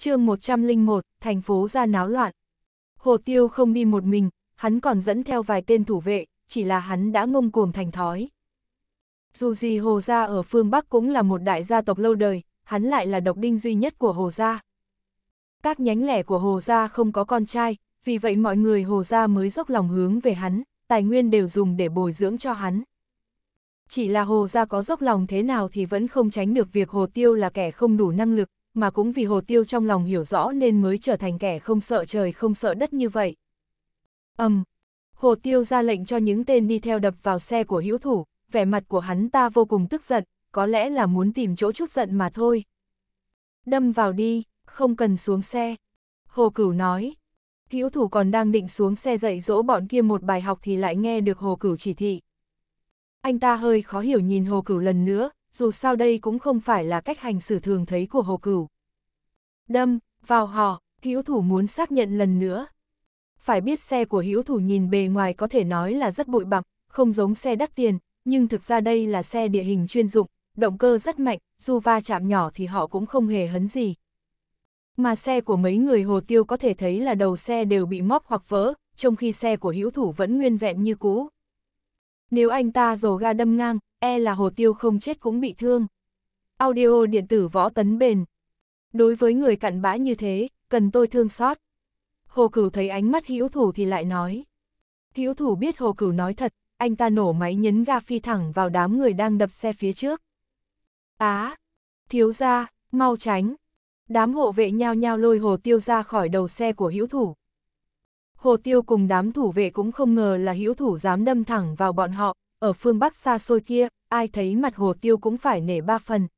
chương 101, thành phố ra náo loạn. Hồ Tiêu không đi một mình, hắn còn dẫn theo vài tên thủ vệ, chỉ là hắn đã ngông cuồng thành thói. Dù gì Hồ Gia ở phương Bắc cũng là một đại gia tộc lâu đời, hắn lại là độc đinh duy nhất của Hồ Gia. Các nhánh lẻ của Hồ Gia không có con trai, vì vậy mọi người Hồ Gia mới dốc lòng hướng về hắn, tài nguyên đều dùng để bồi dưỡng cho hắn. Chỉ là Hồ Gia có dốc lòng thế nào thì vẫn không tránh được việc Hồ Tiêu là kẻ không đủ năng lực, mà cũng vì Hồ Tiêu trong lòng hiểu rõ nên mới trở thành kẻ không sợ trời không sợ đất như vậy. Âm, um, Hồ Tiêu ra lệnh cho những tên đi theo đập vào xe của hữu thủ, vẻ mặt của hắn ta vô cùng tức giận, có lẽ là muốn tìm chỗ chút giận mà thôi. Đâm vào đi, không cần xuống xe. Hồ Cửu nói, hữu thủ còn đang định xuống xe dạy dỗ bọn kia một bài học thì lại nghe được Hồ Cửu chỉ thị. Anh ta hơi khó hiểu nhìn Hồ Cửu lần nữa, dù sao đây cũng không phải là cách hành xử thường thấy của Hồ Cửu. Đâm, vào họ, hữu thủ muốn xác nhận lần nữa. Phải biết xe của hữu thủ nhìn bề ngoài có thể nói là rất bụi bặm, không giống xe đắt tiền, nhưng thực ra đây là xe địa hình chuyên dụng, động cơ rất mạnh, dù va chạm nhỏ thì họ cũng không hề hấn gì. Mà xe của mấy người hồ tiêu có thể thấy là đầu xe đều bị móp hoặc vỡ, trong khi xe của hữu thủ vẫn nguyên vẹn như cũ. Nếu anh ta dồ ga đâm ngang, e là hồ tiêu không chết cũng bị thương. Audio điện tử võ tấn bền. Đối với người cặn bã như thế, cần tôi thương xót. Hồ Cửu thấy ánh mắt hữu thủ thì lại nói. Hữu thủ biết Hồ Cửu nói thật, anh ta nổ máy nhấn ga phi thẳng vào đám người đang đập xe phía trước. Á! À, thiếu ra, mau tránh! Đám hộ vệ nhao nhao lôi Hồ Tiêu ra khỏi đầu xe của hữu thủ. Hồ Tiêu cùng đám thủ vệ cũng không ngờ là hữu thủ dám đâm thẳng vào bọn họ, ở phương Bắc xa xôi kia, ai thấy mặt hồ tiêu cũng phải nể ba phần.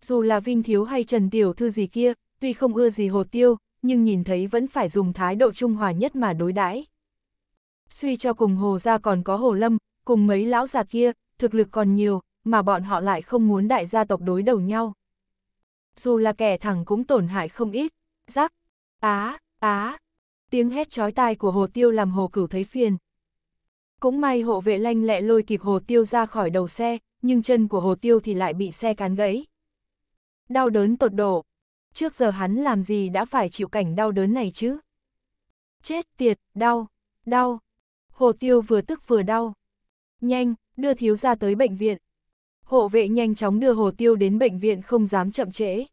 Dù là Vinh Thiếu hay Trần Tiểu Thư gì kia, tuy không ưa gì hồ tiêu, nhưng nhìn thấy vẫn phải dùng thái độ trung hòa nhất mà đối đãi. Suy cho cùng hồ ra còn có hồ lâm, cùng mấy lão già kia, thực lực còn nhiều, mà bọn họ lại không muốn đại gia tộc đối đầu nhau. Dù là kẻ thẳng cũng tổn hại không ít, rắc, á, á, tiếng hét chói tai của hồ tiêu làm hồ cửu thấy phiền. Cũng may hộ vệ lanh lẹ lôi kịp hồ tiêu ra khỏi đầu xe, nhưng chân của hồ tiêu thì lại bị xe cán gãy. Đau đớn tột độ. Trước giờ hắn làm gì đã phải chịu cảnh đau đớn này chứ? Chết tiệt, đau, đau. Hồ tiêu vừa tức vừa đau. Nhanh, đưa thiếu ra tới bệnh viện. Hộ vệ nhanh chóng đưa hồ tiêu đến bệnh viện không dám chậm trễ.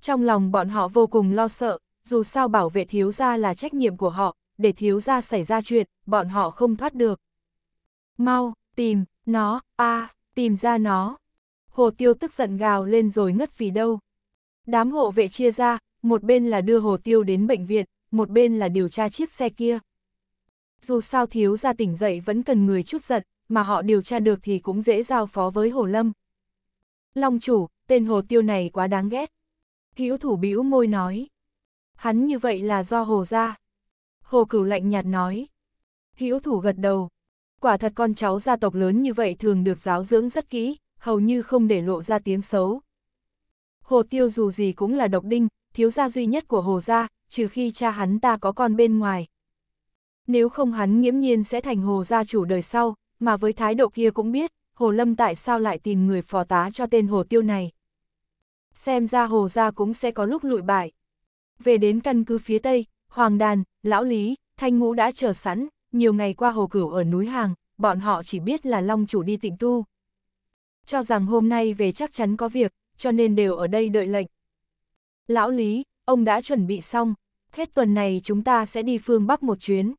Trong lòng bọn họ vô cùng lo sợ, dù sao bảo vệ thiếu ra là trách nhiệm của họ, để thiếu gia xảy ra chuyện, bọn họ không thoát được. Mau, tìm, nó, a à, tìm ra nó. Hồ Tiêu tức giận gào lên rồi ngất vì đâu. Đám hộ vệ chia ra, một bên là đưa Hồ Tiêu đến bệnh viện, một bên là điều tra chiếc xe kia. Dù sao thiếu gia tỉnh dậy vẫn cần người chút giận, mà họ điều tra được thì cũng dễ giao phó với Hồ Lâm. Long chủ, tên Hồ Tiêu này quá đáng ghét. Hữu thủ bĩu môi nói. Hắn như vậy là do Hồ gia. Hồ Cửu lạnh nhạt nói. Hữu thủ gật đầu. Quả thật con cháu gia tộc lớn như vậy thường được giáo dưỡng rất kỹ, hầu như không để lộ ra tiếng xấu. Hồ Tiêu dù gì cũng là độc đinh, thiếu gia duy nhất của Hồ gia, trừ khi cha hắn ta có con bên ngoài. Nếu không hắn nghiễm nhiên sẽ thành Hồ gia chủ đời sau, mà với thái độ kia cũng biết, Hồ Lâm tại sao lại tìm người phò tá cho tên Hồ Tiêu này. Xem ra Hồ gia cũng sẽ có lúc lụi bại. Về đến căn cứ phía Tây, Hoàng Đàn, Lão Lý, Thanh Ngũ đã chờ sẵn, nhiều ngày qua hồ cửu ở núi Hàng, bọn họ chỉ biết là Long Chủ đi tịnh tu. Cho rằng hôm nay về chắc chắn có việc, cho nên đều ở đây đợi lệnh. Lão Lý, ông đã chuẩn bị xong, hết tuần này chúng ta sẽ đi phương Bắc một chuyến.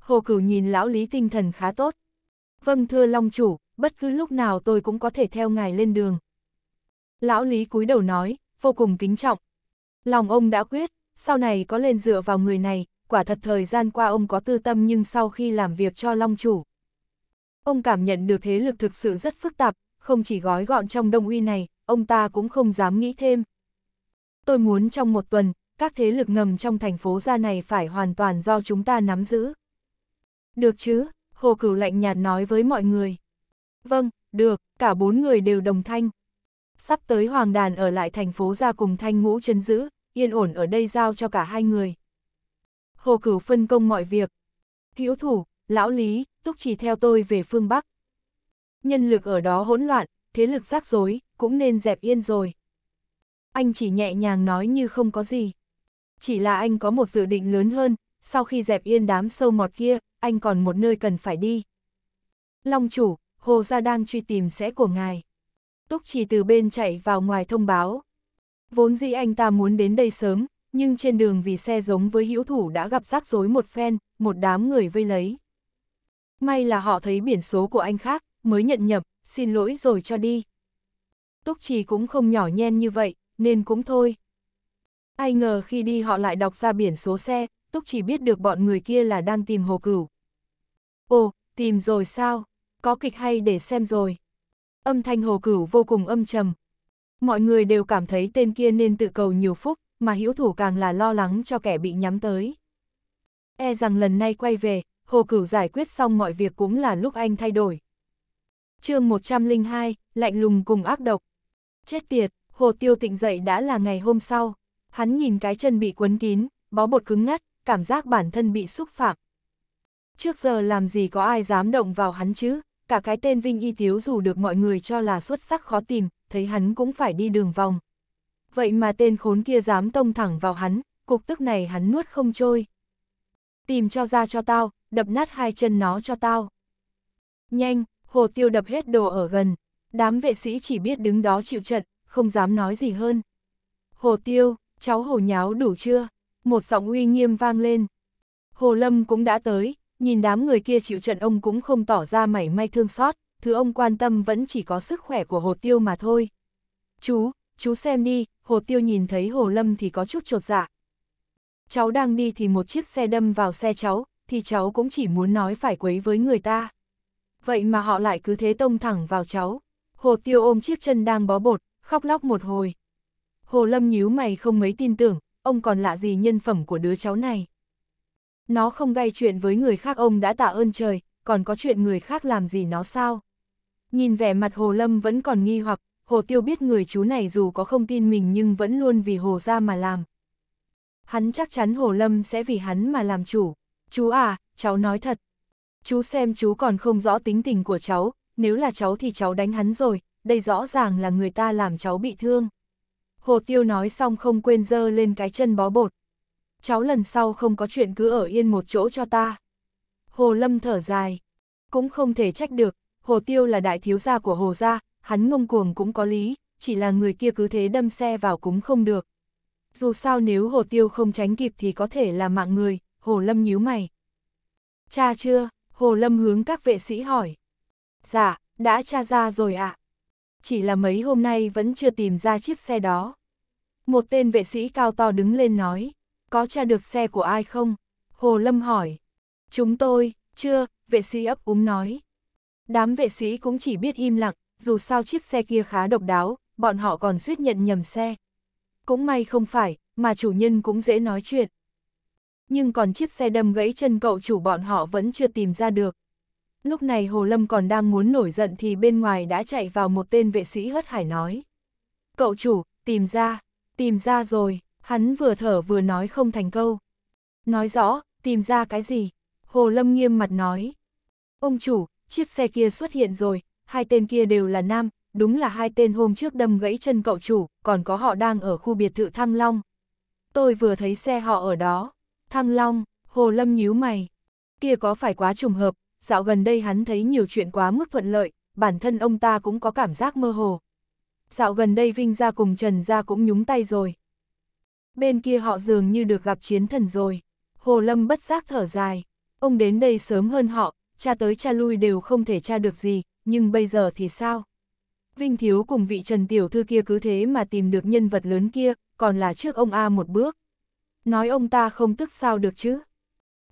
Hồ Cửu nhìn Lão Lý tinh thần khá tốt. Vâng thưa Long Chủ, bất cứ lúc nào tôi cũng có thể theo ngài lên đường. Lão Lý cúi đầu nói, vô cùng kính trọng. Lòng ông đã quyết, sau này có lên dựa vào người này, quả thật thời gian qua ông có tư tâm nhưng sau khi làm việc cho Long Chủ. Ông cảm nhận được thế lực thực sự rất phức tạp, không chỉ gói gọn trong đông uy này, ông ta cũng không dám nghĩ thêm. Tôi muốn trong một tuần, các thế lực ngầm trong thành phố ra này phải hoàn toàn do chúng ta nắm giữ. Được chứ, Hồ Cửu lạnh nhạt nói với mọi người. Vâng, được, cả bốn người đều đồng thanh. Sắp tới Hoàng Đàn ở lại thành phố ra cùng Thanh Ngũ chân giữ, yên ổn ở đây giao cho cả hai người. Hồ Cửu phân công mọi việc. Hữu thủ, lão lý, túc chỉ theo tôi về phương Bắc. Nhân lực ở đó hỗn loạn, thế lực rắc rối, cũng nên dẹp yên rồi. Anh chỉ nhẹ nhàng nói như không có gì. Chỉ là anh có một dự định lớn hơn, sau khi dẹp yên đám sâu mọt kia, anh còn một nơi cần phải đi. Long chủ, Hồ Gia đang truy tìm sẽ của ngài. Túc chỉ từ bên chạy vào ngoài thông báo. Vốn dĩ anh ta muốn đến đây sớm, nhưng trên đường vì xe giống với hữu thủ đã gặp rắc rối một phen, một đám người vây lấy. May là họ thấy biển số của anh khác, mới nhận nhập, xin lỗi rồi cho đi. Túc Trì cũng không nhỏ nhen như vậy, nên cũng thôi. Ai ngờ khi đi họ lại đọc ra biển số xe, Túc Trì biết được bọn người kia là đang tìm Hồ Cửu. Ồ, tìm rồi sao? Có kịch hay để xem rồi. Âm thanh Hồ Cửu vô cùng âm trầm, mọi người đều cảm thấy tên kia nên tự cầu nhiều phúc, mà hữu thủ càng là lo lắng cho kẻ bị nhắm tới. E rằng lần này quay về, Hồ Cửu giải quyết xong mọi việc cũng là lúc anh thay đổi. chương 102, lạnh lùng cùng ác độc. Chết tiệt, Hồ Tiêu tỉnh dậy đã là ngày hôm sau. Hắn nhìn cái chân bị quấn kín, bó bột cứng ngắt, cảm giác bản thân bị xúc phạm. Trước giờ làm gì có ai dám động vào hắn chứ, cả cái tên Vinh Y thiếu dù được mọi người cho là xuất sắc khó tìm, thấy hắn cũng phải đi đường vòng. Vậy mà tên khốn kia dám tông thẳng vào hắn, cục tức này hắn nuốt không trôi. Tìm cho ra cho tao, đập nát hai chân nó cho tao. Nhanh, hồ tiêu đập hết đồ ở gần, đám vệ sĩ chỉ biết đứng đó chịu trận, không dám nói gì hơn. Hồ tiêu, cháu hồ nháo đủ chưa? Một giọng uy nghiêm vang lên. Hồ Lâm cũng đã tới, nhìn đám người kia chịu trận ông cũng không tỏ ra mảy may thương xót, thứ ông quan tâm vẫn chỉ có sức khỏe của hồ tiêu mà thôi. Chú, chú xem đi, hồ tiêu nhìn thấy hồ lâm thì có chút trột dạ. Cháu đang đi thì một chiếc xe đâm vào xe cháu, thì cháu cũng chỉ muốn nói phải quấy với người ta. Vậy mà họ lại cứ thế tông thẳng vào cháu. Hồ tiêu ôm chiếc chân đang bó bột, khóc lóc một hồi. Hồ lâm nhíu mày không mấy tin tưởng, ông còn lạ gì nhân phẩm của đứa cháu này. Nó không gây chuyện với người khác ông đã tạ ơn trời, còn có chuyện người khác làm gì nó sao? Nhìn vẻ mặt Hồ Lâm vẫn còn nghi hoặc, Hồ Tiêu biết người chú này dù có không tin mình nhưng vẫn luôn vì Hồ ra mà làm. Hắn chắc chắn Hồ Lâm sẽ vì hắn mà làm chủ. Chú à, cháu nói thật. Chú xem chú còn không rõ tính tình của cháu, nếu là cháu thì cháu đánh hắn rồi, đây rõ ràng là người ta làm cháu bị thương. Hồ Tiêu nói xong không quên dơ lên cái chân bó bột. Cháu lần sau không có chuyện cứ ở yên một chỗ cho ta. Hồ Lâm thở dài. Cũng không thể trách được, Hồ Tiêu là đại thiếu gia của Hồ gia, hắn ngông cuồng cũng có lý, chỉ là người kia cứ thế đâm xe vào cũng không được. Dù sao nếu Hồ Tiêu không tránh kịp thì có thể là mạng người, Hồ Lâm nhíu mày. Cha chưa, Hồ Lâm hướng các vệ sĩ hỏi. Dạ, đã tra ra rồi ạ. Chỉ là mấy hôm nay vẫn chưa tìm ra chiếc xe đó. Một tên vệ sĩ cao to đứng lên nói, có tra được xe của ai không? Hồ Lâm hỏi. Chúng tôi, chưa, vệ sĩ ấp úng nói. Đám vệ sĩ cũng chỉ biết im lặng, dù sao chiếc xe kia khá độc đáo, bọn họ còn suýt nhận nhầm xe. Cũng may không phải, mà chủ nhân cũng dễ nói chuyện. Nhưng còn chiếc xe đâm gãy chân cậu chủ bọn họ vẫn chưa tìm ra được. Lúc này Hồ Lâm còn đang muốn nổi giận thì bên ngoài đã chạy vào một tên vệ sĩ hất hải nói. Cậu chủ, tìm ra, tìm ra rồi, hắn vừa thở vừa nói không thành câu. Nói rõ, tìm ra cái gì? Hồ Lâm nghiêm mặt nói. Ông chủ, chiếc xe kia xuất hiện rồi, hai tên kia đều là nam, đúng là hai tên hôm trước đâm gãy chân cậu chủ, còn có họ đang ở khu biệt thự Thăng Long. Tôi vừa thấy xe họ ở đó, Thăng Long, Hồ Lâm nhíu mày. Kia có phải quá trùng hợp, dạo gần đây hắn thấy nhiều chuyện quá mức thuận lợi, bản thân ông ta cũng có cảm giác mơ hồ. Dạo gần đây Vinh ra cùng Trần ra cũng nhúng tay rồi. Bên kia họ dường như được gặp chiến thần rồi. Hồ Lâm bất giác thở dài. Ông đến đây sớm hơn họ, cha tới cha lui đều không thể tra được gì, nhưng bây giờ thì sao? Vinh Thiếu cùng vị Trần Tiểu Thư kia cứ thế mà tìm được nhân vật lớn kia, còn là trước ông A một bước. Nói ông ta không tức sao được chứ?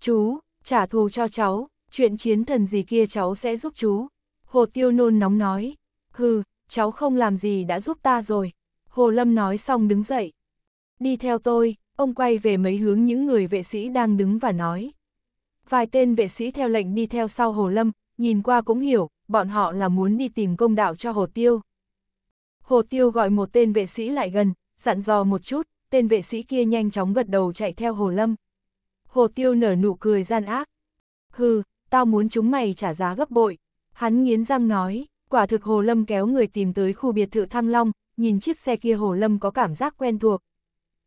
Chú, trả thù cho cháu, chuyện chiến thần gì kia cháu sẽ giúp chú. Hồ Tiêu nôn nóng nói, hừ, cháu không làm gì đã giúp ta rồi. Hồ Lâm nói xong đứng dậy. Đi theo tôi, ông quay về mấy hướng những người vệ sĩ đang đứng và nói. Vài tên vệ sĩ theo lệnh đi theo sau Hồ Lâm, nhìn qua cũng hiểu, bọn họ là muốn đi tìm công đạo cho Hồ Tiêu. Hồ Tiêu gọi một tên vệ sĩ lại gần, dặn dò một chút, tên vệ sĩ kia nhanh chóng gật đầu chạy theo Hồ Lâm. Hồ Tiêu nở nụ cười gian ác. Hừ, tao muốn chúng mày trả giá gấp bội. Hắn nghiến răng nói, quả thực Hồ Lâm kéo người tìm tới khu biệt thự Thăng Long, nhìn chiếc xe kia Hồ Lâm có cảm giác quen thuộc.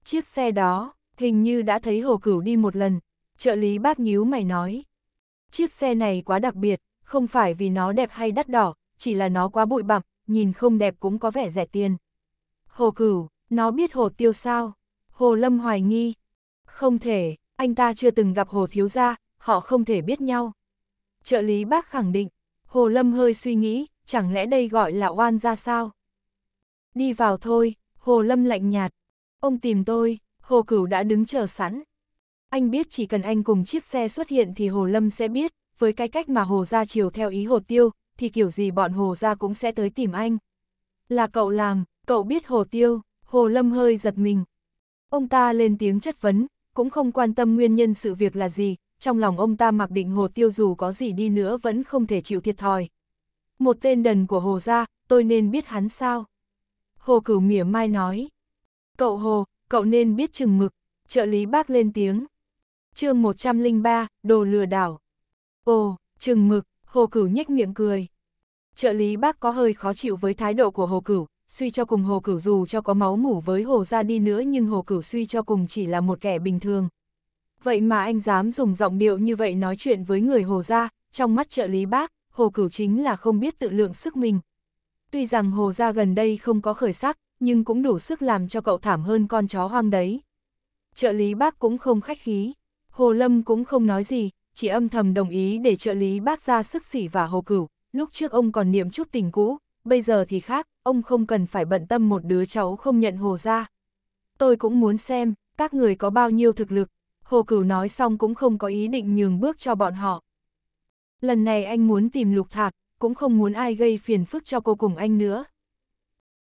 Chiếc xe đó, hình như đã thấy Hồ Cửu đi một lần, trợ lý bác nhíu mày nói. Chiếc xe này quá đặc biệt, không phải vì nó đẹp hay đắt đỏ, chỉ là nó quá bụi bặm, nhìn không đẹp cũng có vẻ rẻ tiền. Hồ cửu, nó biết hồ tiêu sao? Hồ Lâm hoài nghi. Không thể, anh ta chưa từng gặp hồ thiếu gia, họ không thể biết nhau. Trợ lý bác khẳng định, hồ Lâm hơi suy nghĩ, chẳng lẽ đây gọi là oan ra sao? Đi vào thôi, hồ Lâm lạnh nhạt. Ông tìm tôi, hồ cửu đã đứng chờ sẵn, anh biết chỉ cần anh cùng chiếc xe xuất hiện thì Hồ Lâm sẽ biết, với cái cách mà Hồ Gia chiều theo ý Hồ Tiêu, thì kiểu gì bọn Hồ Gia cũng sẽ tới tìm anh. Là cậu làm, cậu biết Hồ Tiêu, Hồ Lâm hơi giật mình. Ông ta lên tiếng chất vấn, cũng không quan tâm nguyên nhân sự việc là gì, trong lòng ông ta mặc định Hồ Tiêu dù có gì đi nữa vẫn không thể chịu thiệt thòi. Một tên đần của Hồ Gia, tôi nên biết hắn sao? Hồ Cửu mỉa mai nói. Cậu Hồ, cậu nên biết chừng mực, trợ lý bác lên tiếng chương 103, đồ lừa đảo. Ồ, chừng mực, hồ cửu nhếch miệng cười. Trợ lý bác có hơi khó chịu với thái độ của hồ cửu, suy cho cùng hồ cửu dù cho có máu mủ với hồ ra đi nữa nhưng hồ cửu suy cho cùng chỉ là một kẻ bình thường. Vậy mà anh dám dùng giọng điệu như vậy nói chuyện với người hồ ra, trong mắt trợ lý bác, hồ cửu chính là không biết tự lượng sức mình. Tuy rằng hồ ra gần đây không có khởi sắc, nhưng cũng đủ sức làm cho cậu thảm hơn con chó hoang đấy. Trợ lý bác cũng không khách khí. Hồ Lâm cũng không nói gì, chỉ âm thầm đồng ý để trợ lý bác ra sức sỉ và hồ cửu. Lúc trước ông còn niệm chút tình cũ, bây giờ thì khác, ông không cần phải bận tâm một đứa cháu không nhận hồ ra. Tôi cũng muốn xem, các người có bao nhiêu thực lực. Hồ cửu nói xong cũng không có ý định nhường bước cho bọn họ. Lần này anh muốn tìm lục thạc, cũng không muốn ai gây phiền phức cho cô cùng anh nữa.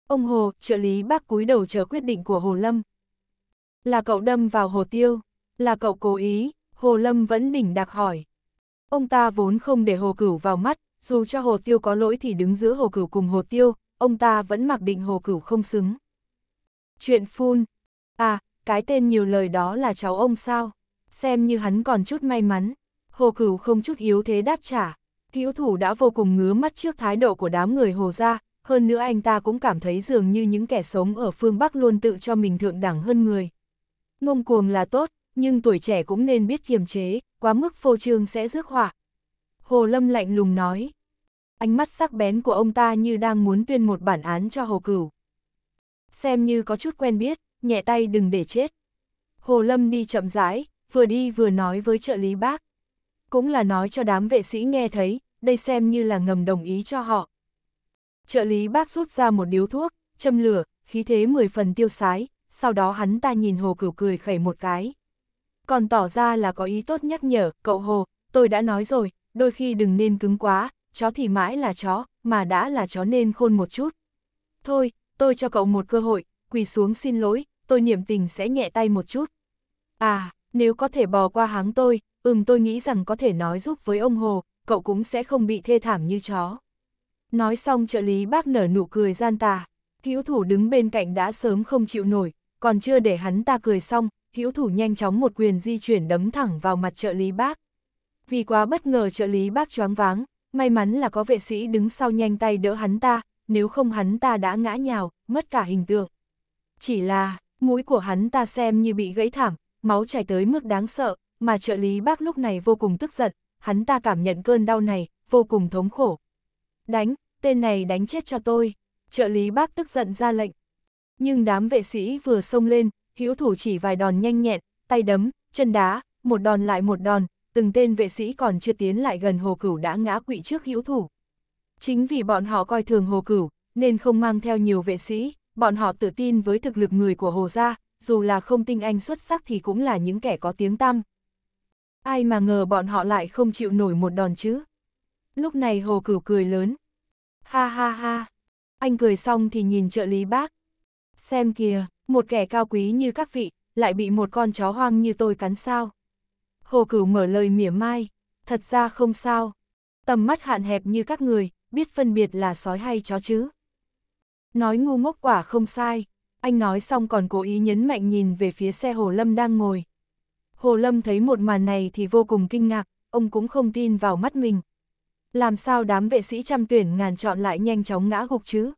Ông Hồ, trợ lý bác cúi đầu chờ quyết định của Hồ Lâm. Là cậu đâm vào Hồ Tiêu. Là cậu cố ý, Hồ Lâm vẫn đỉnh đặc hỏi. Ông ta vốn không để Hồ Cửu vào mắt, dù cho Hồ Tiêu có lỗi thì đứng giữa Hồ Cửu cùng Hồ Tiêu, ông ta vẫn mặc định Hồ Cửu không xứng. Chuyện phun. À, cái tên nhiều lời đó là cháu ông sao? Xem như hắn còn chút may mắn. Hồ Cửu không chút yếu thế đáp trả. Hữu thủ đã vô cùng ngứa mắt trước thái độ của đám người Hồ gia, hơn nữa anh ta cũng cảm thấy dường như những kẻ sống ở phương Bắc luôn tự cho mình thượng đẳng hơn người. Ngông cuồng là tốt, nhưng tuổi trẻ cũng nên biết kiềm chế, quá mức phô trương sẽ rước họa. Hồ Lâm lạnh lùng nói. Ánh mắt sắc bén của ông ta như đang muốn tuyên một bản án cho Hồ Cửu. Xem như có chút quen biết, nhẹ tay đừng để chết. Hồ Lâm đi chậm rãi, vừa đi vừa nói với trợ lý bác. Cũng là nói cho đám vệ sĩ nghe thấy, đây xem như là ngầm đồng ý cho họ. Trợ lý bác rút ra một điếu thuốc, châm lửa, khí thế mười phần tiêu sái, sau đó hắn ta nhìn Hồ Cửu cười khẩy một cái còn tỏ ra là có ý tốt nhắc nhở, cậu Hồ, tôi đã nói rồi, đôi khi đừng nên cứng quá, chó thì mãi là chó, mà đã là chó nên khôn một chút. Thôi, tôi cho cậu một cơ hội, quỳ xuống xin lỗi, tôi niệm tình sẽ nhẹ tay một chút. À, nếu có thể bò qua háng tôi, ừm tôi nghĩ rằng có thể nói giúp với ông Hồ, cậu cũng sẽ không bị thê thảm như chó. Nói xong trợ lý bác nở nụ cười gian tà, hữu thủ đứng bên cạnh đã sớm không chịu nổi, còn chưa để hắn ta cười xong, hữu thủ nhanh chóng một quyền di chuyển đấm thẳng vào mặt trợ lý bác. Vì quá bất ngờ trợ lý bác choáng váng, may mắn là có vệ sĩ đứng sau nhanh tay đỡ hắn ta, nếu không hắn ta đã ngã nhào, mất cả hình tượng. Chỉ là, mũi của hắn ta xem như bị gãy thảm, máu chảy tới mức đáng sợ, mà trợ lý bác lúc này vô cùng tức giận, hắn ta cảm nhận cơn đau này, vô cùng thống khổ. Đánh, tên này đánh chết cho tôi, trợ lý bác tức giận ra lệnh. Nhưng đám vệ sĩ vừa xông lên, hữu thủ chỉ vài đòn nhanh nhẹn, tay đấm, chân đá, một đòn lại một đòn, từng tên vệ sĩ còn chưa tiến lại gần hồ cửu đã ngã quỵ trước hữu thủ. Chính vì bọn họ coi thường hồ cửu, nên không mang theo nhiều vệ sĩ, bọn họ tự tin với thực lực người của hồ gia, dù là không tinh anh xuất sắc thì cũng là những kẻ có tiếng tăm. Ai mà ngờ bọn họ lại không chịu nổi một đòn chứ. Lúc này hồ cửu cười lớn. Ha ha ha, anh cười xong thì nhìn trợ lý bác. Xem kìa, một kẻ cao quý như các vị, lại bị một con chó hoang như tôi cắn sao. Hồ Cửu mở lời mỉa mai, thật ra không sao. Tầm mắt hạn hẹp như các người, biết phân biệt là sói hay chó chứ. Nói ngu ngốc quả không sai, anh nói xong còn cố ý nhấn mạnh nhìn về phía xe Hồ Lâm đang ngồi. Hồ Lâm thấy một màn này thì vô cùng kinh ngạc, ông cũng không tin vào mắt mình. Làm sao đám vệ sĩ trăm tuyển ngàn chọn lại nhanh chóng ngã gục chứ?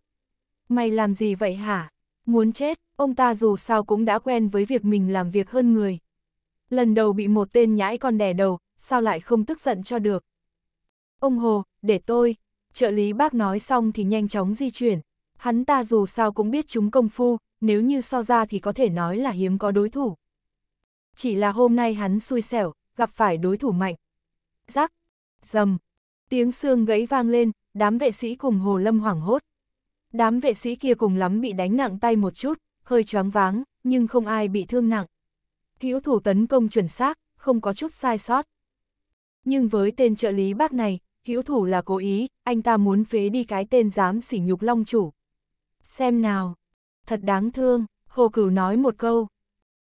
Mày làm gì vậy hả? Muốn chết, ông ta dù sao cũng đã quen với việc mình làm việc hơn người. Lần đầu bị một tên nhãi con đẻ đầu, sao lại không tức giận cho được. Ông Hồ, để tôi. Trợ lý bác nói xong thì nhanh chóng di chuyển. Hắn ta dù sao cũng biết chúng công phu, nếu như so ra thì có thể nói là hiếm có đối thủ. Chỉ là hôm nay hắn xui xẻo, gặp phải đối thủ mạnh. Rắc, dầm, tiếng xương gãy vang lên, đám vệ sĩ cùng Hồ Lâm hoảng hốt. Đám vệ sĩ kia cùng lắm bị đánh nặng tay một chút, hơi choáng váng, nhưng không ai bị thương nặng. Hữu thủ tấn công chuẩn xác, không có chút sai sót. Nhưng với tên trợ lý bác này, hữu thủ là cố ý, anh ta muốn phế đi cái tên dám sỉ nhục long chủ. Xem nào, thật đáng thương, Hồ Cửu nói một câu.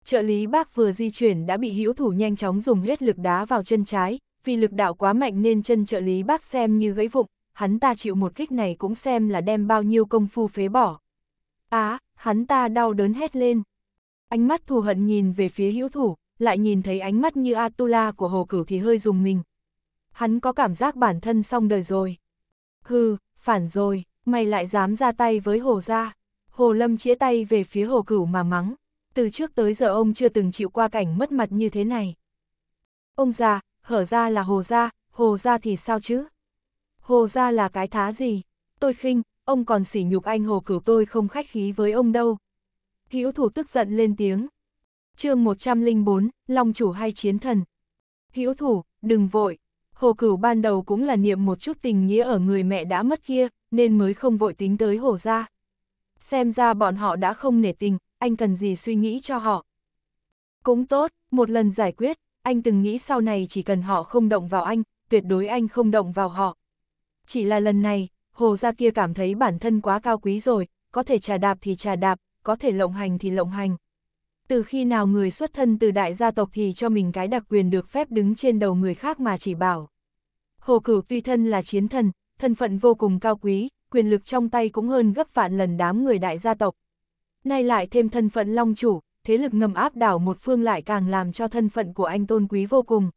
Trợ lý bác vừa di chuyển đã bị hữu thủ nhanh chóng dùng huyết lực đá vào chân trái, vì lực đạo quá mạnh nên chân trợ lý bác xem như gãy vụng, hắn ta chịu một kích này cũng xem là đem bao nhiêu công phu phế bỏ. Á, à, hắn ta đau đớn hét lên. Ánh mắt thù hận nhìn về phía hữu thủ, lại nhìn thấy ánh mắt như Atula của hồ cửu thì hơi dùng mình. Hắn có cảm giác bản thân xong đời rồi. Hừ, phản rồi, mày lại dám ra tay với hồ gia. Hồ lâm chĩa tay về phía hồ cửu mà mắng. Từ trước tới giờ ông chưa từng chịu qua cảnh mất mặt như thế này. Ông già, hở ra là hồ gia, hồ gia thì sao chứ? Hồ ra là cái thá gì? Tôi khinh, ông còn sỉ nhục anh hồ cửu tôi không khách khí với ông đâu. Hữu thủ tức giận lên tiếng. chương 104, Long chủ hay chiến thần? Hữu thủ, đừng vội. Hồ cửu ban đầu cũng là niệm một chút tình nghĩa ở người mẹ đã mất kia, nên mới không vội tính tới hồ ra. Xem ra bọn họ đã không nể tình, anh cần gì suy nghĩ cho họ. Cũng tốt, một lần giải quyết, anh từng nghĩ sau này chỉ cần họ không động vào anh, tuyệt đối anh không động vào họ. Chỉ là lần này, hồ gia kia cảm thấy bản thân quá cao quý rồi, có thể trà đạp thì trà đạp, có thể lộng hành thì lộng hành. Từ khi nào người xuất thân từ đại gia tộc thì cho mình cái đặc quyền được phép đứng trên đầu người khác mà chỉ bảo. Hồ cửu tuy thân là chiến thần, thân phận vô cùng cao quý, quyền lực trong tay cũng hơn gấp vạn lần đám người đại gia tộc. Nay lại thêm thân phận long chủ, thế lực ngầm áp đảo một phương lại càng làm cho thân phận của anh tôn quý vô cùng.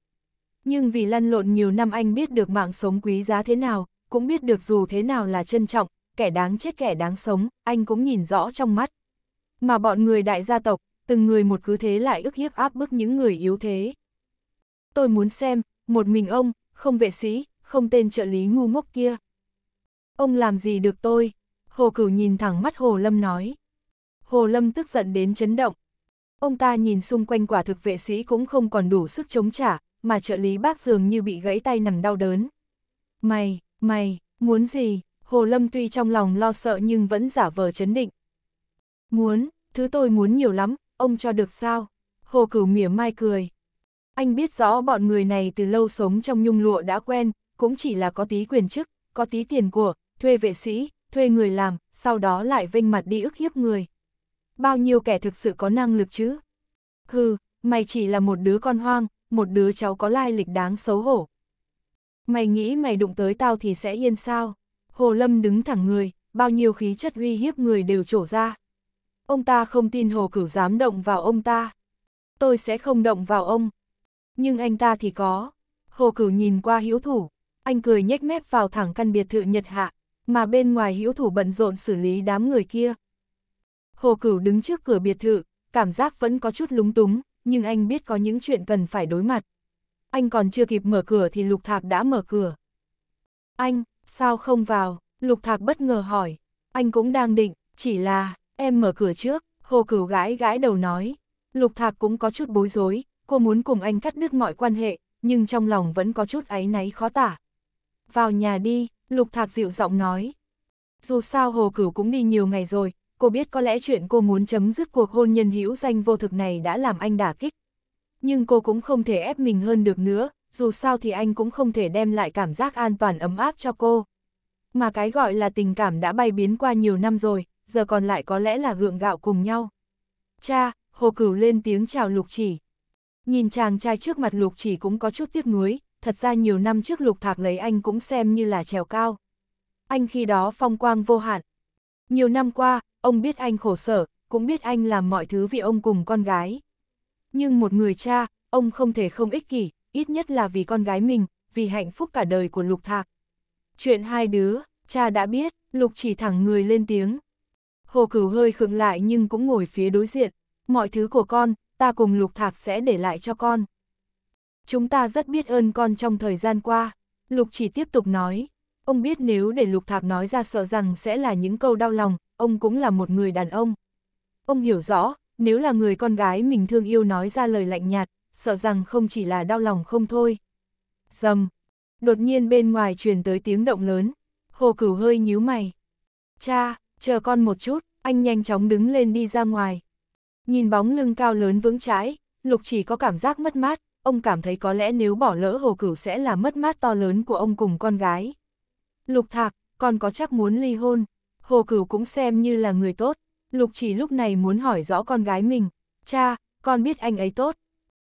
Nhưng vì lăn lộn nhiều năm anh biết được mạng sống quý giá thế nào, cũng biết được dù thế nào là trân trọng, kẻ đáng chết kẻ đáng sống, anh cũng nhìn rõ trong mắt. Mà bọn người đại gia tộc, từng người một cứ thế lại ức hiếp áp bức những người yếu thế. Tôi muốn xem, một mình ông, không vệ sĩ, không tên trợ lý ngu ngốc kia. Ông làm gì được tôi? Hồ Cửu nhìn thẳng mắt Hồ Lâm nói. Hồ Lâm tức giận đến chấn động. Ông ta nhìn xung quanh quả thực vệ sĩ cũng không còn đủ sức chống trả, mà trợ lý bác dường như bị gãy tay nằm đau đớn. Mày, Mày, muốn gì? Hồ Lâm tuy trong lòng lo sợ nhưng vẫn giả vờ chấn định. Muốn, thứ tôi muốn nhiều lắm, ông cho được sao? Hồ Cửu mỉa mai cười. Anh biết rõ bọn người này từ lâu sống trong nhung lụa đã quen, cũng chỉ là có tí quyền chức, có tí tiền của, thuê vệ sĩ, thuê người làm, sau đó lại vinh mặt đi ức hiếp người. Bao nhiêu kẻ thực sự có năng lực chứ? Hừ, mày chỉ là một đứa con hoang, một đứa cháu có lai lịch đáng xấu hổ. Mày nghĩ mày đụng tới tao thì sẽ yên sao? Hồ Lâm đứng thẳng người, bao nhiêu khí chất uy hiếp người đều trổ ra. Ông ta không tin Hồ Cửu dám động vào ông ta. Tôi sẽ không động vào ông. Nhưng anh ta thì có. Hồ Cửu nhìn qua Hiếu thủ, anh cười nhếch mép vào thẳng căn biệt thự Nhật Hạ, mà bên ngoài Hiếu thủ bận rộn xử lý đám người kia. Hồ Cửu đứng trước cửa biệt thự, cảm giác vẫn có chút lúng túng, nhưng anh biết có những chuyện cần phải đối mặt anh còn chưa kịp mở cửa thì Lục Thạc đã mở cửa. Anh, sao không vào? Lục Thạc bất ngờ hỏi. Anh cũng đang định, chỉ là, em mở cửa trước, Hồ Cửu gãi gãi đầu nói. Lục Thạc cũng có chút bối rối, cô muốn cùng anh cắt đứt mọi quan hệ, nhưng trong lòng vẫn có chút áy náy khó tả. Vào nhà đi, Lục Thạc dịu giọng nói. Dù sao Hồ Cửu cũng đi nhiều ngày rồi, cô biết có lẽ chuyện cô muốn chấm dứt cuộc hôn nhân hữu danh vô thực này đã làm anh đả kích, nhưng cô cũng không thể ép mình hơn được nữa, dù sao thì anh cũng không thể đem lại cảm giác an toàn ấm áp cho cô. Mà cái gọi là tình cảm đã bay biến qua nhiều năm rồi, giờ còn lại có lẽ là gượng gạo cùng nhau. Cha, Hồ Cửu lên tiếng chào Lục Chỉ. Nhìn chàng trai trước mặt Lục Chỉ cũng có chút tiếc nuối, thật ra nhiều năm trước Lục Thạc lấy anh cũng xem như là trèo cao. Anh khi đó phong quang vô hạn. Nhiều năm qua, ông biết anh khổ sở, cũng biết anh làm mọi thứ vì ông cùng con gái nhưng một người cha, ông không thể không ích kỷ, ít nhất là vì con gái mình, vì hạnh phúc cả đời của Lục Thạc. Chuyện hai đứa, cha đã biết, Lục chỉ thẳng người lên tiếng. Hồ Cửu hơi khựng lại nhưng cũng ngồi phía đối diện, mọi thứ của con, ta cùng Lục Thạc sẽ để lại cho con. Chúng ta rất biết ơn con trong thời gian qua, Lục chỉ tiếp tục nói. Ông biết nếu để Lục Thạc nói ra sợ rằng sẽ là những câu đau lòng, ông cũng là một người đàn ông. Ông hiểu rõ, nếu là người con gái mình thương yêu nói ra lời lạnh nhạt, sợ rằng không chỉ là đau lòng không thôi. Dầm! Đột nhiên bên ngoài truyền tới tiếng động lớn, hồ cửu hơi nhíu mày. Cha, chờ con một chút, anh nhanh chóng đứng lên đi ra ngoài. Nhìn bóng lưng cao lớn vững chãi, lục chỉ có cảm giác mất mát, ông cảm thấy có lẽ nếu bỏ lỡ hồ cửu sẽ là mất mát to lớn của ông cùng con gái. Lục thạc, con có chắc muốn ly hôn, hồ cửu cũng xem như là người tốt, Lục chỉ lúc này muốn hỏi rõ con gái mình, cha, con biết anh ấy tốt.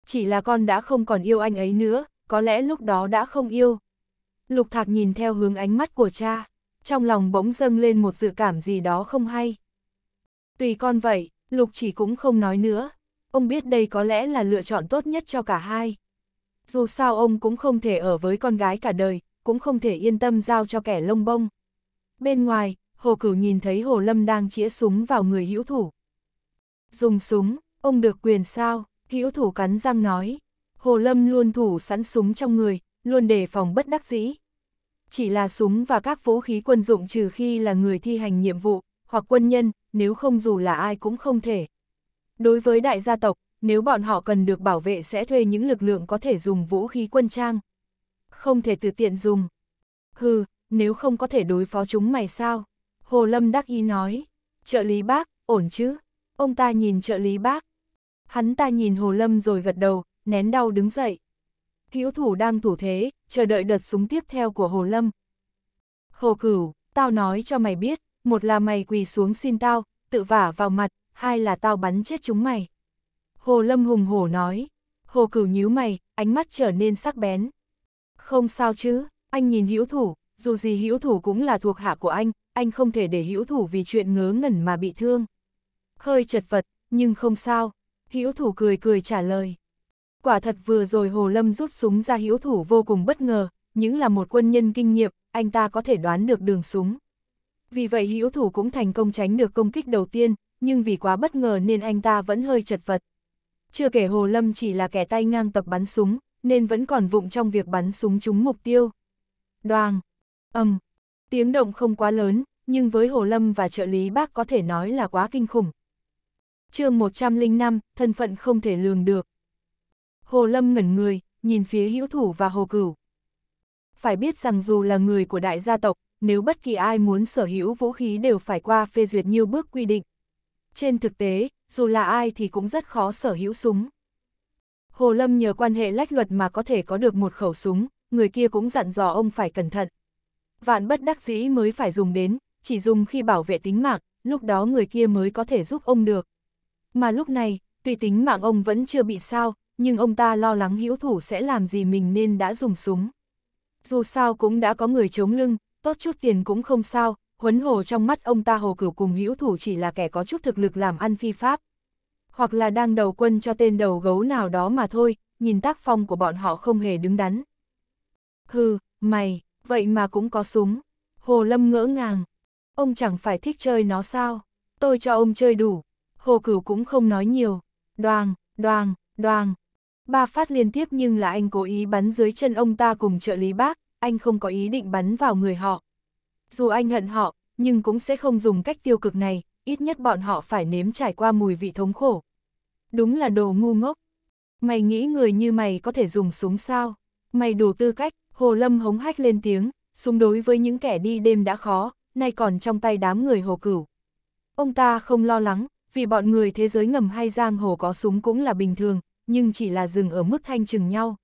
Chỉ là con đã không còn yêu anh ấy nữa, có lẽ lúc đó đã không yêu. Lục thạc nhìn theo hướng ánh mắt của cha, trong lòng bỗng dâng lên một dự cảm gì đó không hay. Tùy con vậy, lục chỉ cũng không nói nữa. Ông biết đây có lẽ là lựa chọn tốt nhất cho cả hai. Dù sao ông cũng không thể ở với con gái cả đời, cũng không thể yên tâm giao cho kẻ lông bông. Bên ngoài, Hồ Cửu nhìn thấy Hồ Lâm đang chĩa súng vào người hữu thủ. Dùng súng, ông được quyền sao, hữu thủ cắn răng nói. Hồ Lâm luôn thủ sẵn súng trong người, luôn đề phòng bất đắc dĩ. Chỉ là súng và các vũ khí quân dụng trừ khi là người thi hành nhiệm vụ, hoặc quân nhân, nếu không dù là ai cũng không thể. Đối với đại gia tộc, nếu bọn họ cần được bảo vệ sẽ thuê những lực lượng có thể dùng vũ khí quân trang. Không thể tự tiện dùng. Hừ, nếu không có thể đối phó chúng mày sao? Hồ Lâm đắc ý nói, trợ lý bác, ổn chứ? Ông ta nhìn trợ lý bác. Hắn ta nhìn Hồ Lâm rồi gật đầu, nén đau đứng dậy. Hữu thủ đang thủ thế, chờ đợi đợt súng tiếp theo của Hồ Lâm. Hồ Cửu, tao nói cho mày biết, một là mày quỳ xuống xin tao, tự vả vào mặt, hai là tao bắn chết chúng mày. Hồ Lâm hùng hổ nói. Hồ Cửu nhíu mày, ánh mắt trở nên sắc bén. Không sao chứ, anh nhìn hữu thủ, dù gì hữu thủ cũng là thuộc hạ của anh, anh không thể để hữu thủ vì chuyện ngớ ngẩn mà bị thương. Hơi chật vật, nhưng không sao, hữu thủ cười cười trả lời. Quả thật vừa rồi Hồ Lâm rút súng ra hữu thủ vô cùng bất ngờ, những là một quân nhân kinh nghiệm, anh ta có thể đoán được đường súng. Vì vậy hữu thủ cũng thành công tránh được công kích đầu tiên, nhưng vì quá bất ngờ nên anh ta vẫn hơi chật vật. Chưa kể Hồ Lâm chỉ là kẻ tay ngang tập bắn súng, nên vẫn còn vụng trong việc bắn súng trúng mục tiêu. Đoàng, ầm, um, Tiếng động không quá lớn, nhưng với Hồ Lâm và trợ lý bác có thể nói là quá kinh khủng. chương 105, thân phận không thể lường được. Hồ Lâm ngẩn người, nhìn phía hữu thủ và hồ cửu. Phải biết rằng dù là người của đại gia tộc, nếu bất kỳ ai muốn sở hữu vũ khí đều phải qua phê duyệt nhiều bước quy định. Trên thực tế, dù là ai thì cũng rất khó sở hữu súng. Hồ Lâm nhờ quan hệ lách luật mà có thể có được một khẩu súng, người kia cũng dặn dò ông phải cẩn thận, vạn bất đắc dĩ mới phải dùng đến, chỉ dùng khi bảo vệ tính mạng, lúc đó người kia mới có thể giúp ông được. Mà lúc này, tuy tính mạng ông vẫn chưa bị sao, nhưng ông ta lo lắng hữu thủ sẽ làm gì mình nên đã dùng súng. Dù sao cũng đã có người chống lưng, tốt chút tiền cũng không sao, huấn hồ trong mắt ông ta hồ cửu cùng hữu thủ chỉ là kẻ có chút thực lực làm ăn phi pháp. Hoặc là đang đầu quân cho tên đầu gấu nào đó mà thôi, nhìn tác phong của bọn họ không hề đứng đắn. Hừ, mày, vậy mà cũng có súng. Hồ Lâm ngỡ ngàng, ông chẳng phải thích chơi nó sao, tôi cho ông chơi đủ. Hồ Cửu cũng không nói nhiều, đoàng, đoàng, đoàng. Ba phát liên tiếp nhưng là anh cố ý bắn dưới chân ông ta cùng trợ lý bác, anh không có ý định bắn vào người họ. Dù anh hận họ, nhưng cũng sẽ không dùng cách tiêu cực này, ít nhất bọn họ phải nếm trải qua mùi vị thống khổ. Đúng là đồ ngu ngốc. Mày nghĩ người như mày có thể dùng súng sao? Mày đủ tư cách, Hồ Lâm hống hách lên tiếng, súng đối với những kẻ đi đêm đã khó, nay còn trong tay đám người hồ cửu. Ông ta không lo lắng, vì bọn người thế giới ngầm hay giang hồ có súng cũng là bình thường, nhưng chỉ là dừng ở mức thanh chừng nhau.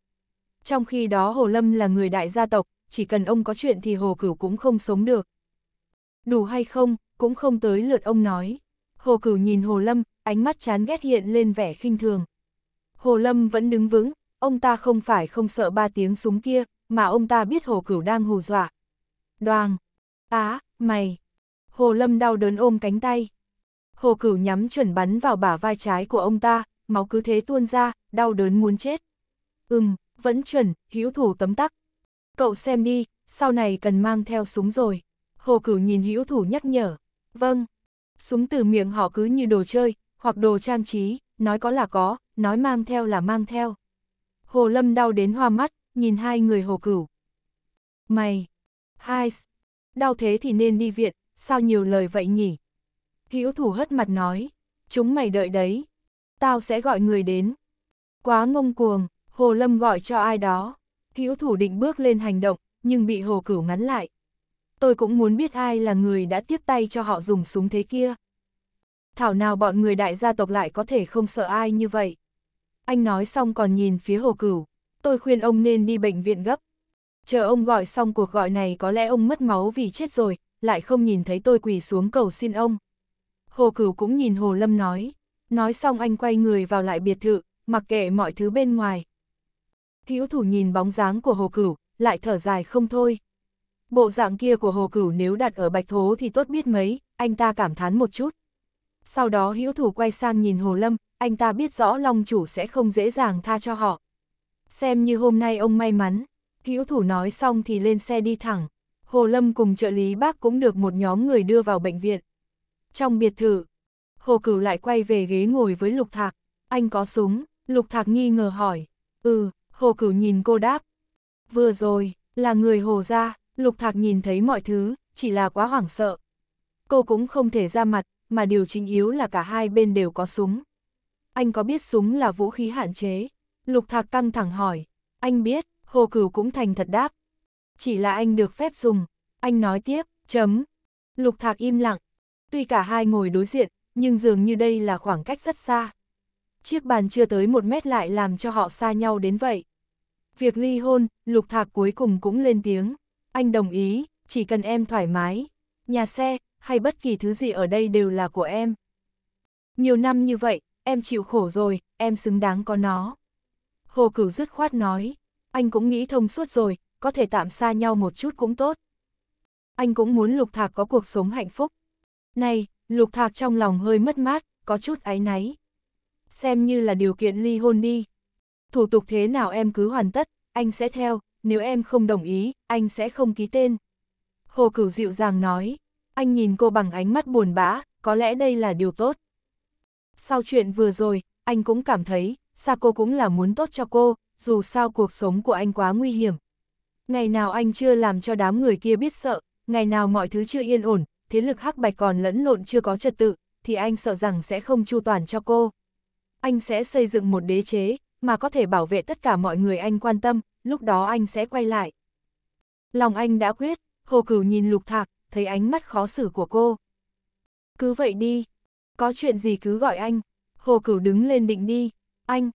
Trong khi đó Hồ Lâm là người đại gia tộc, chỉ cần ông có chuyện thì hồ cửu cũng không sống được. Đủ hay không, cũng không tới lượt ông nói. Hồ cửu nhìn Hồ Lâm, ánh mắt chán ghét hiện lên vẻ khinh thường. Hồ Lâm vẫn đứng vững, ông ta không phải không sợ ba tiếng súng kia, mà ông ta biết Hồ Cửu đang hù dọa. Đoàng! Á, mày! Hồ Lâm đau đớn ôm cánh tay. Hồ Cửu nhắm chuẩn bắn vào bả vai trái của ông ta, máu cứ thế tuôn ra, đau đớn muốn chết. Ừm, vẫn chuẩn, hữu thủ tấm tắc. Cậu xem đi, sau này cần mang theo súng rồi. Hồ Cửu nhìn hữu thủ nhắc nhở. Vâng. Súng từ miệng họ cứ như đồ chơi, hoặc đồ trang trí, nói có là có, nói mang theo là mang theo. Hồ Lâm đau đến hoa mắt, nhìn hai người hồ cửu. Mày! Hai! Đau thế thì nên đi viện, sao nhiều lời vậy nhỉ? Hữu thủ hất mặt nói, chúng mày đợi đấy, tao sẽ gọi người đến. Quá ngông cuồng, Hồ Lâm gọi cho ai đó. Hữu thủ định bước lên hành động, nhưng bị Hồ Cửu ngắn lại. Tôi cũng muốn biết ai là người đã tiếp tay cho họ dùng súng thế kia. Thảo nào bọn người đại gia tộc lại có thể không sợ ai như vậy. Anh nói xong còn nhìn phía Hồ Cửu tôi khuyên ông nên đi bệnh viện gấp. Chờ ông gọi xong cuộc gọi này có lẽ ông mất máu vì chết rồi, lại không nhìn thấy tôi quỳ xuống cầu xin ông. Hồ Cửu cũng nhìn Hồ Lâm nói. Nói xong anh quay người vào lại biệt thự, mặc kệ mọi thứ bên ngoài. Hữu thủ nhìn bóng dáng của Hồ Cửu, lại thở dài không thôi. Bộ dạng kia của Hồ Cửu nếu đặt ở Bạch Thố thì tốt biết mấy, anh ta cảm thán một chút. Sau đó hữu thủ quay sang nhìn Hồ Lâm, anh ta biết rõ Long Chủ sẽ không dễ dàng tha cho họ xem như hôm nay ông may mắn. Hữu thủ nói xong thì lên xe đi thẳng. Hồ Lâm cùng trợ lý bác cũng được một nhóm người đưa vào bệnh viện. Trong biệt thự, Hồ Cửu lại quay về ghế ngồi với Lục Thạc. Anh có súng, Lục Thạc nghi ngờ hỏi. Ừ, Hồ Cửu nhìn cô đáp. Vừa rồi, là người Hồ ra, Lục Thạc nhìn thấy mọi thứ, chỉ là quá hoảng sợ. Cô cũng không thể ra mặt, mà điều chính yếu là cả hai bên đều có súng. Anh có biết súng là vũ khí hạn chế, Lục Thạc căng thẳng hỏi. Anh biết, Hồ Cửu cũng thành thật đáp. Chỉ là anh được phép dùng. Anh nói tiếp, chấm. Lục Thạc im lặng. Tuy cả hai ngồi đối diện, nhưng dường như đây là khoảng cách rất xa. Chiếc bàn chưa tới một mét lại làm cho họ xa nhau đến vậy. Việc ly hôn, Lục Thạc cuối cùng cũng lên tiếng. Anh đồng ý, chỉ cần em thoải mái. Nhà xe, hay bất kỳ thứ gì ở đây đều là của em. Nhiều năm như vậy, em chịu khổ rồi, em xứng đáng có nó. Hồ Cửu dứt khoát nói, anh cũng nghĩ thông suốt rồi, có thể tạm xa nhau một chút cũng tốt. Anh cũng muốn Lục Thạc có cuộc sống hạnh phúc. Này, Lục Thạc trong lòng hơi mất mát, có chút áy náy. Xem như là điều kiện ly hôn đi. Thủ tục thế nào em cứ hoàn tất, anh sẽ theo, nếu em không đồng ý, anh sẽ không ký tên. Hồ Cửu dịu dàng nói, anh nhìn cô bằng ánh mắt buồn bã, có lẽ đây là điều tốt. Sau chuyện vừa rồi, anh cũng cảm thấy xa cô cũng là muốn tốt cho cô, dù sao cuộc sống của anh quá nguy hiểm. Ngày nào anh chưa làm cho đám người kia biết sợ, ngày nào mọi thứ chưa yên ổn, thế lực hắc bạch còn lẫn lộn chưa có trật tự, thì anh sợ rằng sẽ không chu toàn cho cô. Anh sẽ xây dựng một đế chế, mà có thể bảo vệ tất cả mọi người anh quan tâm, lúc đó anh sẽ quay lại. Lòng anh đã quyết, hồ cửu nhìn lục thạc, thấy ánh mắt khó xử của cô. Cứ vậy đi, có chuyện gì cứ gọi anh, hồ cửu đứng lên định đi, anh,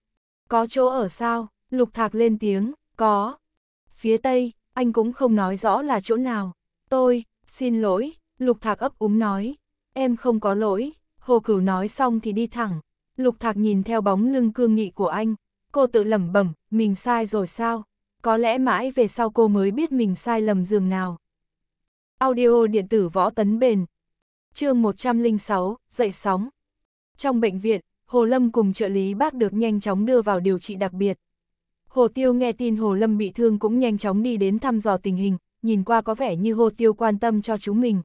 có chỗ ở sao? Lục Thạc lên tiếng, có. Phía Tây, anh cũng không nói rõ là chỗ nào. Tôi, xin lỗi, Lục Thạc ấp úng nói. Em không có lỗi, Hồ Cửu nói xong thì đi thẳng. Lục Thạc nhìn theo bóng lưng cương nghị của anh. Cô tự lẩm bẩm, mình sai rồi sao? Có lẽ mãi về sau cô mới biết mình sai lầm giường nào. Audio điện tử võ tấn bền. chương 106, dậy sóng. Trong bệnh viện, Hồ Lâm cùng trợ lý bác được nhanh chóng đưa vào điều trị đặc biệt. Hồ Tiêu nghe tin Hồ Lâm bị thương cũng nhanh chóng đi đến thăm dò tình hình, nhìn qua có vẻ như Hồ Tiêu quan tâm cho chúng mình.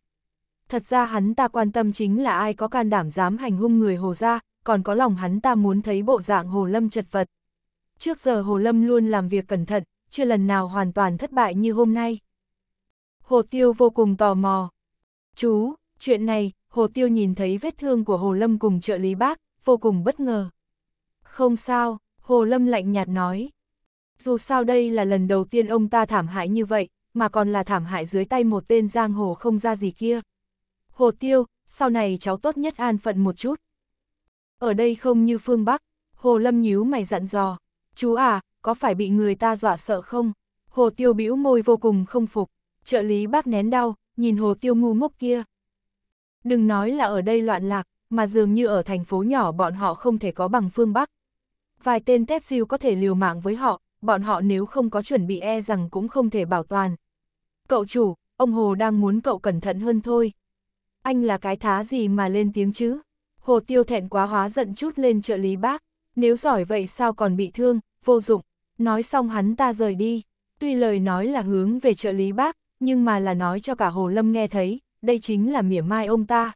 Thật ra hắn ta quan tâm chính là ai có can đảm dám hành hung người Hồ Gia, còn có lòng hắn ta muốn thấy bộ dạng Hồ Lâm chật vật. Trước giờ Hồ Lâm luôn làm việc cẩn thận, chưa lần nào hoàn toàn thất bại như hôm nay. Hồ Tiêu vô cùng tò mò. Chú, chuyện này, Hồ Tiêu nhìn thấy vết thương của Hồ Lâm cùng trợ lý bác, vô cùng bất ngờ. Không sao, Hồ Lâm lạnh nhạt nói. Dù sao đây là lần đầu tiên ông ta thảm hại như vậy, mà còn là thảm hại dưới tay một tên giang hồ không ra gì kia. Hồ Tiêu, sau này cháu tốt nhất an phận một chút. Ở đây không như phương Bắc, Hồ Lâm nhíu mày dặn dò. Chú à, có phải bị người ta dọa sợ không? Hồ Tiêu bĩu môi vô cùng không phục, trợ lý bác nén đau, nhìn Hồ Tiêu ngu ngốc kia. Đừng nói là ở đây loạn lạc, mà dường như ở thành phố nhỏ bọn họ không thể có bằng phương Bắc. Vài tên tép diêu có thể liều mạng với họ, bọn họ nếu không có chuẩn bị e rằng cũng không thể bảo toàn. Cậu chủ, ông Hồ đang muốn cậu cẩn thận hơn thôi. Anh là cái thá gì mà lên tiếng chứ? Hồ tiêu thẹn quá hóa giận chút lên trợ lý bác. Nếu giỏi vậy sao còn bị thương, vô dụng. Nói xong hắn ta rời đi. Tuy lời nói là hướng về trợ lý bác, nhưng mà là nói cho cả Hồ Lâm nghe thấy, đây chính là mỉa mai ông ta.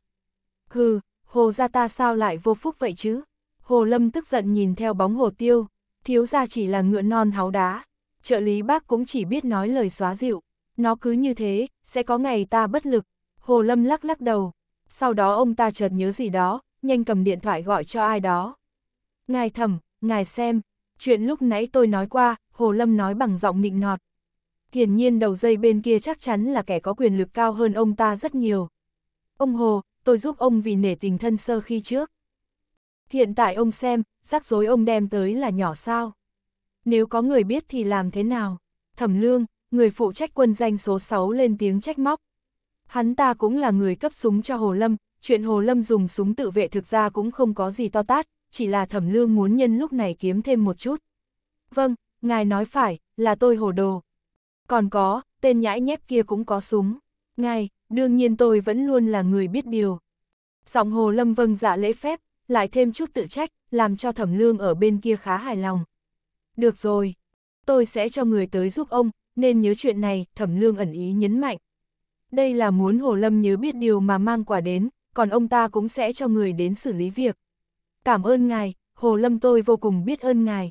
Hừ, hồ gia ta sao lại vô phúc vậy chứ? Hồ Lâm tức giận nhìn theo bóng hồ tiêu, thiếu gia chỉ là ngựa non háo đá, trợ lý bác cũng chỉ biết nói lời xóa dịu, nó cứ như thế, sẽ có ngày ta bất lực. Hồ Lâm lắc lắc đầu, sau đó ông ta chợt nhớ gì đó, nhanh cầm điện thoại gọi cho ai đó. Ngài thẩm, ngài xem, chuyện lúc nãy tôi nói qua, Hồ Lâm nói bằng giọng nịnh nọt. Hiển nhiên đầu dây bên kia chắc chắn là kẻ có quyền lực cao hơn ông ta rất nhiều. Ông Hồ, tôi giúp ông vì nể tình thân sơ khi trước. Hiện tại ông xem, rắc rối ông đem tới là nhỏ sao. Nếu có người biết thì làm thế nào? Thẩm Lương, người phụ trách quân danh số 6 lên tiếng trách móc. Hắn ta cũng là người cấp súng cho Hồ Lâm, chuyện Hồ Lâm dùng súng tự vệ thực ra cũng không có gì to tát, chỉ là Thẩm Lương muốn nhân lúc này kiếm thêm một chút. Vâng, ngài nói phải, là tôi hồ đồ. Còn có, tên nhãi nhép kia cũng có súng. Ngài, đương nhiên tôi vẫn luôn là người biết điều. Giọng Hồ Lâm vâng dạ lễ phép, lại thêm chút tự trách, làm cho thẩm lương ở bên kia khá hài lòng. Được rồi, tôi sẽ cho người tới giúp ông, nên nhớ chuyện này, thẩm lương ẩn ý nhấn mạnh. Đây là muốn Hồ Lâm nhớ biết điều mà mang quả đến, còn ông ta cũng sẽ cho người đến xử lý việc. Cảm ơn ngài, Hồ Lâm tôi vô cùng biết ơn ngài.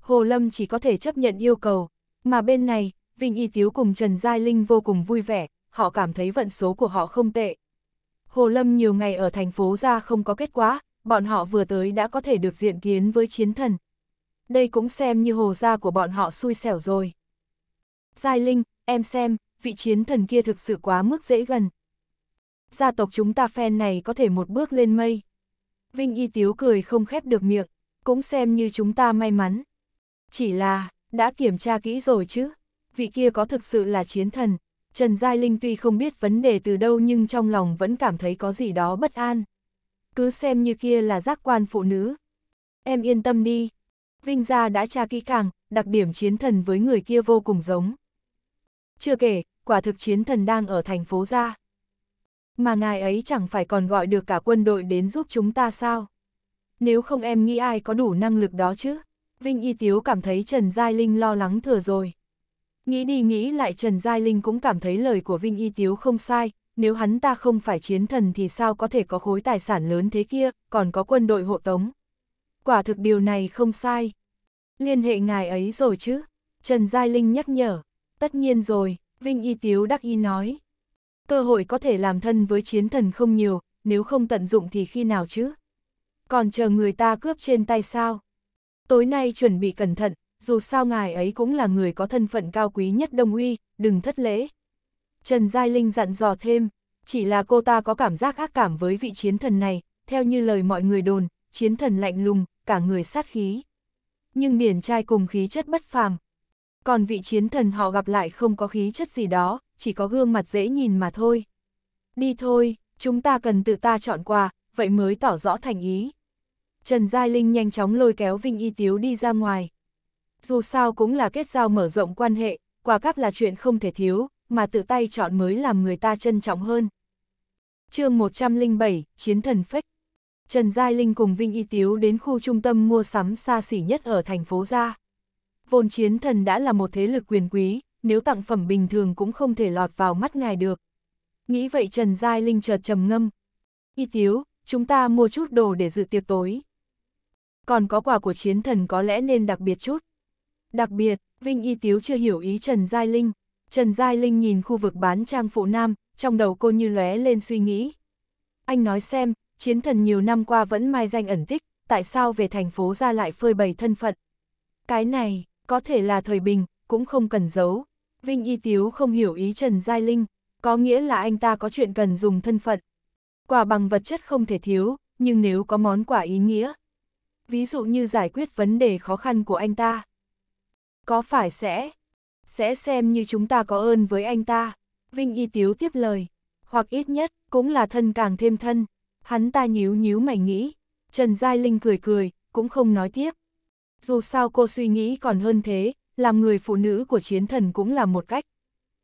Hồ Lâm chỉ có thể chấp nhận yêu cầu, mà bên này, Vinh Y Tiếu cùng Trần Giai Linh vô cùng vui vẻ, họ cảm thấy vận số của họ không tệ. Hồ Lâm nhiều ngày ở thành phố ra không có kết quả, bọn họ vừa tới đã có thể được diện kiến với chiến thần. Đây cũng xem như hồ gia của bọn họ xui xẻo rồi. Giai Linh, em xem, vị chiến thần kia thực sự quá mức dễ gần. Gia tộc chúng ta phen này có thể một bước lên mây. Vinh Y Tiếu cười không khép được miệng, cũng xem như chúng ta may mắn. Chỉ là, đã kiểm tra kỹ rồi chứ, vị kia có thực sự là chiến thần, Trần Giai Linh tuy không biết vấn đề từ đâu nhưng trong lòng vẫn cảm thấy có gì đó bất an. Cứ xem như kia là giác quan phụ nữ. Em yên tâm đi. Vinh Gia đã tra kỹ càng, đặc điểm chiến thần với người kia vô cùng giống. Chưa kể, quả thực chiến thần đang ở thành phố Gia. Mà ngài ấy chẳng phải còn gọi được cả quân đội đến giúp chúng ta sao? Nếu không em nghĩ ai có đủ năng lực đó chứ? Vinh Y Tiếu cảm thấy Trần Giai Linh lo lắng thừa rồi. Nghĩ đi nghĩ lại Trần Giai Linh cũng cảm thấy lời của Vinh Y Tiếu không sai, nếu hắn ta không phải chiến thần thì sao có thể có khối tài sản lớn thế kia, còn có quân đội hộ tống. Quả thực điều này không sai. Liên hệ ngài ấy rồi chứ? Trần Giai Linh nhắc nhở. Tất nhiên rồi, Vinh Y Tiếu đắc y nói. Cơ hội có thể làm thân với chiến thần không nhiều, nếu không tận dụng thì khi nào chứ? Còn chờ người ta cướp trên tay sao? Tối nay chuẩn bị cẩn thận, dù sao ngài ấy cũng là người có thân phận cao quý nhất Đông Uy, đừng thất lễ. Trần Giai Linh dặn dò thêm, chỉ là cô ta có cảm giác ác cảm với vị chiến thần này, theo như lời mọi người đồn, chiến thần lạnh lùng, cả người sát khí. Nhưng điển trai cùng khí chất bất phàm. Còn vị chiến thần họ gặp lại không có khí chất gì đó, chỉ có gương mặt dễ nhìn mà thôi. Đi thôi, chúng ta cần tự ta chọn quà, vậy mới tỏ rõ thành ý. Trần Giai Linh nhanh chóng lôi kéo Vinh Y Tiếu đi ra ngoài dù sao cũng là kết giao mở rộng quan hệ, quà cáp là chuyện không thể thiếu, mà tự tay chọn mới làm người ta trân trọng hơn. chương 107, Chiến thần Phách Trần Giai Linh cùng Vinh Y Tiếu đến khu trung tâm mua sắm xa xỉ nhất ở thành phố Gia. Vốn chiến thần đã là một thế lực quyền quý, nếu tặng phẩm bình thường cũng không thể lọt vào mắt ngài được. Nghĩ vậy Trần Giai Linh chợt trầm ngâm. Y Tiếu, chúng ta mua chút đồ để dự tiệc tối. Còn có quà của chiến thần có lẽ nên đặc biệt chút. Đặc biệt, Vinh Y Tiếu chưa hiểu ý Trần Giai Linh. Trần Giai Linh nhìn khu vực bán trang phụ nam, trong đầu cô như lóe lên suy nghĩ. Anh nói xem, chiến thần nhiều năm qua vẫn mai danh ẩn tích, tại sao về thành phố ra lại phơi bày thân phận. Cái này, có thể là thời bình, cũng không cần giấu. Vinh Y Tiếu không hiểu ý Trần Giai Linh, có nghĩa là anh ta có chuyện cần dùng thân phận. Quả bằng vật chất không thể thiếu, nhưng nếu có món quà ý nghĩa. Ví dụ như giải quyết vấn đề khó khăn của anh ta. Có phải sẽ? Sẽ xem như chúng ta có ơn với anh ta. Vinh Y Tiếu tiếp lời. Hoặc ít nhất, cũng là thân càng thêm thân. Hắn ta nhíu nhíu mày nghĩ. Trần Giai Linh cười cười, cũng không nói tiếp. Dù sao cô suy nghĩ còn hơn thế, làm người phụ nữ của chiến thần cũng là một cách.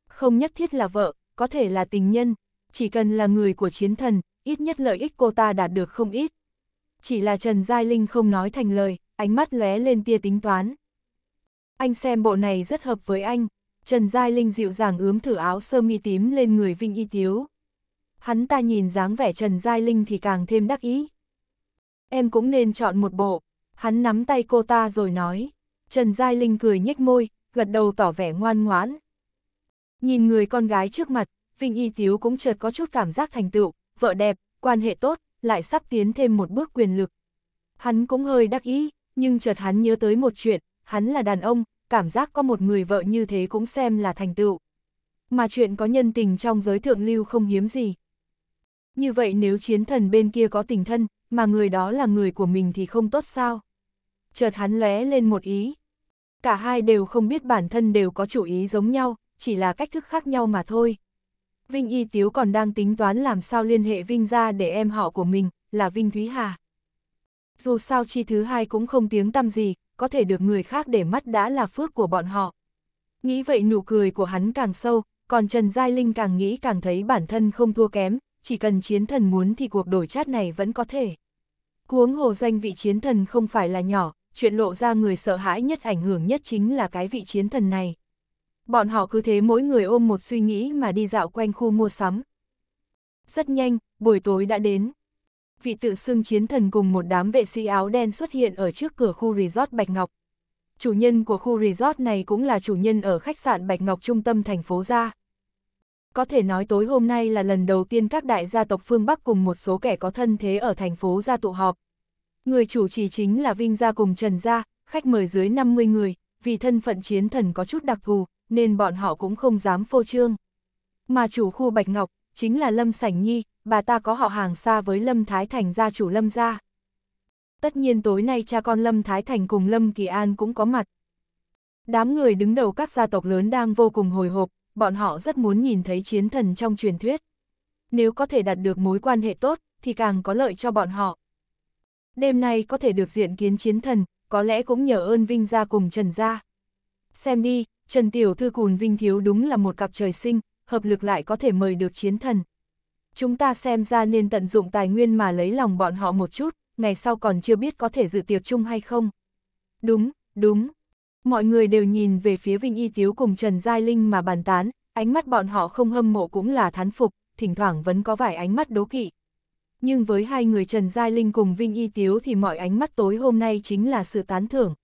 Không nhất thiết là vợ, có thể là tình nhân, chỉ cần là người của chiến thần, ít nhất lợi ích cô ta đạt được không ít. Chỉ là Trần Giai Linh không nói thành lời, ánh mắt lóe lên tia tính toán anh xem bộ này rất hợp với anh. Trần Giai Linh dịu dàng ướm thử áo sơ mi tím lên người Vinh Y Tiếu. Hắn ta nhìn dáng vẻ Trần Giai Linh thì càng thêm đắc ý. Em cũng nên chọn một bộ. Hắn nắm tay cô ta rồi nói. Trần Giai Linh cười nhếch môi, gật đầu tỏ vẻ ngoan ngoãn. Nhìn người con gái trước mặt, Vinh Y Tiếu cũng chợt có chút cảm giác thành tựu, vợ đẹp, quan hệ tốt, lại sắp tiến thêm một bước quyền lực. Hắn cũng hơi đắc ý, nhưng chợt hắn nhớ tới một chuyện, hắn là đàn ông, cảm giác có một người vợ như thế cũng xem là thành tựu. Mà chuyện có nhân tình trong giới thượng lưu không hiếm gì. Như vậy nếu chiến thần bên kia có tình thân, mà người đó là người của mình thì không tốt sao? Chợt hắn lóe lên một ý. Cả hai đều không biết bản thân đều có chủ ý giống nhau, chỉ là cách thức khác nhau mà thôi. Vinh Y Tiếu còn đang tính toán làm sao liên hệ Vinh ra để em họ của mình, là Vinh Thúy Hà dù sao chi thứ hai cũng không tiếng tăm gì, có thể được người khác để mắt đã là phước của bọn họ. Nghĩ vậy nụ cười của hắn càng sâu, còn Trần Giai Linh càng nghĩ càng thấy bản thân không thua kém, chỉ cần chiến thần muốn thì cuộc đổi chát này vẫn có thể. cuống hồ danh vị chiến thần không phải là nhỏ, chuyện lộ ra người sợ hãi nhất ảnh hưởng nhất chính là cái vị chiến thần này. Bọn họ cứ thế mỗi người ôm một suy nghĩ mà đi dạo quanh khu mua sắm. Rất nhanh, buổi tối đã đến vị tự xưng chiến thần cùng một đám vệ sĩ áo đen xuất hiện ở trước cửa khu resort Bạch Ngọc. Chủ nhân của khu resort này cũng là chủ nhân ở khách sạn Bạch Ngọc trung tâm thành phố Gia. Có thể nói tối hôm nay là lần đầu tiên các đại gia tộc phương Bắc cùng một số kẻ có thân thế ở thành phố Gia tụ họp. Người chủ trì chính là Vinh Gia cùng Trần Gia, khách mời dưới 50 người, vì thân phận chiến thần có chút đặc thù, nên bọn họ cũng không dám phô trương. Mà chủ khu Bạch Ngọc, chính là Lâm Sảnh Nhi, bà ta có họ hàng xa với Lâm Thái Thành gia chủ Lâm gia. Tất nhiên tối nay cha con Lâm Thái Thành cùng Lâm Kỳ An cũng có mặt. Đám người đứng đầu các gia tộc lớn đang vô cùng hồi hộp, bọn họ rất muốn nhìn thấy chiến thần trong truyền thuyết. Nếu có thể đạt được mối quan hệ tốt, thì càng có lợi cho bọn họ. Đêm nay có thể được diện kiến chiến thần, có lẽ cũng nhờ ơn Vinh gia cùng Trần gia. Xem đi, Trần Tiểu Thư cùng Vinh Thiếu đúng là một cặp trời sinh, hợp lực lại có thể mời được chiến thần chúng ta xem ra nên tận dụng tài nguyên mà lấy lòng bọn họ một chút, ngày sau còn chưa biết có thể dự tiệc chung hay không. Đúng, đúng. Mọi người đều nhìn về phía Vinh Y Tiếu cùng Trần Giai Linh mà bàn tán, ánh mắt bọn họ không hâm mộ cũng là thán phục, thỉnh thoảng vẫn có vài ánh mắt đố kỵ. Nhưng với hai người Trần Giai Linh cùng Vinh Y Tiếu thì mọi ánh mắt tối hôm nay chính là sự tán thưởng.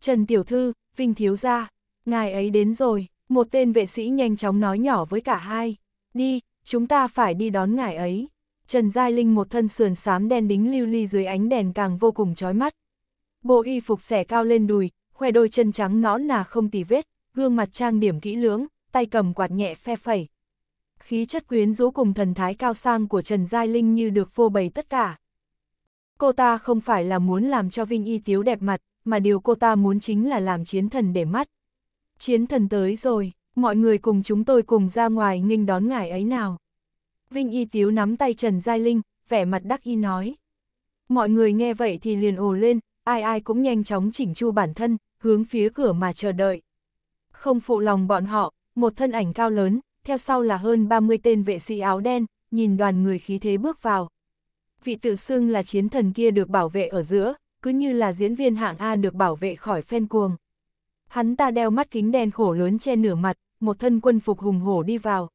Trần Tiểu Thư, Vinh Thiếu Gia, ngài ấy đến rồi, một tên vệ sĩ nhanh chóng nói nhỏ với cả hai. Đi, chúng ta phải đi đón ngài ấy. Trần Giai Linh một thân sườn xám đen đính lưu ly dưới ánh đèn càng vô cùng chói mắt. Bộ y phục xẻ cao lên đùi, khoe đôi chân trắng nõn nà không tì vết, gương mặt trang điểm kỹ lưỡng, tay cầm quạt nhẹ phe phẩy. Khí chất quyến rũ cùng thần thái cao sang của Trần Giai Linh như được vô bày tất cả. Cô ta không phải là muốn làm cho Vinh Y Tiếu đẹp mặt, mà điều cô ta muốn chính là làm chiến thần để mắt. Chiến thần tới rồi mọi người cùng chúng tôi cùng ra ngoài nghênh đón ngài ấy nào. Vinh Y Tiếu nắm tay Trần Giai Linh, vẻ mặt đắc y nói. Mọi người nghe vậy thì liền ồ lên, ai ai cũng nhanh chóng chỉnh chu bản thân, hướng phía cửa mà chờ đợi. Không phụ lòng bọn họ, một thân ảnh cao lớn, theo sau là hơn 30 tên vệ sĩ áo đen, nhìn đoàn người khí thế bước vào. Vị tự xưng là chiến thần kia được bảo vệ ở giữa, cứ như là diễn viên hạng A được bảo vệ khỏi phen cuồng. Hắn ta đeo mắt kính đen khổ lớn che nửa mặt, một thân quân phục hùng hổ đi vào.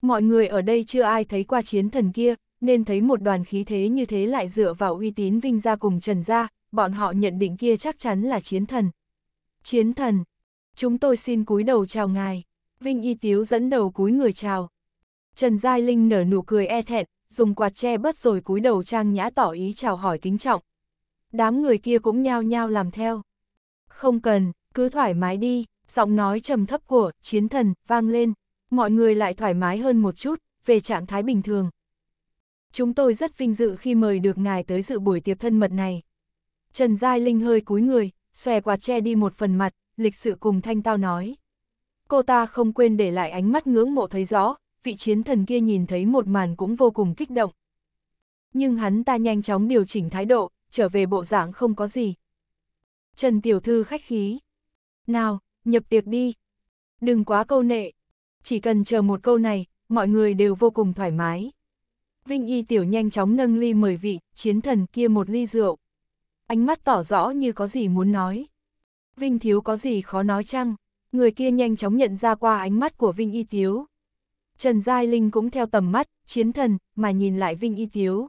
Mọi người ở đây chưa ai thấy qua chiến thần kia, nên thấy một đoàn khí thế như thế lại dựa vào uy tín Vinh ra cùng Trần ra, bọn họ nhận định kia chắc chắn là chiến thần. Chiến thần, chúng tôi xin cúi đầu chào ngài. Vinh Y Tiếu dẫn đầu cúi người chào. Trần Giai Linh nở nụ cười e thẹn, dùng quạt che bớt rồi cúi đầu trang nhã tỏ ý chào hỏi kính trọng. Đám người kia cũng nhao nhao làm theo. Không cần, cứ thoải mái đi, giọng nói trầm thấp của chiến thần vang lên, mọi người lại thoải mái hơn một chút, về trạng thái bình thường. Chúng tôi rất vinh dự khi mời được ngài tới dự buổi tiệc thân mật này. Trần Giai Linh hơi cúi người, xòe quạt che đi một phần mặt, lịch sự cùng thanh tao nói. Cô ta không quên để lại ánh mắt ngưỡng mộ thấy rõ, vị chiến thần kia nhìn thấy một màn cũng vô cùng kích động. Nhưng hắn ta nhanh chóng điều chỉnh thái độ, trở về bộ dạng không có gì. Trần Tiểu Thư khách khí. Nào, nhập tiệc đi. Đừng quá câu nệ, chỉ cần chờ một câu này, mọi người đều vô cùng thoải mái. Vinh Y Tiểu nhanh chóng nâng ly mời vị, chiến thần kia một ly rượu. Ánh mắt tỏ rõ như có gì muốn nói. Vinh Thiếu có gì khó nói chăng? Người kia nhanh chóng nhận ra qua ánh mắt của Vinh Y Tiếu. Trần Giai Linh cũng theo tầm mắt, chiến thần, mà nhìn lại Vinh Y Tiếu.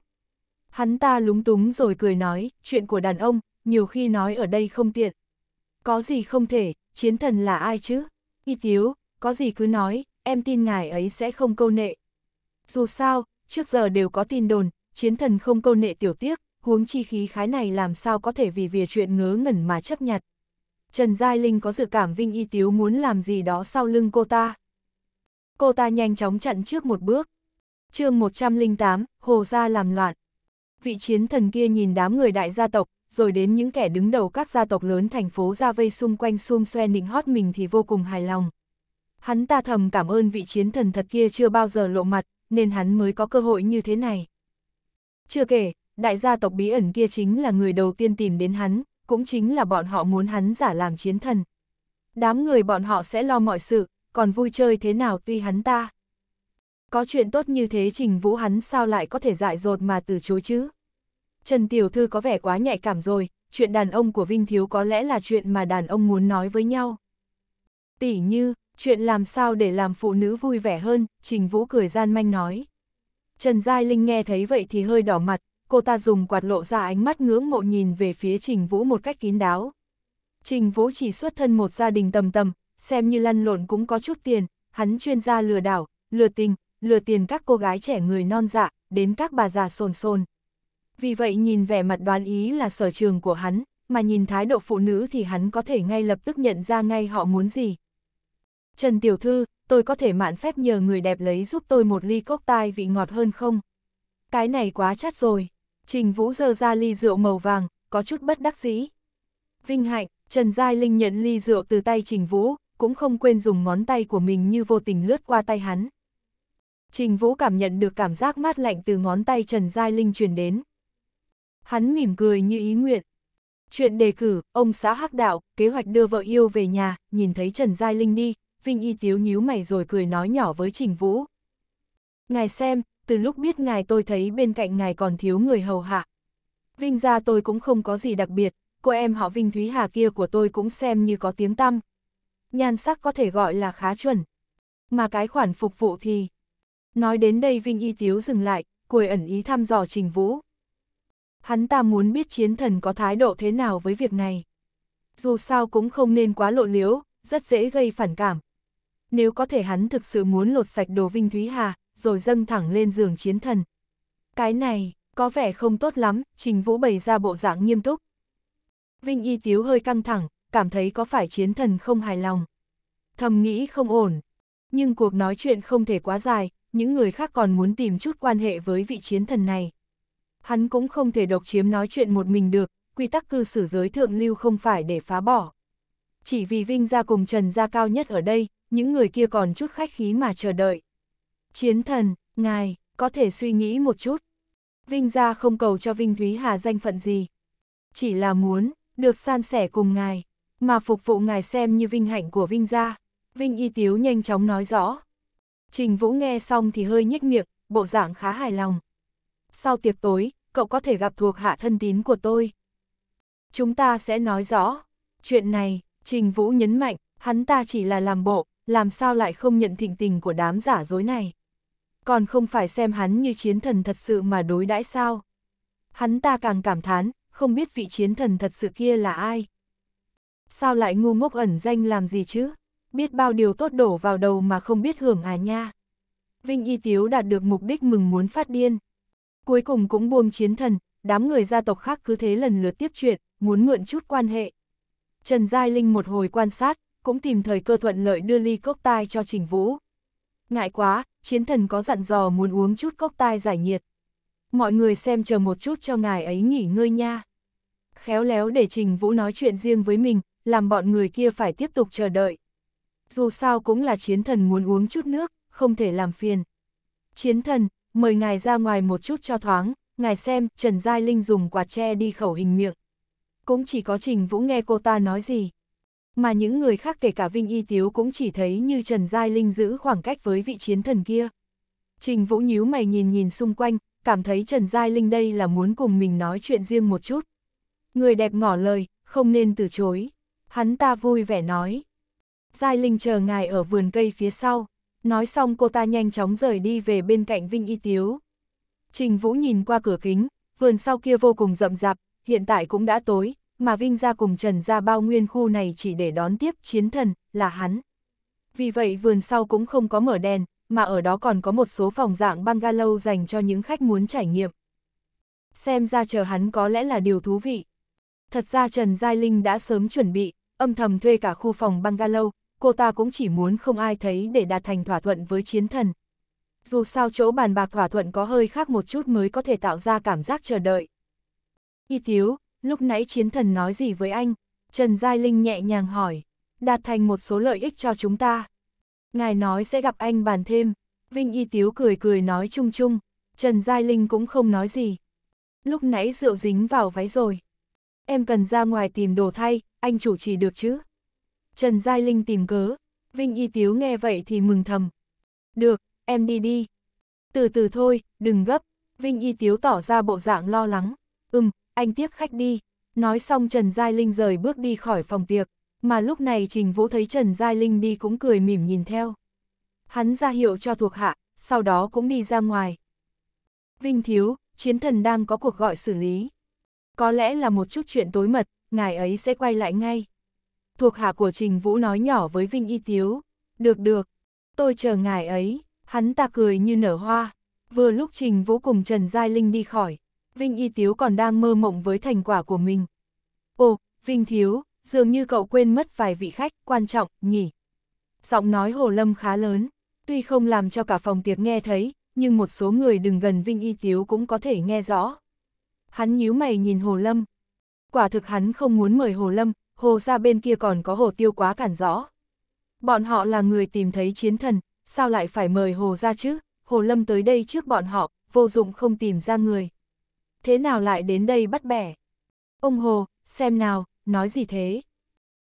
Hắn ta lúng túng rồi cười nói, chuyện của đàn ông, nhiều khi nói ở đây không tiện, có gì không thể, chiến thần là ai chứ? Y tiếu, có gì cứ nói, em tin ngài ấy sẽ không câu nệ. Dù sao, trước giờ đều có tin đồn, chiến thần không câu nệ tiểu tiếc, huống chi khí khái này làm sao có thể vì vỉa chuyện ngớ ngẩn mà chấp nhặt. Trần Giai Linh có dự cảm Vinh Y Tiếu muốn làm gì đó sau lưng cô ta. Cô ta nhanh chóng chặn trước một bước. chương 108, Hồ Gia làm loạn. Vị chiến thần kia nhìn đám người đại gia tộc, rồi đến những kẻ đứng đầu các gia tộc lớn thành phố ra vây xung quanh xung xoe nịnh hót mình thì vô cùng hài lòng. Hắn ta thầm cảm ơn vị chiến thần thật kia chưa bao giờ lộ mặt, nên hắn mới có cơ hội như thế này. Chưa kể, đại gia tộc bí ẩn kia chính là người đầu tiên tìm đến hắn, cũng chính là bọn họ muốn hắn giả làm chiến thần. Đám người bọn họ sẽ lo mọi sự, còn vui chơi thế nào tuy hắn ta. Có chuyện tốt như thế trình vũ hắn sao lại có thể dại dột mà từ chối chứ? Trần Tiểu Thư có vẻ quá nhạy cảm rồi, chuyện đàn ông của Vinh Thiếu có lẽ là chuyện mà đàn ông muốn nói với nhau. Tỷ như, chuyện làm sao để làm phụ nữ vui vẻ hơn, Trình Vũ cười gian manh nói. Trần Giai Linh nghe thấy vậy thì hơi đỏ mặt, cô ta dùng quạt lộ ra ánh mắt ngưỡng mộ nhìn về phía Trình Vũ một cách kín đáo. Trình Vũ chỉ xuất thân một gia đình tầm tầm, xem như lăn lộn cũng có chút tiền, hắn chuyên gia lừa đảo, lừa tình, lừa tiền các cô gái trẻ người non dạ, đến các bà già sồn sồn, vì vậy nhìn vẻ mặt đoán ý là sở trường của hắn, mà nhìn thái độ phụ nữ thì hắn có thể ngay lập tức nhận ra ngay họ muốn gì. Trần Tiểu Thư, tôi có thể mạn phép nhờ người đẹp lấy giúp tôi một ly cốc tai vị ngọt hơn không? Cái này quá chát rồi. Trình Vũ dơ ra ly rượu màu vàng, có chút bất đắc dĩ. Vinh hạnh, Trần Giai Linh nhận ly rượu từ tay Trình Vũ, cũng không quên dùng ngón tay của mình như vô tình lướt qua tay hắn. Trình Vũ cảm nhận được cảm giác mát lạnh từ ngón tay Trần Giai Linh truyền đến hắn mỉm cười như ý nguyện. Chuyện đề cử, ông xã Hắc Đạo, kế hoạch đưa vợ yêu về nhà, nhìn thấy Trần Giai Linh đi, Vinh Y tiếu nhíu mày rồi cười nói nhỏ với Trình Vũ. Ngài xem, từ lúc biết ngài tôi thấy bên cạnh ngài còn thiếu người hầu hạ. Vinh ra tôi cũng không có gì đặc biệt, cô em họ Vinh Thúy Hà kia của tôi cũng xem như có tiếng tăm. Nhan sắc có thể gọi là khá chuẩn. Mà cái khoản phục vụ thì... Nói đến đây Vinh Y Tiếu dừng lại, cười ẩn ý thăm dò Trình Vũ. Hắn ta muốn biết chiến thần có thái độ thế nào với việc này. Dù sao cũng không nên quá lộ liễu, rất dễ gây phản cảm. Nếu có thể hắn thực sự muốn lột sạch đồ Vinh Thúy Hà, rồi dâng thẳng lên giường chiến thần. Cái này, có vẻ không tốt lắm, Trình Vũ bày ra bộ dạng nghiêm túc. Vinh Y Tiếu hơi căng thẳng, cảm thấy có phải chiến thần không hài lòng. Thầm nghĩ không ổn. Nhưng cuộc nói chuyện không thể quá dài, những người khác còn muốn tìm chút quan hệ với vị chiến thần này hắn cũng không thể độc chiếm nói chuyện một mình được, quy tắc cư xử giới thượng lưu không phải để phá bỏ. Chỉ vì Vinh ra cùng Trần ra cao nhất ở đây, những người kia còn chút khách khí mà chờ đợi. Chiến thần, ngài, có thể suy nghĩ một chút. Vinh ra không cầu cho Vinh Thúy Hà danh phận gì. Chỉ là muốn, được san sẻ cùng ngài, mà phục vụ ngài xem như vinh hạnh của Vinh gia. Vinh Y Tiếu nhanh chóng nói rõ. Trình Vũ nghe xong thì hơi nhếch miệng, bộ dạng khá hài lòng. Sau tiệc tối, cậu có thể gặp thuộc hạ thân tín của tôi. Chúng ta sẽ nói rõ. Chuyện này, Trình Vũ nhấn mạnh, hắn ta chỉ là làm bộ, làm sao lại không nhận thịnh tình của đám giả dối này. Còn không phải xem hắn như chiến thần thật sự mà đối đãi sao. Hắn ta càng cảm thán, không biết vị chiến thần thật sự kia là ai. Sao lại ngu ngốc ẩn danh làm gì chứ? Biết bao điều tốt đổ vào đầu mà không biết hưởng à nha. Vinh Y Tiếu đạt được mục đích mừng muốn phát điên. Cuối cùng cũng buông chiến thần, đám người gia tộc khác cứ thế lần lượt tiếp chuyện, muốn mượn chút quan hệ. Trần Giai Linh một hồi quan sát, cũng tìm thời cơ thuận lợi đưa ly cốc tai cho Trình Vũ. Ngại quá, chiến thần có dặn dò muốn uống chút cốc tai giải nhiệt. Mọi người xem chờ một chút cho ngài ấy nghỉ ngơi nha. Khéo léo để Trình Vũ nói chuyện riêng với mình, làm bọn người kia phải tiếp tục chờ đợi. Dù sao cũng là chiến thần muốn uống chút nước, không thể làm phiền. Chiến thần, mời ngài ra ngoài một chút cho thoáng, ngài xem, Trần Giai Linh dùng quạt tre đi khẩu hình miệng. Cũng chỉ có Trình Vũ nghe cô ta nói gì. Mà những người khác kể cả Vinh Y Tiếu cũng chỉ thấy như Trần Giai Linh giữ khoảng cách với vị chiến thần kia. Trình Vũ nhíu mày nhìn nhìn xung quanh, cảm thấy Trần Giai Linh đây là muốn cùng mình nói chuyện riêng một chút. Người đẹp ngỏ lời, không nên từ chối. Hắn ta vui vẻ nói. Giai Linh chờ ngài ở vườn cây phía sau. Nói xong cô ta nhanh chóng rời đi về bên cạnh Vinh Y Tiếu. Trình Vũ nhìn qua cửa kính, vườn sau kia vô cùng rậm rạp, hiện tại cũng đã tối, mà Vinh ra cùng Trần ra bao nguyên khu này chỉ để đón tiếp chiến thần, là hắn. Vì vậy vườn sau cũng không có mở đèn, mà ở đó còn có một số phòng dạng bungalow dành cho những khách muốn trải nghiệm. Xem ra chờ hắn có lẽ là điều thú vị. Thật ra Trần Giai Linh đã sớm chuẩn bị, âm thầm thuê cả khu phòng bungalow, cô ta cũng chỉ muốn không ai thấy để đạt thành thỏa thuận với chiến thần. Dù sao chỗ bàn bạc thỏa thuận có hơi khác một chút mới có thể tạo ra cảm giác chờ đợi. Y Tiếu, lúc nãy chiến thần nói gì với anh? Trần Giai Linh nhẹ nhàng hỏi, đạt thành một số lợi ích cho chúng ta. Ngài nói sẽ gặp anh bàn thêm, Vinh Y Tiếu cười cười nói chung chung, Trần Giai Linh cũng không nói gì. Lúc nãy rượu dính vào váy rồi. Em cần ra ngoài tìm đồ thay, anh chủ trì được chứ? Trần Giai Linh tìm cớ, Vinh Y Tiếu nghe vậy thì mừng thầm. Được, em đi đi. Từ từ thôi, đừng gấp. Vinh Y Tiếu tỏ ra bộ dạng lo lắng. Ừm, anh tiếp khách đi. Nói xong Trần Giai Linh rời bước đi khỏi phòng tiệc. Mà lúc này Trình Vũ thấy Trần Giai Linh đi cũng cười mỉm nhìn theo. Hắn ra hiệu cho thuộc hạ, sau đó cũng đi ra ngoài. Vinh Thiếu, chiến thần đang có cuộc gọi xử lý. Có lẽ là một chút chuyện tối mật, ngài ấy sẽ quay lại ngay thuộc hạ của Trình Vũ nói nhỏ với Vinh Y Tiếu, được được, tôi chờ ngài ấy, hắn ta cười như nở hoa, vừa lúc Trình Vũ cùng Trần Giai Linh đi khỏi, Vinh Y Tiếu còn đang mơ mộng với thành quả của mình. Ồ, Vinh Thiếu, dường như cậu quên mất vài vị khách quan trọng, nhỉ? Giọng nói Hồ Lâm khá lớn, tuy không làm cho cả phòng tiệc nghe thấy, nhưng một số người đừng gần Vinh Y Tiếu cũng có thể nghe rõ. Hắn nhíu mày nhìn Hồ Lâm. Quả thực hắn không muốn mời Hồ Lâm, hồ ra bên kia còn có hồ tiêu quá cản rõ. Bọn họ là người tìm thấy chiến thần, sao lại phải mời hồ ra chứ, hồ lâm tới đây trước bọn họ, vô dụng không tìm ra người. Thế nào lại đến đây bắt bẻ? Ông hồ, xem nào, nói gì thế?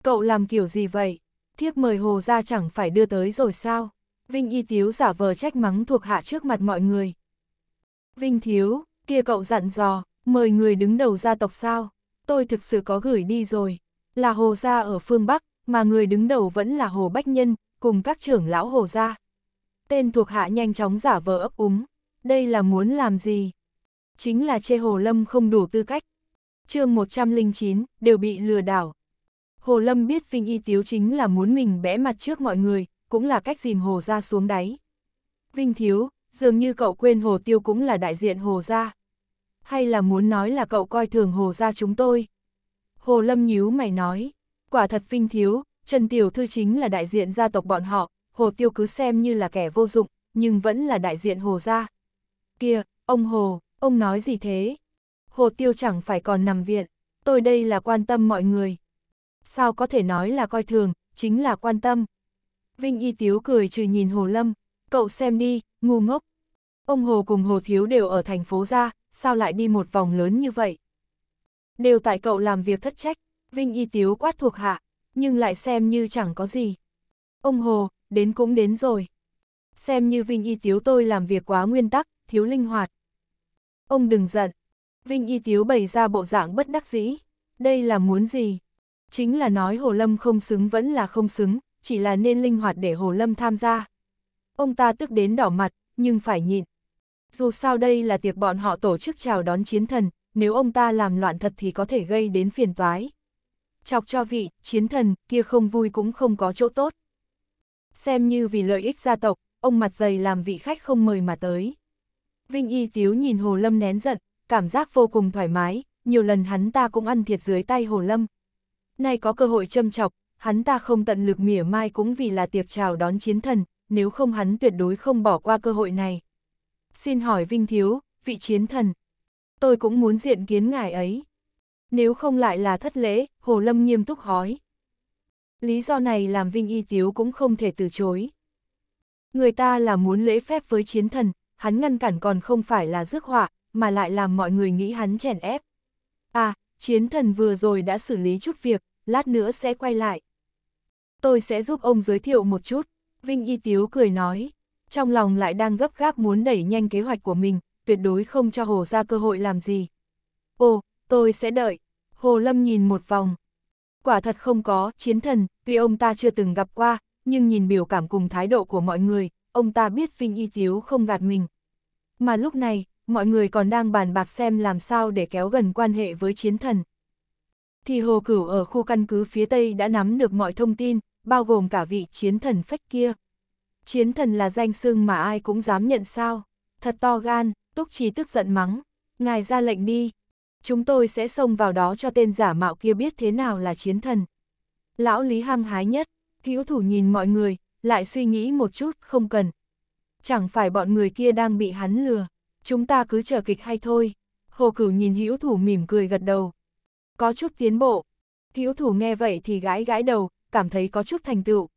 Cậu làm kiểu gì vậy? Thiếp mời hồ ra chẳng phải đưa tới rồi sao? Vinh y tiếu giả vờ trách mắng thuộc hạ trước mặt mọi người. Vinh thiếu, kia cậu dặn dò, mời người đứng đầu gia tộc sao? Tôi thực sự có gửi đi rồi là Hồ Gia ở phương Bắc, mà người đứng đầu vẫn là Hồ Bách Nhân, cùng các trưởng lão Hồ Gia. Tên thuộc hạ nhanh chóng giả vờ ấp úng, đây là muốn làm gì? Chính là chê Hồ Lâm không đủ tư cách. chương 109, đều bị lừa đảo. Hồ Lâm biết Vinh Y Tiếu chính là muốn mình bẽ mặt trước mọi người, cũng là cách dìm Hồ Gia xuống đáy. Vinh Thiếu, dường như cậu quên Hồ Tiêu cũng là đại diện Hồ Gia. Hay là muốn nói là cậu coi thường Hồ Gia chúng tôi? Hồ Lâm nhíu mày nói, quả thật vinh thiếu, Trần Tiểu Thư chính là đại diện gia tộc bọn họ, Hồ Tiêu cứ xem như là kẻ vô dụng, nhưng vẫn là đại diện Hồ gia. Kia, ông Hồ, ông nói gì thế? Hồ Tiêu chẳng phải còn nằm viện, tôi đây là quan tâm mọi người. Sao có thể nói là coi thường, chính là quan tâm. Vinh Y Tiếu cười trừ nhìn Hồ Lâm, cậu xem đi, ngu ngốc. Ông Hồ cùng Hồ Thiếu đều ở thành phố ra, sao lại đi một vòng lớn như vậy? Đều tại cậu làm việc thất trách, Vinh Y Tiếu quát thuộc hạ, nhưng lại xem như chẳng có gì. Ông Hồ, đến cũng đến rồi. Xem như Vinh Y Tiếu tôi làm việc quá nguyên tắc, thiếu linh hoạt. Ông đừng giận. Vinh Y Tiếu bày ra bộ dạng bất đắc dĩ. Đây là muốn gì? Chính là nói Hồ Lâm không xứng vẫn là không xứng, chỉ là nên linh hoạt để Hồ Lâm tham gia. Ông ta tức đến đỏ mặt, nhưng phải nhịn. Dù sao đây là tiệc bọn họ tổ chức chào đón chiến thần, nếu ông ta làm loạn thật thì có thể gây đến phiền toái. Chọc cho vị, chiến thần, kia không vui cũng không có chỗ tốt. Xem như vì lợi ích gia tộc, ông mặt dày làm vị khách không mời mà tới. Vinh Y Tiếu nhìn Hồ Lâm nén giận, cảm giác vô cùng thoải mái, nhiều lần hắn ta cũng ăn thiệt dưới tay Hồ Lâm. Nay có cơ hội châm chọc, hắn ta không tận lực mỉa mai cũng vì là tiệc chào đón chiến thần, nếu không hắn tuyệt đối không bỏ qua cơ hội này. Xin hỏi Vinh Thiếu, vị chiến thần, tôi cũng muốn diện kiến ngài ấy. Nếu không lại là thất lễ, Hồ Lâm nghiêm túc hói. Lý do này làm Vinh Y Tiếu cũng không thể từ chối. Người ta là muốn lễ phép với chiến thần, hắn ngăn cản còn không phải là rước họa, mà lại làm mọi người nghĩ hắn chèn ép. À, chiến thần vừa rồi đã xử lý chút việc, lát nữa sẽ quay lại. Tôi sẽ giúp ông giới thiệu một chút, Vinh Y Tiếu cười nói, trong lòng lại đang gấp gáp muốn đẩy nhanh kế hoạch của mình, tuyệt đối không cho Hồ ra cơ hội làm gì. Ồ, tôi sẽ đợi. Hồ Lâm nhìn một vòng. Quả thật không có, chiến thần, tuy ông ta chưa từng gặp qua, nhưng nhìn biểu cảm cùng thái độ của mọi người, ông ta biết Vinh Y Tiếu không gạt mình. Mà lúc này, mọi người còn đang bàn bạc xem làm sao để kéo gần quan hệ với chiến thần. Thì Hồ Cửu ở khu căn cứ phía Tây đã nắm được mọi thông tin, bao gồm cả vị chiến thần phách kia. Chiến thần là danh xưng mà ai cũng dám nhận sao, thật to gan. Túc Trí tức giận mắng, ngài ra lệnh đi, chúng tôi sẽ xông vào đó cho tên giả mạo kia biết thế nào là chiến thần. Lão Lý hăng hái nhất, hữu thủ nhìn mọi người, lại suy nghĩ một chút, không cần. Chẳng phải bọn người kia đang bị hắn lừa, chúng ta cứ chờ kịch hay thôi. Hồ Cửu nhìn hữu thủ mỉm cười gật đầu. Có chút tiến bộ. Hữu thủ nghe vậy thì gãi gãi đầu, cảm thấy có chút thành tựu.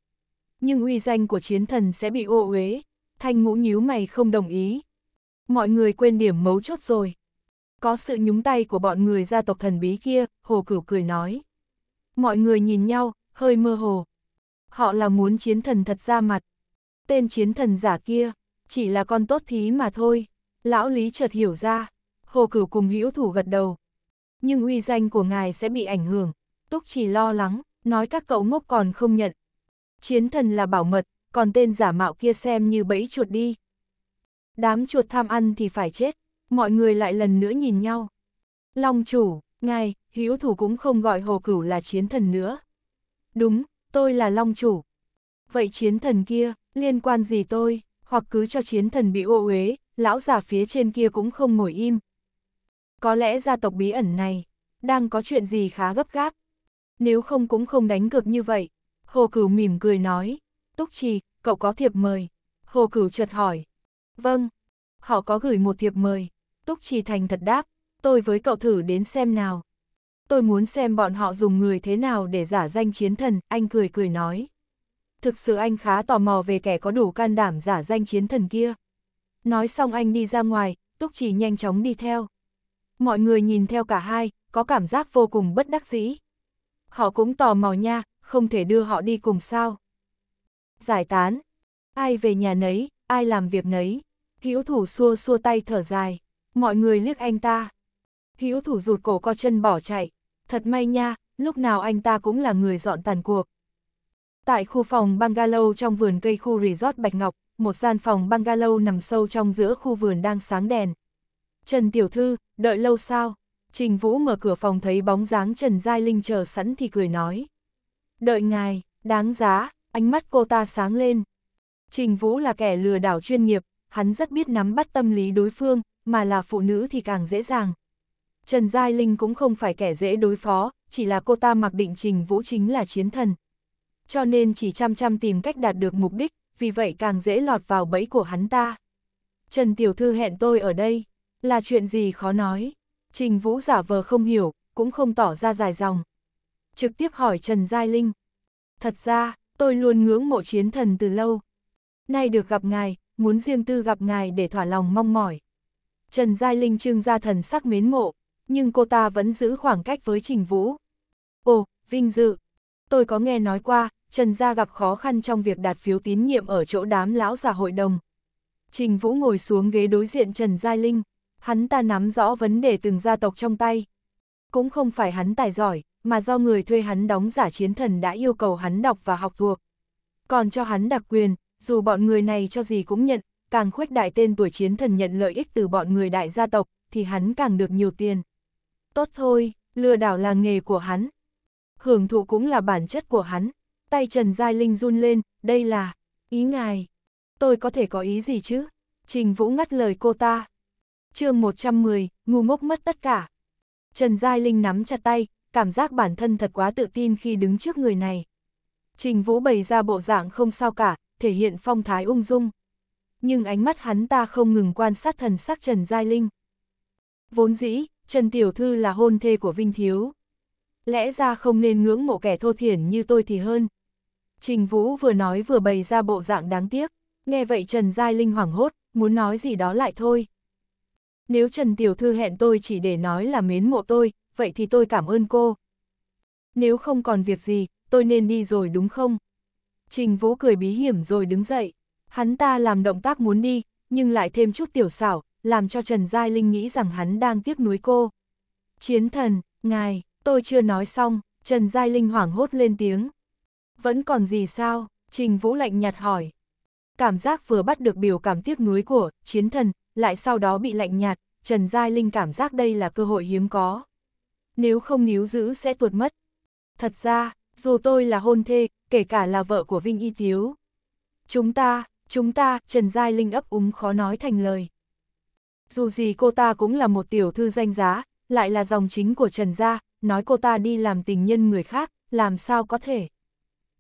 Nhưng uy danh của chiến thần sẽ bị ô uế. Thanh ngũ nhíu mày không đồng ý. Mọi người quên điểm mấu chốt rồi. Có sự nhúng tay của bọn người gia tộc thần bí kia, Hồ Cửu cười nói. Mọi người nhìn nhau, hơi mơ hồ. Họ là muốn chiến thần thật ra mặt. Tên chiến thần giả kia, chỉ là con tốt thí mà thôi. Lão Lý chợt hiểu ra, Hồ Cửu cùng hữu thủ gật đầu. Nhưng uy danh của ngài sẽ bị ảnh hưởng. Túc chỉ lo lắng, nói các cậu ngốc còn không nhận. Chiến thần là bảo mật, còn tên giả mạo kia xem như bẫy chuột đi. Đám chuột tham ăn thì phải chết, mọi người lại lần nữa nhìn nhau. Long chủ, ngài, hữu thủ cũng không gọi hồ cửu là chiến thần nữa. Đúng, tôi là long chủ. Vậy chiến thần kia, liên quan gì tôi, hoặc cứ cho chiến thần bị ô uế, lão già phía trên kia cũng không ngồi im. Có lẽ gia tộc bí ẩn này, đang có chuyện gì khá gấp gáp. Nếu không cũng không đánh cược như vậy. Hồ cửu mỉm cười nói, Túc Trì, cậu có thiệp mời. Hồ cửu chợt hỏi, Vâng. Họ có gửi một thiệp mời. Túc Trì Thành thật đáp, tôi với cậu thử đến xem nào. Tôi muốn xem bọn họ dùng người thế nào để giả danh chiến thần, anh cười cười nói. Thực sự anh khá tò mò về kẻ có đủ can đảm giả danh chiến thần kia. Nói xong anh đi ra ngoài, Túc Trì nhanh chóng đi theo. Mọi người nhìn theo cả hai, có cảm giác vô cùng bất đắc dĩ. Họ cũng tò mò nha, không thể đưa họ đi cùng sao. Giải tán. Ai về nhà nấy, ai làm việc nấy. Hữu thủ xua xua tay thở dài, mọi người liếc anh ta. Hữu thủ rụt cổ co chân bỏ chạy, thật may nha, lúc nào anh ta cũng là người dọn tàn cuộc. Tại khu phòng bungalow trong vườn cây khu resort Bạch Ngọc, một gian phòng bungalow nằm sâu trong giữa khu vườn đang sáng đèn. Trần Tiểu Thư, đợi lâu sao? Trình Vũ mở cửa phòng thấy bóng dáng Trần Giai Linh chờ sẵn thì cười nói. Đợi ngài, đáng giá, ánh mắt cô ta sáng lên. Trình Vũ là kẻ lừa đảo chuyên nghiệp, hắn rất biết nắm bắt tâm lý đối phương, mà là phụ nữ thì càng dễ dàng. Trần Giai Linh cũng không phải kẻ dễ đối phó, chỉ là cô ta mặc định trình vũ chính là chiến thần. Cho nên chỉ chăm chăm tìm cách đạt được mục đích, vì vậy càng dễ lọt vào bẫy của hắn ta. Trần Tiểu Thư hẹn tôi ở đây, là chuyện gì khó nói. Trình Vũ giả vờ không hiểu, cũng không tỏ ra dài dòng. Trực tiếp hỏi Trần Giai Linh. Thật ra, tôi luôn ngưỡng mộ chiến thần từ lâu. Nay được gặp ngài, muốn riêng tư gặp ngài để thỏa lòng mong mỏi. Trần Giai Linh trưng ra thần sắc mến mộ, nhưng cô ta vẫn giữ khoảng cách với Trình Vũ. Ồ, vinh dự. Tôi có nghe nói qua, Trần Gia gặp khó khăn trong việc đạt phiếu tín nhiệm ở chỗ đám lão giả hội đồng. Trình Vũ ngồi xuống ghế đối diện Trần Giai Linh, hắn ta nắm rõ vấn đề từng gia tộc trong tay. Cũng không phải hắn tài giỏi, mà do người thuê hắn đóng giả chiến thần đã yêu cầu hắn đọc và học thuộc. Còn cho hắn đặc quyền, dù bọn người này cho gì cũng nhận, càng khuếch đại tên tuổi chiến thần nhận lợi ích từ bọn người đại gia tộc, thì hắn càng được nhiều tiền. Tốt thôi, lừa đảo là nghề của hắn. Hưởng thụ cũng là bản chất của hắn. Tay Trần Giai Linh run lên, đây là, ý ngài. Tôi có thể có ý gì chứ? Trình Vũ ngắt lời cô ta. chương 110, ngu ngốc mất tất cả. Trần Giai Linh nắm chặt tay, cảm giác bản thân thật quá tự tin khi đứng trước người này. Trình Vũ bày ra bộ dạng không sao cả, thể hiện phong thái ung dung. Nhưng ánh mắt hắn ta không ngừng quan sát thần sắc Trần Giai Linh. Vốn dĩ, Trần Tiểu Thư là hôn thê của Vinh Thiếu. Lẽ ra không nên ngưỡng mộ kẻ thô thiển như tôi thì hơn. Trình Vũ vừa nói vừa bày ra bộ dạng đáng tiếc. Nghe vậy Trần Giai Linh hoảng hốt, muốn nói gì đó lại thôi. Nếu Trần Tiểu Thư hẹn tôi chỉ để nói là mến mộ tôi, vậy thì tôi cảm ơn cô. Nếu không còn việc gì, tôi nên đi rồi đúng không? Trình Vũ cười bí hiểm rồi đứng dậy. Hắn ta làm động tác muốn đi, nhưng lại thêm chút tiểu xảo, làm cho Trần Giai Linh nghĩ rằng hắn đang tiếc nuối cô. Chiến thần, ngài, tôi chưa nói xong, Trần Giai Linh hoảng hốt lên tiếng. Vẫn còn gì sao? Trình Vũ lạnh nhạt hỏi. Cảm giác vừa bắt được biểu cảm tiếc nuối của chiến thần, lại sau đó bị lạnh nhạt, Trần Giai Linh cảm giác đây là cơ hội hiếm có. Nếu không níu giữ sẽ tuột mất. Thật ra, dù tôi là hôn thê, kể cả là vợ của Vinh Y Tiếu. Chúng ta, chúng ta, Trần Giai Linh ấp úng khó nói thành lời. Dù gì cô ta cũng là một tiểu thư danh giá, lại là dòng chính của Trần Gia, nói cô ta đi làm tình nhân người khác, làm sao có thể.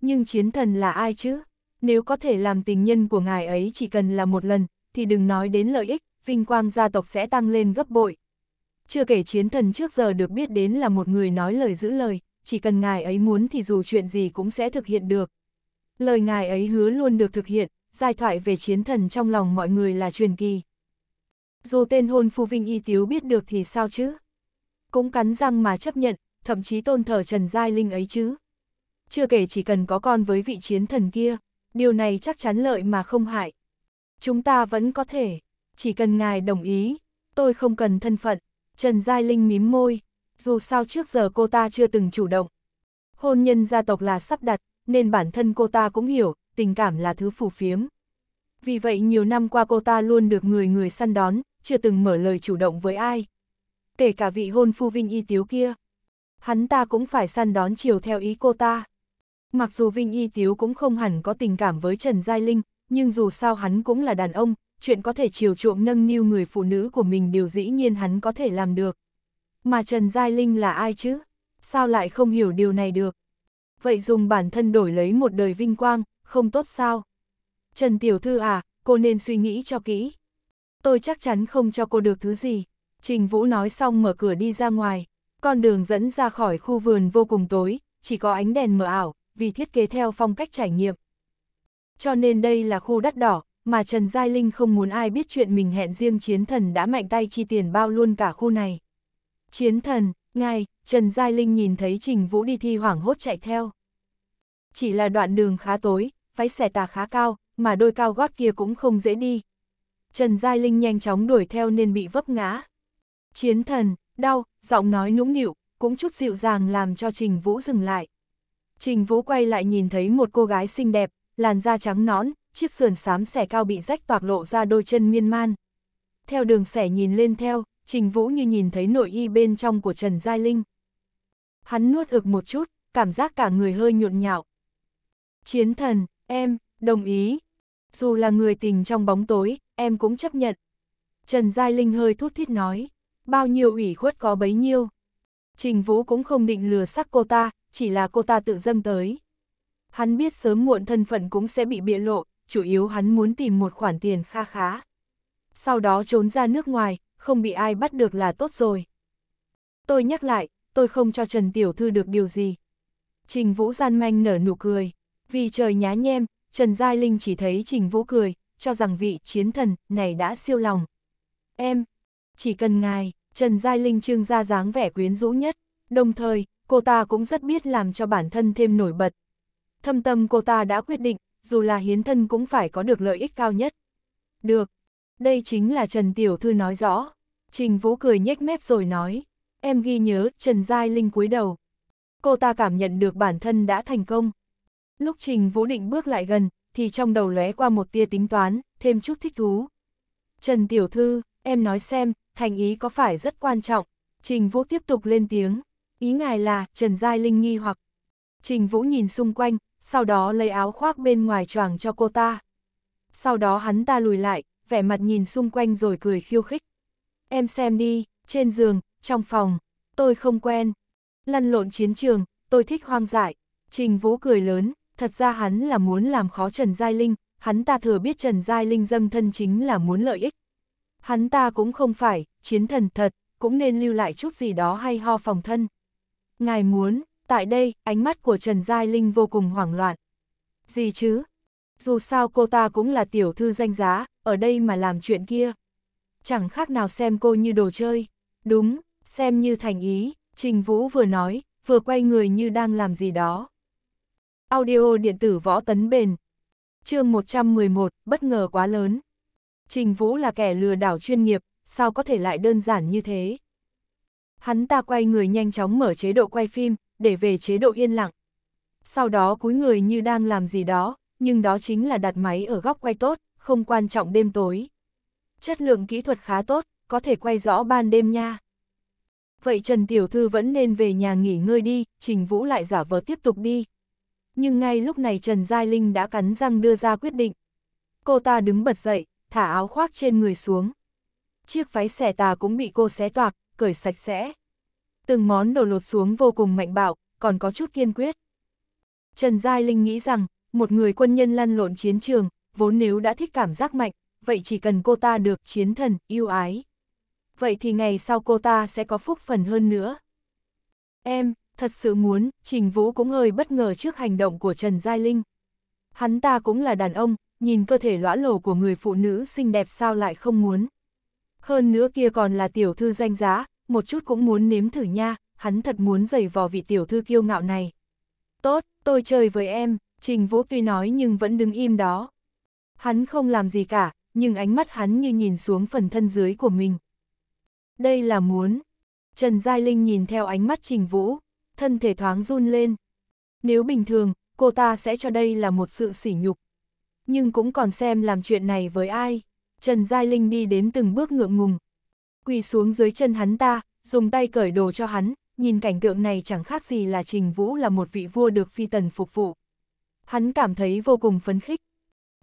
Nhưng chiến thần là ai chứ? Nếu có thể làm tình nhân của ngài ấy chỉ cần là một lần, thì đừng nói đến lợi ích, vinh quang gia tộc sẽ tăng lên gấp bội. Chưa kể chiến thần trước giờ được biết đến là một người nói lời giữ lời, chỉ cần ngài ấy muốn thì dù chuyện gì cũng sẽ thực hiện được. Lời ngài ấy hứa luôn được thực hiện, giai thoại về chiến thần trong lòng mọi người là truyền kỳ. Dù tên hôn phu Vinh Y Tiếu biết được thì sao chứ? Cũng cắn răng mà chấp nhận, thậm chí tôn thờ Trần Giai Linh ấy chứ. Chưa kể chỉ cần có con với vị chiến thần kia, điều này chắc chắn lợi mà không hại. Chúng ta vẫn có thể, chỉ cần ngài đồng ý, tôi không cần thân phận. Trần Giai Linh mím môi, dù sao trước giờ cô ta chưa từng chủ động. Hôn nhân gia tộc là sắp đặt, nên bản thân cô ta cũng hiểu, tình cảm là thứ phù phiếm. Vì vậy nhiều năm qua cô ta luôn được người người săn đón, chưa từng mở lời chủ động với ai. Kể cả vị hôn phu Vinh Y Tiếu kia. Hắn ta cũng phải săn đón chiều theo ý cô ta. Mặc dù Vinh Y Tiếu cũng không hẳn có tình cảm với Trần Giai Linh, nhưng dù sao hắn cũng là đàn ông, chuyện có thể chiều chuộng nâng niu người phụ nữ của mình điều dĩ nhiên hắn có thể làm được. Mà Trần Giai Linh là ai chứ? Sao lại không hiểu điều này được? Vậy dùng bản thân đổi lấy một đời vinh quang, không tốt sao? Trần Tiểu Thư à, cô nên suy nghĩ cho kỹ. Tôi chắc chắn không cho cô được thứ gì. Trình Vũ nói xong mở cửa đi ra ngoài. Con đường dẫn ra khỏi khu vườn vô cùng tối, chỉ có ánh đèn mờ ảo, vì thiết kế theo phong cách trải nghiệm. Cho nên đây là khu đắt đỏ, mà Trần Giai Linh không muốn ai biết chuyện mình hẹn riêng chiến thần đã mạnh tay chi tiền bao luôn cả khu này. Chiến thần, ngài, Trần Giai Linh nhìn thấy Trình Vũ đi thi hoảng hốt chạy theo. Chỉ là đoạn đường khá tối, váy xẻ tà khá cao, mà đôi cao gót kia cũng không dễ đi. Trần Giai Linh nhanh chóng đuổi theo nên bị vấp ngã. Chiến thần, đau, giọng nói nũng nịu, cũng chút dịu dàng làm cho Trình Vũ dừng lại. Trình Vũ quay lại nhìn thấy một cô gái xinh đẹp, làn da trắng nõn, chiếc sườn xám xẻ cao bị rách toạc lộ ra đôi chân miên man. Theo đường xẻ nhìn lên theo, Trình Vũ như nhìn thấy nội y bên trong của Trần Giai Linh. Hắn nuốt ực một chút, cảm giác cả người hơi nhộn nhạo. Chiến thần, em, đồng ý. Dù là người tình trong bóng tối, em cũng chấp nhận. Trần Giai Linh hơi thút thít nói, bao nhiêu ủy khuất có bấy nhiêu. Trình Vũ cũng không định lừa sắc cô ta, chỉ là cô ta tự dâng tới. Hắn biết sớm muộn thân phận cũng sẽ bị bịa lộ, chủ yếu hắn muốn tìm một khoản tiền kha khá. Sau đó trốn ra nước ngoài, không bị ai bắt được là tốt rồi. Tôi nhắc lại, tôi không cho Trần Tiểu Thư được điều gì. Trình Vũ gian manh nở nụ cười, vì trời nhá nhem, Trần Giai Linh chỉ thấy Trình Vũ cười, cho rằng vị chiến thần này đã siêu lòng. Em, chỉ cần ngài, Trần Giai Linh trương ra dáng vẻ quyến rũ nhất, đồng thời, cô ta cũng rất biết làm cho bản thân thêm nổi bật. Thâm tâm cô ta đã quyết định, dù là hiến thân cũng phải có được lợi ích cao nhất. Được, đây chính là Trần Tiểu Thư nói rõ. Trình Vũ cười nhếch mép rồi nói. Em ghi nhớ, Trần Giai Linh cúi đầu. Cô ta cảm nhận được bản thân đã thành công. Lúc Trình Vũ định bước lại gần, thì trong đầu lóe qua một tia tính toán, thêm chút thích thú. Trần Tiểu Thư, em nói xem, thành ý có phải rất quan trọng. Trình Vũ tiếp tục lên tiếng. Ý ngài là, Trần Giai Linh nghi hoặc. Trình Vũ nhìn xung quanh, sau đó lấy áo khoác bên ngoài choàng cho cô ta. Sau đó hắn ta lùi lại, vẻ mặt nhìn xung quanh rồi cười khiêu khích. Em xem đi, trên giường, trong phòng, tôi không quen. Lăn lộn chiến trường, tôi thích hoang dại. Trình Vũ cười lớn, thật ra hắn là muốn làm khó Trần Giai Linh, hắn ta thừa biết Trần Giai Linh dâng thân chính là muốn lợi ích. Hắn ta cũng không phải, chiến thần thật, cũng nên lưu lại chút gì đó hay ho phòng thân. Ngài muốn, tại đây, ánh mắt của Trần Giai Linh vô cùng hoảng loạn. Gì chứ? Dù sao cô ta cũng là tiểu thư danh giá, ở đây mà làm chuyện kia. Chẳng khác nào xem cô như đồ chơi. Đúng, xem như thành ý, Trình Vũ vừa nói, vừa quay người như đang làm gì đó. Audio điện tử võ tấn bền. chương 111, bất ngờ quá lớn. Trình Vũ là kẻ lừa đảo chuyên nghiệp, sao có thể lại đơn giản như thế? Hắn ta quay người nhanh chóng mở chế độ quay phim, để về chế độ yên lặng. Sau đó cúi người như đang làm gì đó, nhưng đó chính là đặt máy ở góc quay tốt không quan trọng đêm tối. Chất lượng kỹ thuật khá tốt, có thể quay rõ ban đêm nha. Vậy Trần Tiểu Thư vẫn nên về nhà nghỉ ngơi đi, Trình Vũ lại giả vờ tiếp tục đi. Nhưng ngay lúc này Trần Giai Linh đã cắn răng đưa ra quyết định. Cô ta đứng bật dậy, thả áo khoác trên người xuống. Chiếc váy xẻ tà cũng bị cô xé toạc, cởi sạch sẽ. Từng món đồ lột xuống vô cùng mạnh bạo, còn có chút kiên quyết. Trần Giai Linh nghĩ rằng, một người quân nhân lăn lộn chiến trường, vốn nếu đã thích cảm giác mạnh, vậy chỉ cần cô ta được chiến thần, yêu ái. Vậy thì ngày sau cô ta sẽ có phúc phần hơn nữa. Em, thật sự muốn, Trình Vũ cũng hơi bất ngờ trước hành động của Trần Giai Linh. Hắn ta cũng là đàn ông, nhìn cơ thể lõa lồ của người phụ nữ xinh đẹp sao lại không muốn. Hơn nữa kia còn là tiểu thư danh giá, một chút cũng muốn nếm thử nha, hắn thật muốn giày vò vị tiểu thư kiêu ngạo này. Tốt, tôi chơi với em, Trình Vũ tuy nói nhưng vẫn đứng im đó. Hắn không làm gì cả, nhưng ánh mắt hắn như nhìn xuống phần thân dưới của mình. Đây là muốn. Trần Giai Linh nhìn theo ánh mắt Trình Vũ, thân thể thoáng run lên. Nếu bình thường, cô ta sẽ cho đây là một sự sỉ nhục. Nhưng cũng còn xem làm chuyện này với ai. Trần Giai Linh đi đến từng bước ngượng ngùng. Quỳ xuống dưới chân hắn ta, dùng tay cởi đồ cho hắn, nhìn cảnh tượng này chẳng khác gì là Trình Vũ là một vị vua được phi tần phục vụ. Hắn cảm thấy vô cùng phấn khích,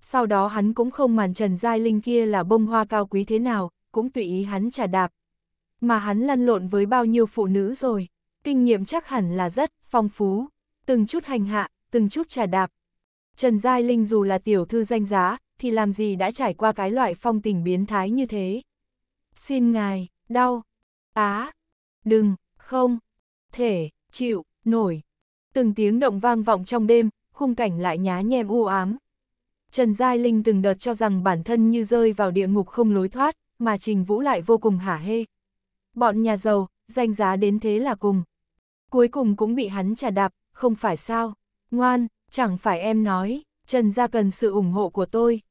sau đó hắn cũng không màn Trần Giai Linh kia là bông hoa cao quý thế nào, cũng tùy ý hắn trả đạp. Mà hắn lăn lộn với bao nhiêu phụ nữ rồi, kinh nghiệm chắc hẳn là rất phong phú, từng chút hành hạ, từng chút trả đạp. Trần Giai Linh dù là tiểu thư danh giá, thì làm gì đã trải qua cái loại phong tình biến thái như thế. Xin ngài, đau, á, đừng, không, thể, chịu, nổi. Từng tiếng động vang vọng trong đêm, khung cảnh lại nhá nhem u ám, Trần Giai Linh từng đợt cho rằng bản thân như rơi vào địa ngục không lối thoát, mà Trình Vũ lại vô cùng hả hê. Bọn nhà giàu, danh giá đến thế là cùng. Cuối cùng cũng bị hắn trả đạp, không phải sao. Ngoan, chẳng phải em nói, Trần Gia cần sự ủng hộ của tôi.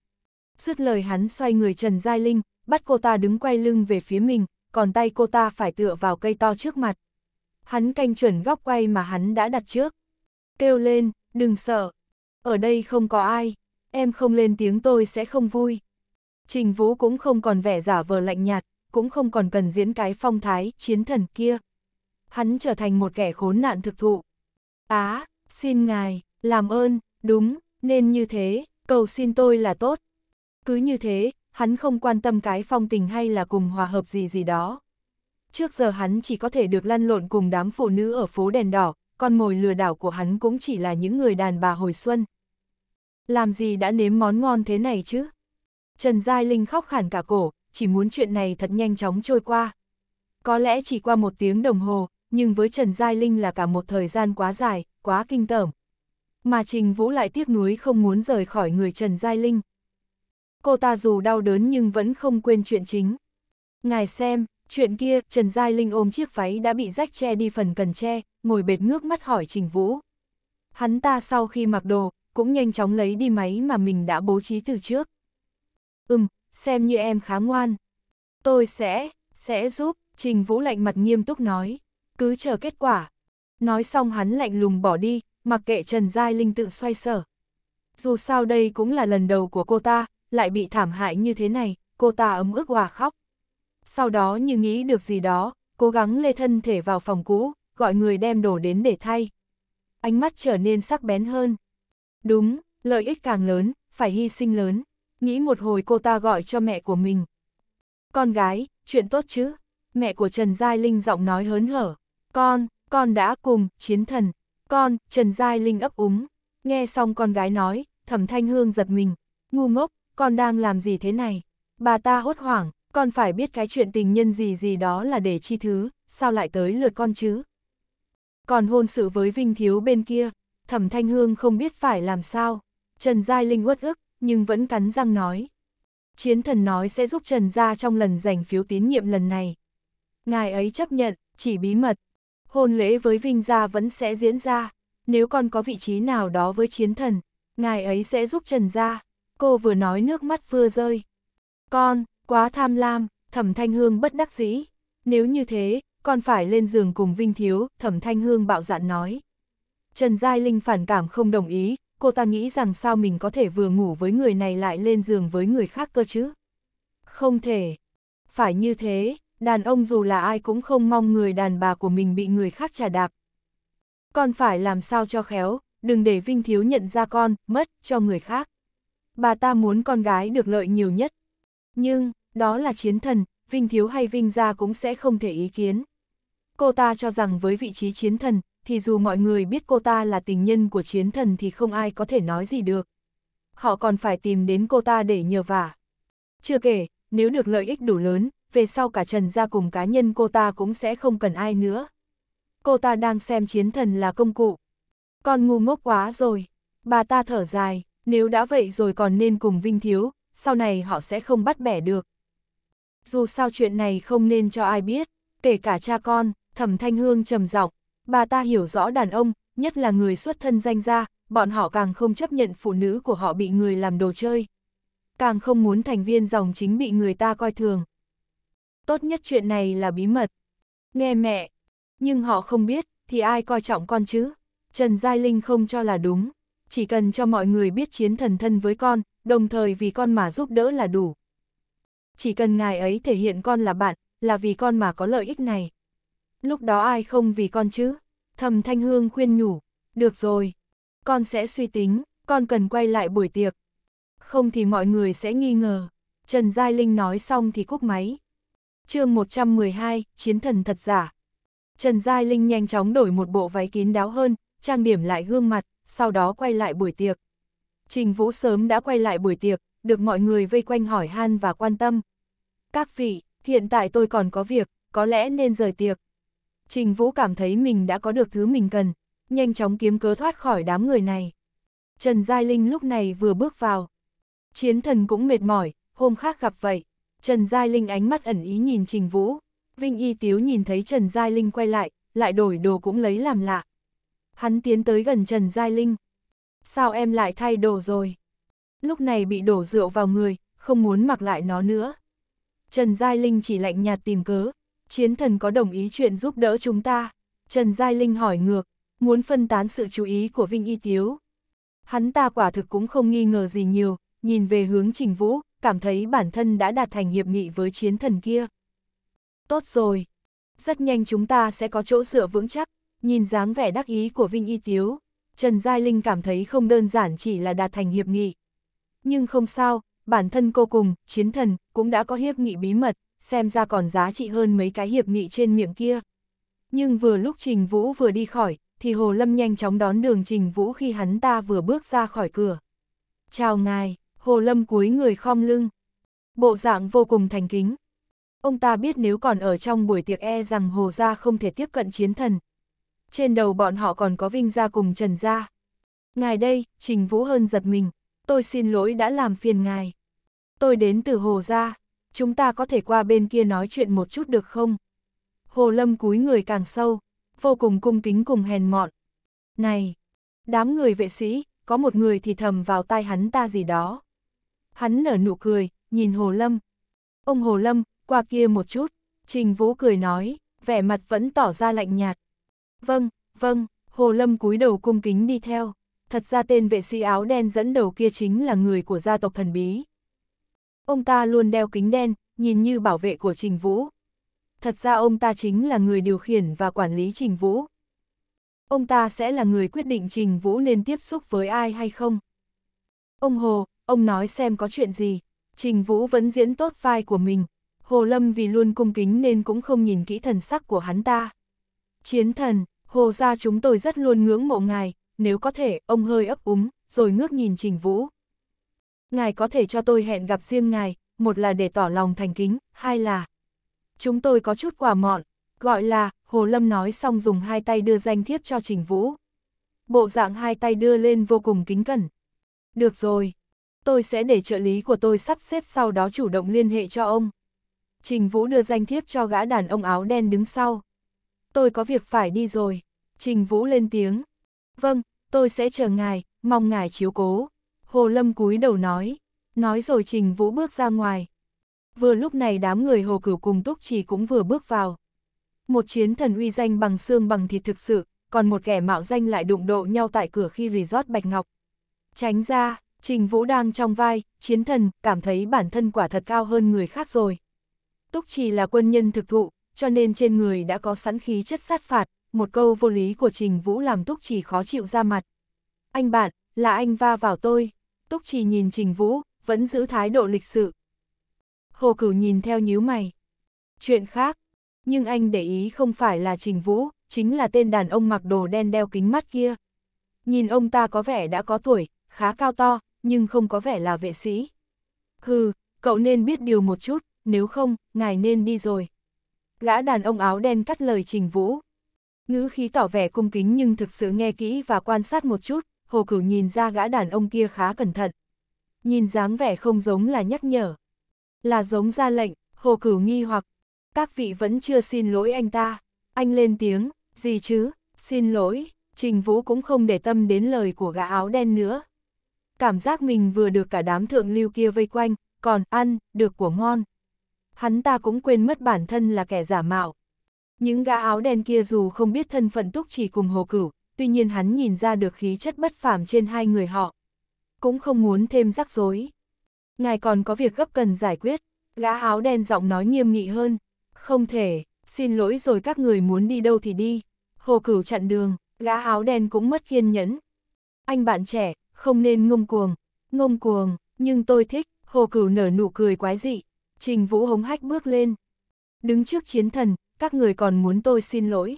Sứt lời hắn xoay người Trần Giai Linh, bắt cô ta đứng quay lưng về phía mình, còn tay cô ta phải tựa vào cây to trước mặt. Hắn canh chuẩn góc quay mà hắn đã đặt trước. Kêu lên, đừng sợ. Ở đây không có ai em không lên tiếng tôi sẽ không vui. Trình Vũ cũng không còn vẻ giả vờ lạnh nhạt, cũng không còn cần diễn cái phong thái, chiến thần kia. Hắn trở thành một kẻ khốn nạn thực thụ. Á, à, xin ngài, làm ơn, đúng, nên như thế, cầu xin tôi là tốt. Cứ như thế, hắn không quan tâm cái phong tình hay là cùng hòa hợp gì gì đó. Trước giờ hắn chỉ có thể được lăn lộn cùng đám phụ nữ ở phố đèn đỏ, con mồi lừa đảo của hắn cũng chỉ là những người đàn bà hồi xuân, làm gì đã nếm món ngon thế này chứ? Trần Giai Linh khóc khản cả cổ, chỉ muốn chuyện này thật nhanh chóng trôi qua. Có lẽ chỉ qua một tiếng đồng hồ, nhưng với Trần Giai Linh là cả một thời gian quá dài, quá kinh tởm. Mà Trình Vũ lại tiếc nuối không muốn rời khỏi người Trần Giai Linh. Cô ta dù đau đớn nhưng vẫn không quên chuyện chính. Ngài xem, chuyện kia, Trần Giai Linh ôm chiếc váy đã bị rách che đi phần cần che, ngồi bệt ngước mắt hỏi Trình Vũ. Hắn ta sau khi mặc đồ, cũng nhanh chóng lấy đi máy mà mình đã bố trí từ trước. Ừm, xem như em khá ngoan. Tôi sẽ, sẽ giúp, Trình Vũ lạnh mặt nghiêm túc nói, cứ chờ kết quả. Nói xong hắn lạnh lùng bỏ đi, mặc kệ Trần Giai Linh tự xoay sở. Dù sao đây cũng là lần đầu của cô ta, lại bị thảm hại như thế này, cô ta ấm ức hòa khóc. Sau đó như nghĩ được gì đó, cố gắng lê thân thể vào phòng cũ, gọi người đem đồ đến để thay. Ánh mắt trở nên sắc bén hơn. Đúng, lợi ích càng lớn, phải hy sinh lớn. Nghĩ một hồi cô ta gọi cho mẹ của mình. Con gái, chuyện tốt chứ? Mẹ của Trần Giai Linh giọng nói hớn hở. Con, con đã cùng, chiến thần. Con, Trần Giai Linh ấp úng. Nghe xong con gái nói, thẩm thanh hương giật mình. Ngu ngốc, con đang làm gì thế này? Bà ta hốt hoảng, con phải biết cái chuyện tình nhân gì gì đó là để chi thứ, sao lại tới lượt con chứ? Còn hôn sự với Vinh Thiếu bên kia, Thẩm Thanh Hương không biết phải làm sao. Trần Giai Linh uất ức, nhưng vẫn cắn răng nói. Chiến thần nói sẽ giúp Trần Gia trong lần giành phiếu tín nhiệm lần này. Ngài ấy chấp nhận, chỉ bí mật. Hôn lễ với Vinh Gia vẫn sẽ diễn ra. Nếu con có vị trí nào đó với chiến thần, ngài ấy sẽ giúp Trần Gia. Cô vừa nói nước mắt vừa rơi. Con, quá tham lam, thẩm thanh hương bất đắc dĩ. Nếu như thế, con phải lên giường cùng Vinh Thiếu, thẩm thanh hương bạo dạn nói. Trần Giai Linh phản cảm không đồng ý, cô ta nghĩ rằng sao mình có thể vừa ngủ với người này lại lên giường với người khác cơ chứ? Không thể. Phải như thế, đàn ông dù là ai cũng không mong người đàn bà của mình bị người khác trả đạp. Con phải làm sao cho khéo, đừng để Vinh Thiếu nhận ra con, mất, cho người khác. Bà ta muốn con gái được lợi nhiều nhất. Nhưng, đó là chiến thần, Vinh Thiếu hay Vinh gia cũng sẽ không thể ý kiến. Cô ta cho rằng với vị trí chiến thần, thì dù mọi người biết cô ta là tình nhân của chiến thần thì không ai có thể nói gì được. Họ còn phải tìm đến cô ta để nhờ vả. Chưa kể, nếu được lợi ích đủ lớn, về sau cả Trần gia cùng cá nhân cô ta cũng sẽ không cần ai nữa. Cô ta đang xem chiến thần là công cụ. Con ngu ngốc quá rồi. Bà ta thở dài, nếu đã vậy rồi còn nên cùng Vinh Thiếu, sau này họ sẽ không bắt bẻ được. Dù sao chuyện này không nên cho ai biết, kể cả cha con, thẩm thanh hương trầm giọng bà ta hiểu rõ đàn ông, nhất là người xuất thân danh gia, bọn họ càng không chấp nhận phụ nữ của họ bị người làm đồ chơi. Càng không muốn thành viên dòng chính bị người ta coi thường. Tốt nhất chuyện này là bí mật. Nghe mẹ, nhưng họ không biết, thì ai coi trọng con chứ? Trần Giai Linh không cho là đúng. Chỉ cần cho mọi người biết chiến thần thân với con, đồng thời vì con mà giúp đỡ là đủ. Chỉ cần ngài ấy thể hiện con là bạn, là vì con mà có lợi ích này. Lúc đó ai không vì con chứ? Thầm Thanh Hương khuyên nhủ, được rồi, con sẽ suy tính, con cần quay lại buổi tiệc. Không thì mọi người sẽ nghi ngờ. Trần Giai Linh nói xong thì cúp máy. chương 112, Chiến thần thật giả. Trần Giai Linh nhanh chóng đổi một bộ váy kín đáo hơn, trang điểm lại gương mặt, sau đó quay lại buổi tiệc. Trình Vũ sớm đã quay lại buổi tiệc, được mọi người vây quanh hỏi han và quan tâm. Các vị, hiện tại tôi còn có việc, có lẽ nên rời tiệc. Trình Vũ cảm thấy mình đã có được thứ mình cần, nhanh chóng kiếm cớ thoát khỏi đám người này. Trần Giai Linh lúc này vừa bước vào. Chiến thần cũng mệt mỏi, hôm khác gặp vậy. Trần Giai Linh ánh mắt ẩn ý nhìn Trình Vũ. Vinh Y Tiếu nhìn thấy Trần Giai Linh quay lại, lại đổi đồ cũng lấy làm lạ. Hắn tiến tới gần Trần Giai Linh. Sao em lại thay đồ rồi? Lúc này bị đổ rượu vào người, không muốn mặc lại nó nữa. Trần Giai Linh chỉ lạnh nhạt tìm cớ, chiến thần có đồng ý chuyện giúp đỡ chúng ta? Trần Giai Linh hỏi ngược, muốn phân tán sự chú ý của Vinh Y Tiếu. Hắn ta quả thực cũng không nghi ngờ gì nhiều, nhìn về hướng Trình Vũ, cảm thấy bản thân đã đạt thành hiệp nghị với chiến thần kia. Tốt rồi, rất nhanh chúng ta sẽ có chỗ dựa vững chắc, nhìn dáng vẻ đắc ý của Vinh Y Tiếu, Trần Giai Linh cảm thấy không đơn giản chỉ là đạt thành hiệp nghị. Nhưng không sao, bản thân cô cùng, chiến thần, cũng đã có hiệp nghị bí mật, xem ra còn giá trị hơn mấy cái hiệp nghị trên miệng kia. Nhưng vừa lúc Trình Vũ vừa đi khỏi, thì Hồ Lâm nhanh chóng đón đường Trình Vũ khi hắn ta vừa bước ra khỏi cửa. Chào ngài, Hồ Lâm cúi người khom lưng. Bộ dạng vô cùng thành kính. Ông ta biết nếu còn ở trong buổi tiệc e rằng Hồ Gia không thể tiếp cận chiến thần. Trên đầu bọn họ còn có Vinh Gia cùng Trần Gia. Ngài đây, Trình Vũ hơn giật mình. Tôi xin lỗi đã làm phiền ngài. Tôi đến từ Hồ Gia chúng ta có thể qua bên kia nói chuyện một chút được không? Hồ Lâm cúi người càng sâu, vô cùng cung kính cùng hèn mọn. Này, đám người vệ sĩ, có một người thì thầm vào tai hắn ta gì đó. Hắn nở nụ cười, nhìn Hồ Lâm. Ông Hồ Lâm, qua kia một chút, Trình Vũ cười nói, vẻ mặt vẫn tỏ ra lạnh nhạt. Vâng, vâng, Hồ Lâm cúi đầu cung kính đi theo. Thật ra tên vệ sĩ áo đen dẫn đầu kia chính là người của gia tộc thần bí. Ông ta luôn đeo kính đen, nhìn như bảo vệ của Trình Vũ. Thật ra ông ta chính là người điều khiển và quản lý Trình Vũ. Ông ta sẽ là người quyết định Trình Vũ nên tiếp xúc với ai hay không. Ông Hồ, ông nói xem có chuyện gì. Trình Vũ vẫn diễn tốt vai của mình. Hồ Lâm vì luôn cung kính nên cũng không nhìn kỹ thần sắc của hắn ta. Chiến thần, Hồ gia chúng tôi rất luôn ngưỡng mộ ngài, nếu có thể, ông hơi ấp úng, rồi ngước nhìn Trình Vũ ngài có thể cho tôi hẹn gặp riêng ngài, một là để tỏ lòng thành kính, hai là... Chúng tôi có chút quà mọn, gọi là, Hồ Lâm nói xong dùng hai tay đưa danh thiếp cho Trình Vũ. Bộ dạng hai tay đưa lên vô cùng kính cẩn. Được rồi, tôi sẽ để trợ lý của tôi sắp xếp sau đó chủ động liên hệ cho ông. Trình Vũ đưa danh thiếp cho gã đàn ông áo đen đứng sau. Tôi có việc phải đi rồi. Trình Vũ lên tiếng. Vâng, tôi sẽ chờ ngài, mong ngài chiếu cố. Hồ Lâm cúi đầu nói, nói rồi Trình Vũ bước ra ngoài. Vừa lúc này đám người Hồ Cửu cùng Túc Chỉ cũng vừa bước vào. Một chiến thần uy danh bằng xương bằng thịt thực sự, còn một kẻ mạo danh lại đụng độ nhau tại cửa khi resort Bạch Ngọc. Tránh ra, Trình Vũ đang trong vai, chiến thần, cảm thấy bản thân quả thật cao hơn người khác rồi. Túc Trì là quân nhân thực thụ, cho nên trên người đã có sẵn khí chất sát phạt, một câu vô lý của Trình Vũ làm Túc Trì khó chịu ra mặt. Anh bạn, là anh va vào tôi. Túc Trì nhìn Trình Vũ, vẫn giữ thái độ lịch sự. Hồ Cửu nhìn theo nhíu mày. Chuyện khác, nhưng anh để ý không phải là Trình Vũ, chính là tên đàn ông mặc đồ đen đeo kính mắt kia. Nhìn ông ta có vẻ đã có tuổi, khá cao to, nhưng không có vẻ là vệ sĩ. Hừ, cậu nên biết điều một chút, nếu không, ngài nên đi rồi. Gã đàn ông áo đen cắt lời Trình Vũ. Ngữ khí tỏ vẻ cung kính nhưng thực sự nghe kỹ và quan sát một chút, Hồ Cửu nhìn ra gã đàn ông kia khá cẩn thận. Nhìn dáng vẻ không giống là nhắc nhở. Là giống ra lệnh, Hồ Cửu nghi hoặc, các vị vẫn chưa xin lỗi anh ta. Anh lên tiếng, gì chứ, xin lỗi, Trình Vũ cũng không để tâm đến lời của gã áo đen nữa. Cảm giác mình vừa được cả đám thượng lưu kia vây quanh, còn ăn, được của ngon. Hắn ta cũng quên mất bản thân là kẻ giả mạo. Những gã áo đen kia dù không biết thân phận túc chỉ cùng hồ cửu, tuy nhiên hắn nhìn ra được khí chất bất phàm trên hai người họ. Cũng không muốn thêm rắc rối. Ngài còn có việc gấp cần giải quyết, gã áo đen giọng nói nghiêm nghị hơn. Không thể, xin lỗi rồi các người muốn đi đâu thì đi. Hồ cửu chặn đường, gã áo đen cũng mất kiên nhẫn. Anh bạn trẻ, không nên ngông cuồng, ngông cuồng, nhưng tôi thích, hồ cửu nở nụ cười quái dị. Trình Vũ hống hách bước lên. Đứng trước chiến thần, các người còn muốn tôi xin lỗi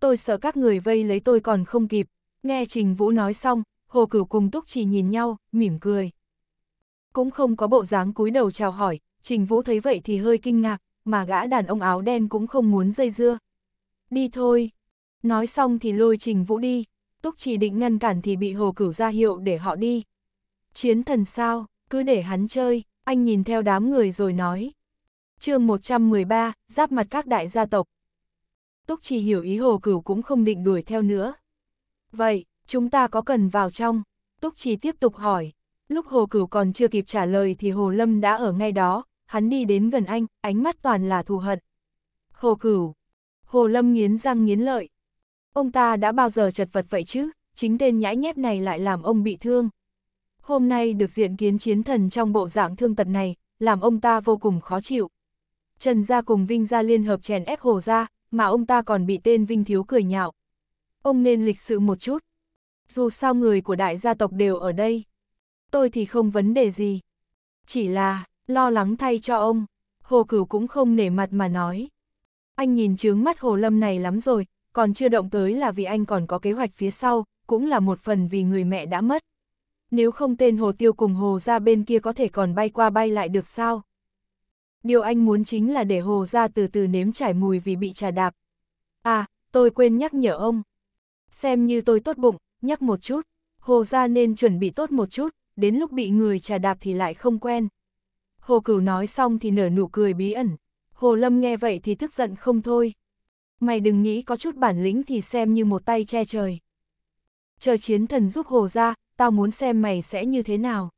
tôi sợ các người vây lấy tôi còn không kịp. Nghe Trình Vũ nói xong, Hồ Cửu cùng Túc Trì nhìn nhau, mỉm cười. Cũng không có bộ dáng cúi đầu chào hỏi, Trình Vũ thấy vậy thì hơi kinh ngạc, mà gã đàn ông áo đen cũng không muốn dây dưa. Đi thôi. Nói xong thì lôi Trình Vũ đi, Túc Trì định ngăn cản thì bị Hồ Cửu ra hiệu để họ đi. Chiến thần sao, cứ để hắn chơi, anh nhìn theo đám người rồi nói. chương 113, giáp mặt các đại gia tộc, Túc chỉ hiểu ý hồ cửu cũng không định đuổi theo nữa. Vậy, chúng ta có cần vào trong? Túc chỉ tiếp tục hỏi. Lúc hồ cửu còn chưa kịp trả lời thì hồ lâm đã ở ngay đó, hắn đi đến gần anh, ánh mắt toàn là thù hận. Hồ cửu. Hồ lâm nghiến răng nghiến lợi. Ông ta đã bao giờ chật vật vậy chứ, chính tên nhãi nhép này lại làm ông bị thương. Hôm nay được diện kiến chiến thần trong bộ dạng thương tật này, làm ông ta vô cùng khó chịu. Trần gia cùng Vinh gia liên hợp chèn ép Hồ gia, mà ông ta còn bị tên Vinh Thiếu cười nhạo. Ông nên lịch sự một chút. Dù sao người của đại gia tộc đều ở đây. Tôi thì không vấn đề gì. Chỉ là, lo lắng thay cho ông, Hồ Cửu cũng không nể mặt mà nói. Anh nhìn chướng mắt Hồ Lâm này lắm rồi, còn chưa động tới là vì anh còn có kế hoạch phía sau, cũng là một phần vì người mẹ đã mất. Nếu không tên Hồ Tiêu cùng Hồ ra bên kia có thể còn bay qua bay lại được sao? Điều anh muốn chính là để Hồ ra từ từ nếm trải mùi vì bị trà đạp. À, tôi quên nhắc nhở ông. Xem như tôi tốt bụng, nhắc một chút. Hồ ra nên chuẩn bị tốt một chút, đến lúc bị người trà đạp thì lại không quen. Hồ cửu nói xong thì nở nụ cười bí ẩn. Hồ lâm nghe vậy thì tức giận không thôi. Mày đừng nghĩ có chút bản lĩnh thì xem như một tay che trời. Chờ chiến thần giúp hồ ra, tao muốn xem mày sẽ như thế nào.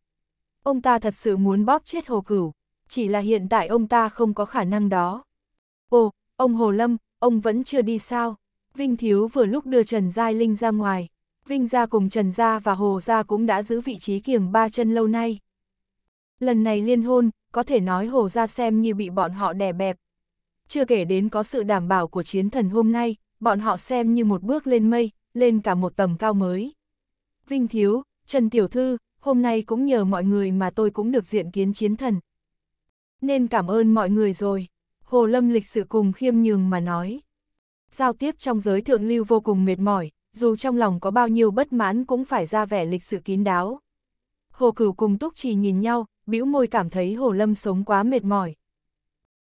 Ông ta thật sự muốn bóp chết hồ cửu chỉ là hiện tại ông ta không có khả năng đó. Ồ, ông Hồ Lâm, ông vẫn chưa đi sao? Vinh Thiếu vừa lúc đưa Trần Giai Linh ra ngoài. Vinh gia cùng Trần gia và Hồ gia cũng đã giữ vị trí kiềng ba chân lâu nay. Lần này liên hôn, có thể nói Hồ gia xem như bị bọn họ đè bẹp. Chưa kể đến có sự đảm bảo của chiến thần hôm nay, bọn họ xem như một bước lên mây, lên cả một tầm cao mới. Vinh Thiếu, Trần Tiểu Thư, hôm nay cũng nhờ mọi người mà tôi cũng được diện kiến chiến thần, nên cảm ơn mọi người rồi. Hồ Lâm lịch sự cùng khiêm nhường mà nói. Giao tiếp trong giới thượng lưu vô cùng mệt mỏi, dù trong lòng có bao nhiêu bất mãn cũng phải ra vẻ lịch sự kín đáo. Hồ Cửu cùng Túc Trì nhìn nhau, bĩu môi cảm thấy Hồ Lâm sống quá mệt mỏi.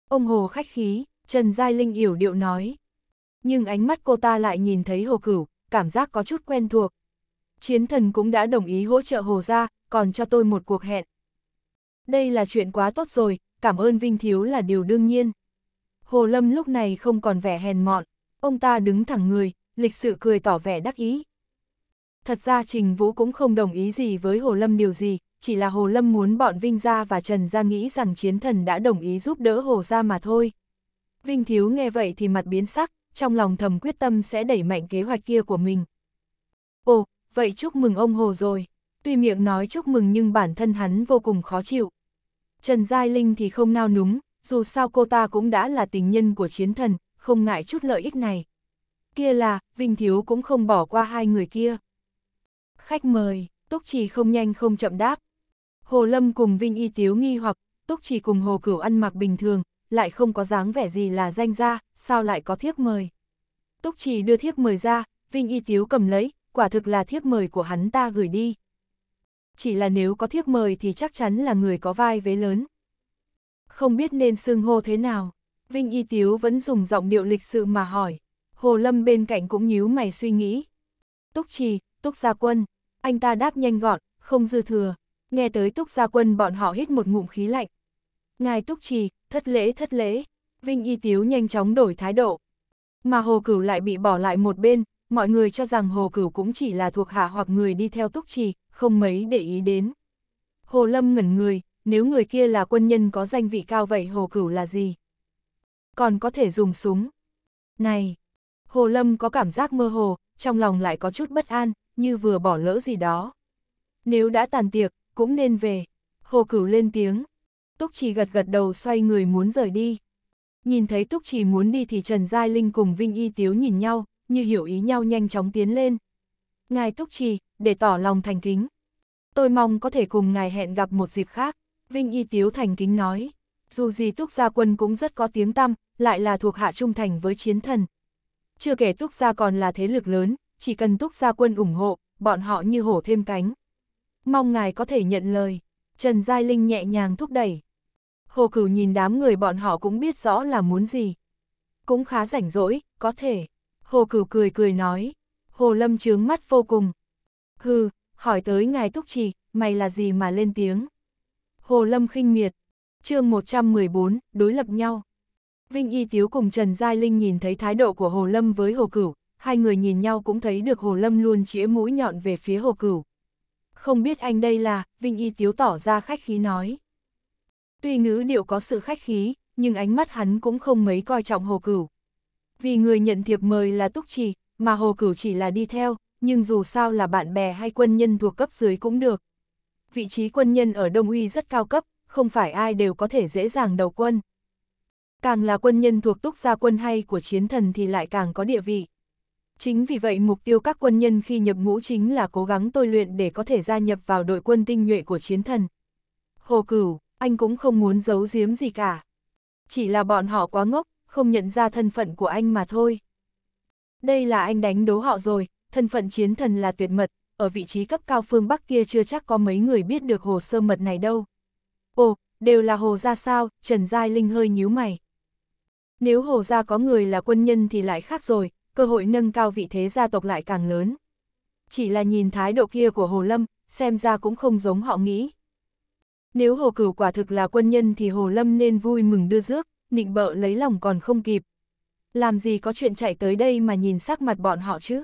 Ông Hồ khách khí, Trần Giai Linh yểu điệu nói. Nhưng ánh mắt cô ta lại nhìn thấy Hồ Cửu, cảm giác có chút quen thuộc. Chiến thần cũng đã đồng ý hỗ trợ Hồ ra, còn cho tôi một cuộc hẹn. Đây là chuyện quá tốt rồi, cảm ơn Vinh Thiếu là điều đương nhiên. Hồ Lâm lúc này không còn vẻ hèn mọn, ông ta đứng thẳng người, lịch sự cười tỏ vẻ đắc ý. Thật ra Trình Vũ cũng không đồng ý gì với Hồ Lâm điều gì, chỉ là Hồ Lâm muốn bọn Vinh Gia và Trần Gia nghĩ rằng chiến thần đã đồng ý giúp đỡ Hồ Gia mà thôi. Vinh Thiếu nghe vậy thì mặt biến sắc, trong lòng thầm quyết tâm sẽ đẩy mạnh kế hoạch kia của mình. Ồ, vậy chúc mừng ông Hồ rồi. Tuy miệng nói chúc mừng nhưng bản thân hắn vô cùng khó chịu. Trần Giai Linh thì không nao núng, dù sao cô ta cũng đã là tình nhân của chiến thần, không ngại chút lợi ích này. Kia là, Vinh Thiếu cũng không bỏ qua hai người kia. Khách mời, Túc Trì không nhanh không chậm đáp. Hồ Lâm cùng Vinh Y Tiếu nghi hoặc, Túc Trì cùng Hồ Cửu ăn mặc bình thường, lại không có dáng vẻ gì là danh gia, sao lại có thiếp mời. Túc Trì đưa thiếp mời ra, Vinh Y Tiếu cầm lấy, quả thực là thiếp mời của hắn ta gửi đi, chỉ là nếu có thiếp mời thì chắc chắn là người có vai vế lớn. Không biết nên xưng hô thế nào, Vinh Y Tiếu vẫn dùng giọng điệu lịch sự mà hỏi, Hồ Lâm bên cạnh cũng nhíu mày suy nghĩ. Túc Trì, Túc Gia Quân, anh ta đáp nhanh gọn, không dư thừa, nghe tới Túc Gia Quân bọn họ hít một ngụm khí lạnh. Ngài Túc Trì, thất lễ thất lễ, Vinh Y Tiếu nhanh chóng đổi thái độ. Mà Hồ Cửu lại bị bỏ lại một bên, mọi người cho rằng Hồ Cửu cũng chỉ là thuộc hạ hoặc người đi theo túc trì, không mấy để ý đến. Hồ Lâm ngẩn người, nếu người kia là quân nhân có danh vị cao vậy Hồ Cửu là gì? Còn có thể dùng súng. Này, Hồ Lâm có cảm giác mơ hồ, trong lòng lại có chút bất an, như vừa bỏ lỡ gì đó. Nếu đã tàn tiệc, cũng nên về. Hồ Cửu lên tiếng. Túc Trì gật gật đầu xoay người muốn rời đi. Nhìn thấy Túc Trì muốn đi thì Trần Giai Linh cùng Vinh Y Tiếu nhìn nhau, như hiểu ý nhau nhanh chóng tiến lên. Ngài Túc Trì, để tỏ lòng thành kính. Tôi mong có thể cùng ngài hẹn gặp một dịp khác, Vinh Y Tiếu thành kính nói. Dù gì Túc Gia Quân cũng rất có tiếng tăm, lại là thuộc hạ trung thành với chiến thần. Chưa kể Túc Gia còn là thế lực lớn, chỉ cần Túc Gia Quân ủng hộ, bọn họ như hổ thêm cánh. Mong ngài có thể nhận lời. Trần Giai Linh nhẹ nhàng thúc đẩy. Hồ Cửu nhìn đám người bọn họ cũng biết rõ là muốn gì. Cũng khá rảnh rỗi, có thể. Hồ Cửu cười cười nói, Hồ Lâm trướng mắt vô cùng. Hừ, hỏi tới ngài Túc Trì, mày là gì mà lên tiếng? Hồ Lâm khinh miệt, chương 114, đối lập nhau. Vinh Y Tiếu cùng Trần Giai Linh nhìn thấy thái độ của Hồ Lâm với Hồ Cửu, hai người nhìn nhau cũng thấy được Hồ Lâm luôn chĩa mũi nhọn về phía Hồ Cửu. Không biết anh đây là, Vinh Y Tiếu tỏ ra khách khí nói. Tuy ngữ điệu có sự khách khí, nhưng ánh mắt hắn cũng không mấy coi trọng Hồ Cửu vì người nhận thiệp mời là Túc Trì, mà Hồ Cửu chỉ là đi theo, nhưng dù sao là bạn bè hay quân nhân thuộc cấp dưới cũng được. Vị trí quân nhân ở Đông Uy rất cao cấp, không phải ai đều có thể dễ dàng đầu quân. Càng là quân nhân thuộc túc gia quân hay của chiến thần thì lại càng có địa vị. Chính vì vậy mục tiêu các quân nhân khi nhập ngũ chính là cố gắng tôi luyện để có thể gia nhập vào đội quân tinh nhuệ của chiến thần. Hồ Cửu, anh cũng không muốn giấu giếm gì cả. Chỉ là bọn họ quá ngốc, không nhận ra thân phận của anh mà thôi. Đây là anh đánh đố họ rồi, thân phận chiến thần là tuyệt mật, ở vị trí cấp cao phương Bắc kia chưa chắc có mấy người biết được hồ sơ mật này đâu. Ồ, đều là hồ gia sao, Trần Giai Linh hơi nhíu mày. Nếu hồ gia có người là quân nhân thì lại khác rồi, cơ hội nâng cao vị thế gia tộc lại càng lớn. Chỉ là nhìn thái độ kia của hồ lâm, xem ra cũng không giống họ nghĩ. Nếu hồ cửu quả thực là quân nhân thì hồ lâm nên vui mừng đưa rước, nịnh bợ lấy lòng còn không kịp. Làm gì có chuyện chạy tới đây mà nhìn sắc mặt bọn họ chứ?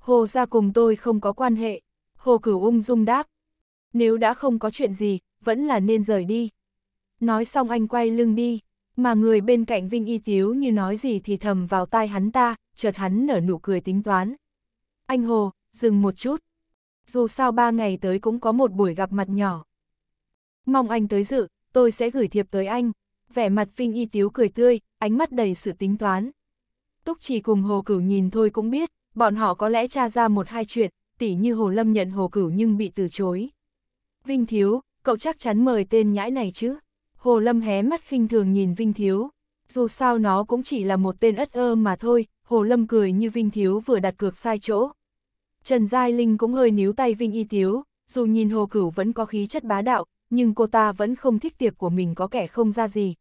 Hồ ra cùng tôi không có quan hệ. Hồ cửu ung dung đáp. Nếu đã không có chuyện gì, vẫn là nên rời đi. Nói xong anh quay lưng đi, mà người bên cạnh Vinh Y Tiếu như nói gì thì thầm vào tai hắn ta, chợt hắn nở nụ cười tính toán. Anh Hồ, dừng một chút. Dù sao ba ngày tới cũng có một buổi gặp mặt nhỏ. Mong anh tới dự, tôi sẽ gửi thiệp tới anh vẻ mặt Vinh Y Tiếu cười tươi, ánh mắt đầy sự tính toán. Túc chỉ cùng Hồ Cửu nhìn thôi cũng biết, bọn họ có lẽ tra ra một hai chuyện, tỉ như Hồ Lâm nhận Hồ Cửu nhưng bị từ chối. Vinh Thiếu, cậu chắc chắn mời tên nhãi này chứ? Hồ Lâm hé mắt khinh thường nhìn Vinh Thiếu. Dù sao nó cũng chỉ là một tên ất ơ mà thôi, Hồ Lâm cười như Vinh Thiếu vừa đặt cược sai chỗ. Trần Giai Linh cũng hơi níu tay Vinh Y Tiếu, dù nhìn Hồ Cửu vẫn có khí chất bá đạo, nhưng cô ta vẫn không thích tiệc của mình có kẻ không ra gì,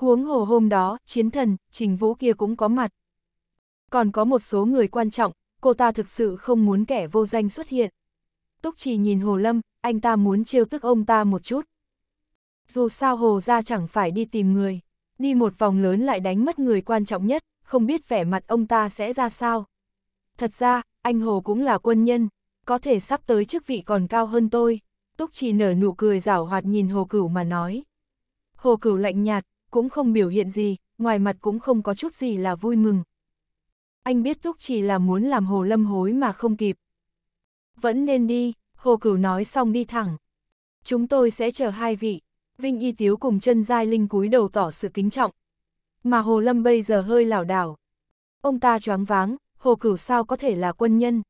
Huống hồ hôm đó, chiến thần, trình vũ kia cũng có mặt. Còn có một số người quan trọng, cô ta thực sự không muốn kẻ vô danh xuất hiện. Túc chỉ nhìn Hồ Lâm, anh ta muốn trêu tức ông ta một chút. Dù sao Hồ ra chẳng phải đi tìm người, đi một vòng lớn lại đánh mất người quan trọng nhất, không biết vẻ mặt ông ta sẽ ra sao. Thật ra, anh Hồ cũng là quân nhân, có thể sắp tới chức vị còn cao hơn tôi. Túc chỉ nở nụ cười rảo hoạt nhìn Hồ Cửu mà nói. Hồ Cửu lạnh nhạt, cũng không biểu hiện gì, ngoài mặt cũng không có chút gì là vui mừng. Anh biết Túc chỉ là muốn làm Hồ Lâm hối mà không kịp. Vẫn nên đi, Hồ Cửu nói xong đi thẳng. Chúng tôi sẽ chờ hai vị. Vinh Y Tiếu cùng chân Giai Linh cúi đầu tỏ sự kính trọng. Mà Hồ Lâm bây giờ hơi lảo đảo. Ông ta choáng váng, Hồ Cửu sao có thể là quân nhân.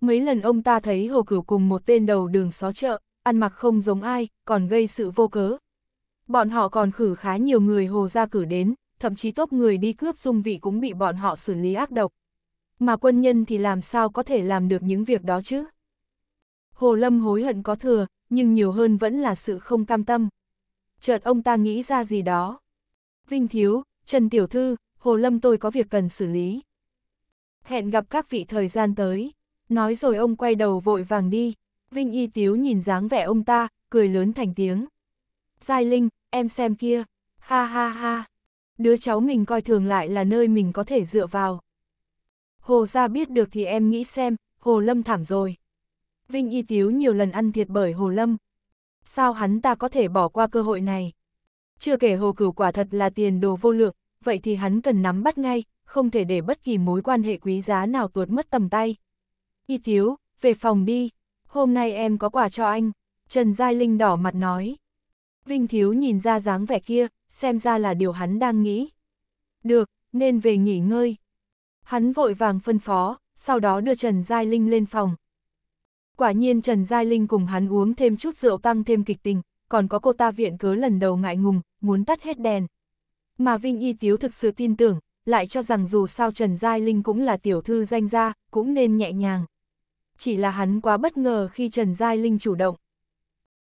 Mấy lần ông ta thấy Hồ Cửu cùng một tên đầu đường xó chợ, ăn mặc không giống ai, còn gây sự vô cớ, Bọn họ còn khử khá nhiều người hồ gia cử đến, thậm chí tốt người đi cướp dung vị cũng bị bọn họ xử lý ác độc. Mà quân nhân thì làm sao có thể làm được những việc đó chứ? Hồ Lâm hối hận có thừa, nhưng nhiều hơn vẫn là sự không cam tâm. Chợt ông ta nghĩ ra gì đó. Vinh Thiếu, Trần Tiểu Thư, Hồ Lâm tôi có việc cần xử lý. Hẹn gặp các vị thời gian tới. Nói rồi ông quay đầu vội vàng đi. Vinh Y Tiếu nhìn dáng vẻ ông ta, cười lớn thành tiếng. Giai Linh, em xem kia, ha ha ha. Đứa cháu mình coi thường lại là nơi mình có thể dựa vào. Hồ ra biết được thì em nghĩ xem, Hồ Lâm thảm rồi. Vinh Y Tiếu nhiều lần ăn thiệt bởi Hồ Lâm. Sao hắn ta có thể bỏ qua cơ hội này? Chưa kể Hồ Cửu quả thật là tiền đồ vô lượng, vậy thì hắn cần nắm bắt ngay, không thể để bất kỳ mối quan hệ quý giá nào tuột mất tầm tay. Y Tiếu, về phòng đi, hôm nay em có quà cho anh. Trần Giai Linh đỏ mặt nói. Vinh Thiếu nhìn ra dáng vẻ kia, xem ra là điều hắn đang nghĩ. Được, nên về nghỉ ngơi. Hắn vội vàng phân phó, sau đó đưa Trần Giai Linh lên phòng. Quả nhiên Trần Giai Linh cùng hắn uống thêm chút rượu tăng thêm kịch tình, còn có cô ta viện cớ lần đầu ngại ngùng, muốn tắt hết đèn. Mà Vinh Y Tiếu thực sự tin tưởng, lại cho rằng dù sao Trần Giai Linh cũng là tiểu thư danh gia, cũng nên nhẹ nhàng. Chỉ là hắn quá bất ngờ khi Trần Giai Linh chủ động.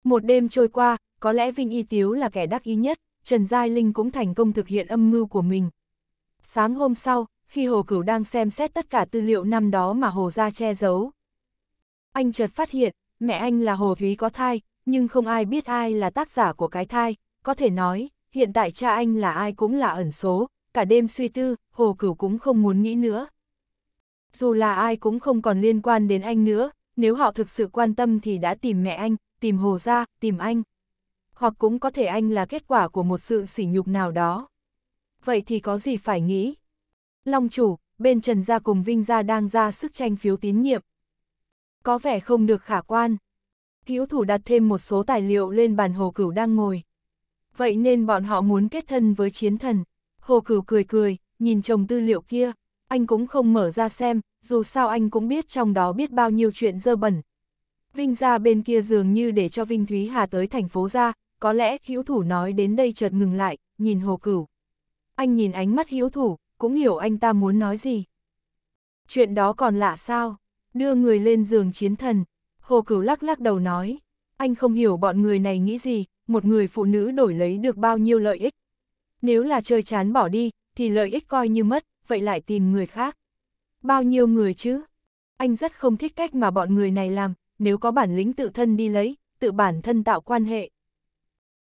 Một đêm trôi qua, có lẽ Vinh Y Tiếu là kẻ đắc ý nhất, Trần Giai Linh cũng thành công thực hiện âm mưu của mình. Sáng hôm sau, khi Hồ Cửu đang xem xét tất cả tư liệu năm đó mà Hồ Gia che giấu. Anh chợt phát hiện, mẹ anh là Hồ Thúy có thai, nhưng không ai biết ai là tác giả của cái thai, có thể nói, hiện tại cha anh là ai cũng là ẩn số, cả đêm suy tư, Hồ Cửu cũng không muốn nghĩ nữa. Dù là ai cũng không còn liên quan đến anh nữa, nếu họ thực sự quan tâm thì đã tìm mẹ anh, tìm Hồ ra, tìm anh. Hoặc cũng có thể anh là kết quả của một sự sỉ nhục nào đó. Vậy thì có gì phải nghĩ? Long chủ, bên Trần Gia cùng Vinh Gia đang ra sức tranh phiếu tín nhiệm. Có vẻ không được khả quan. Hữu thủ đặt thêm một số tài liệu lên bàn Hồ Cửu đang ngồi. Vậy nên bọn họ muốn kết thân với chiến thần. Hồ Cửu cười cười, nhìn chồng tư liệu kia. Anh cũng không mở ra xem, dù sao anh cũng biết trong đó biết bao nhiêu chuyện dơ bẩn, Vinh ra bên kia dường như để cho Vinh Thúy Hà tới thành phố ra, có lẽ hữu thủ nói đến đây chợt ngừng lại, nhìn hồ cửu. Anh nhìn ánh mắt hữu thủ, cũng hiểu anh ta muốn nói gì. Chuyện đó còn lạ sao? Đưa người lên giường chiến thần. Hồ cửu lắc lắc đầu nói. Anh không hiểu bọn người này nghĩ gì, một người phụ nữ đổi lấy được bao nhiêu lợi ích. Nếu là chơi chán bỏ đi, thì lợi ích coi như mất, vậy lại tìm người khác. Bao nhiêu người chứ? Anh rất không thích cách mà bọn người này làm, nếu có bản lĩnh tự thân đi lấy, tự bản thân tạo quan hệ.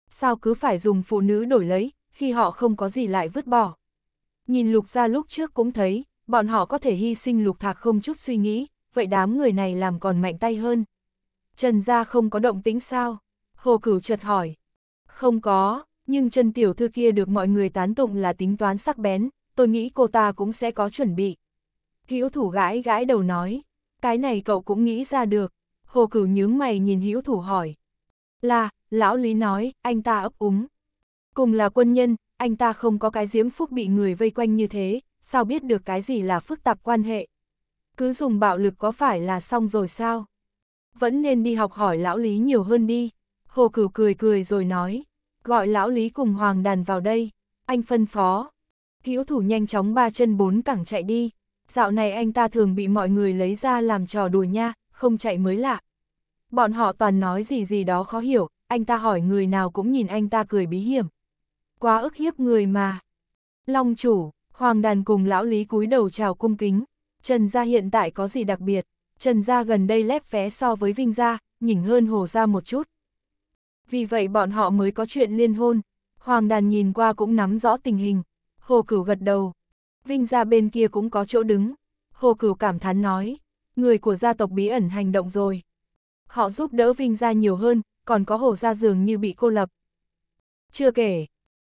Sao cứ phải dùng phụ nữ đổi lấy, khi họ không có gì lại vứt bỏ. Nhìn lục ra lúc trước cũng thấy, bọn họ có thể hy sinh lục thạc không chút suy nghĩ, vậy đám người này làm còn mạnh tay hơn. Trần gia không có động tính sao? Hồ Cửu chợt hỏi. Không có, nhưng Trần tiểu thư kia được mọi người tán tụng là tính toán sắc bén, tôi nghĩ cô ta cũng sẽ có chuẩn bị. Hữu thủ gãi gãi đầu nói, cái này cậu cũng nghĩ ra được. Hồ Cửu nhướng mày nhìn hữu thủ hỏi. Là, lão Lý nói, anh ta ấp úng. Cùng là quân nhân, anh ta không có cái diễm phúc bị người vây quanh như thế, sao biết được cái gì là phức tạp quan hệ. Cứ dùng bạo lực có phải là xong rồi sao? Vẫn nên đi học hỏi lão Lý nhiều hơn đi. Hồ Cửu cười cười rồi nói, gọi lão Lý cùng Hoàng Đàn vào đây, anh phân phó. Hữu thủ nhanh chóng ba chân bốn cẳng chạy đi, dạo này anh ta thường bị mọi người lấy ra làm trò đùa nha, không chạy mới lạ. Bọn họ toàn nói gì gì đó khó hiểu, anh ta hỏi người nào cũng nhìn anh ta cười bí hiểm. Quá ức hiếp người mà. Long chủ, hoàng đàn cùng lão lý cúi đầu chào cung kính. Trần gia hiện tại có gì đặc biệt? Trần gia gần đây lép vé so với Vinh gia, nhỉnh hơn Hồ gia một chút. Vì vậy bọn họ mới có chuyện liên hôn. Hoàng đàn nhìn qua cũng nắm rõ tình hình. Hồ cửu gật đầu. Vinh gia bên kia cũng có chỗ đứng. Hồ cửu cảm thán nói, người của gia tộc bí ẩn hành động rồi. Họ giúp đỡ Vinh gia nhiều hơn, còn có hổ gia dường như bị cô lập. Chưa kể,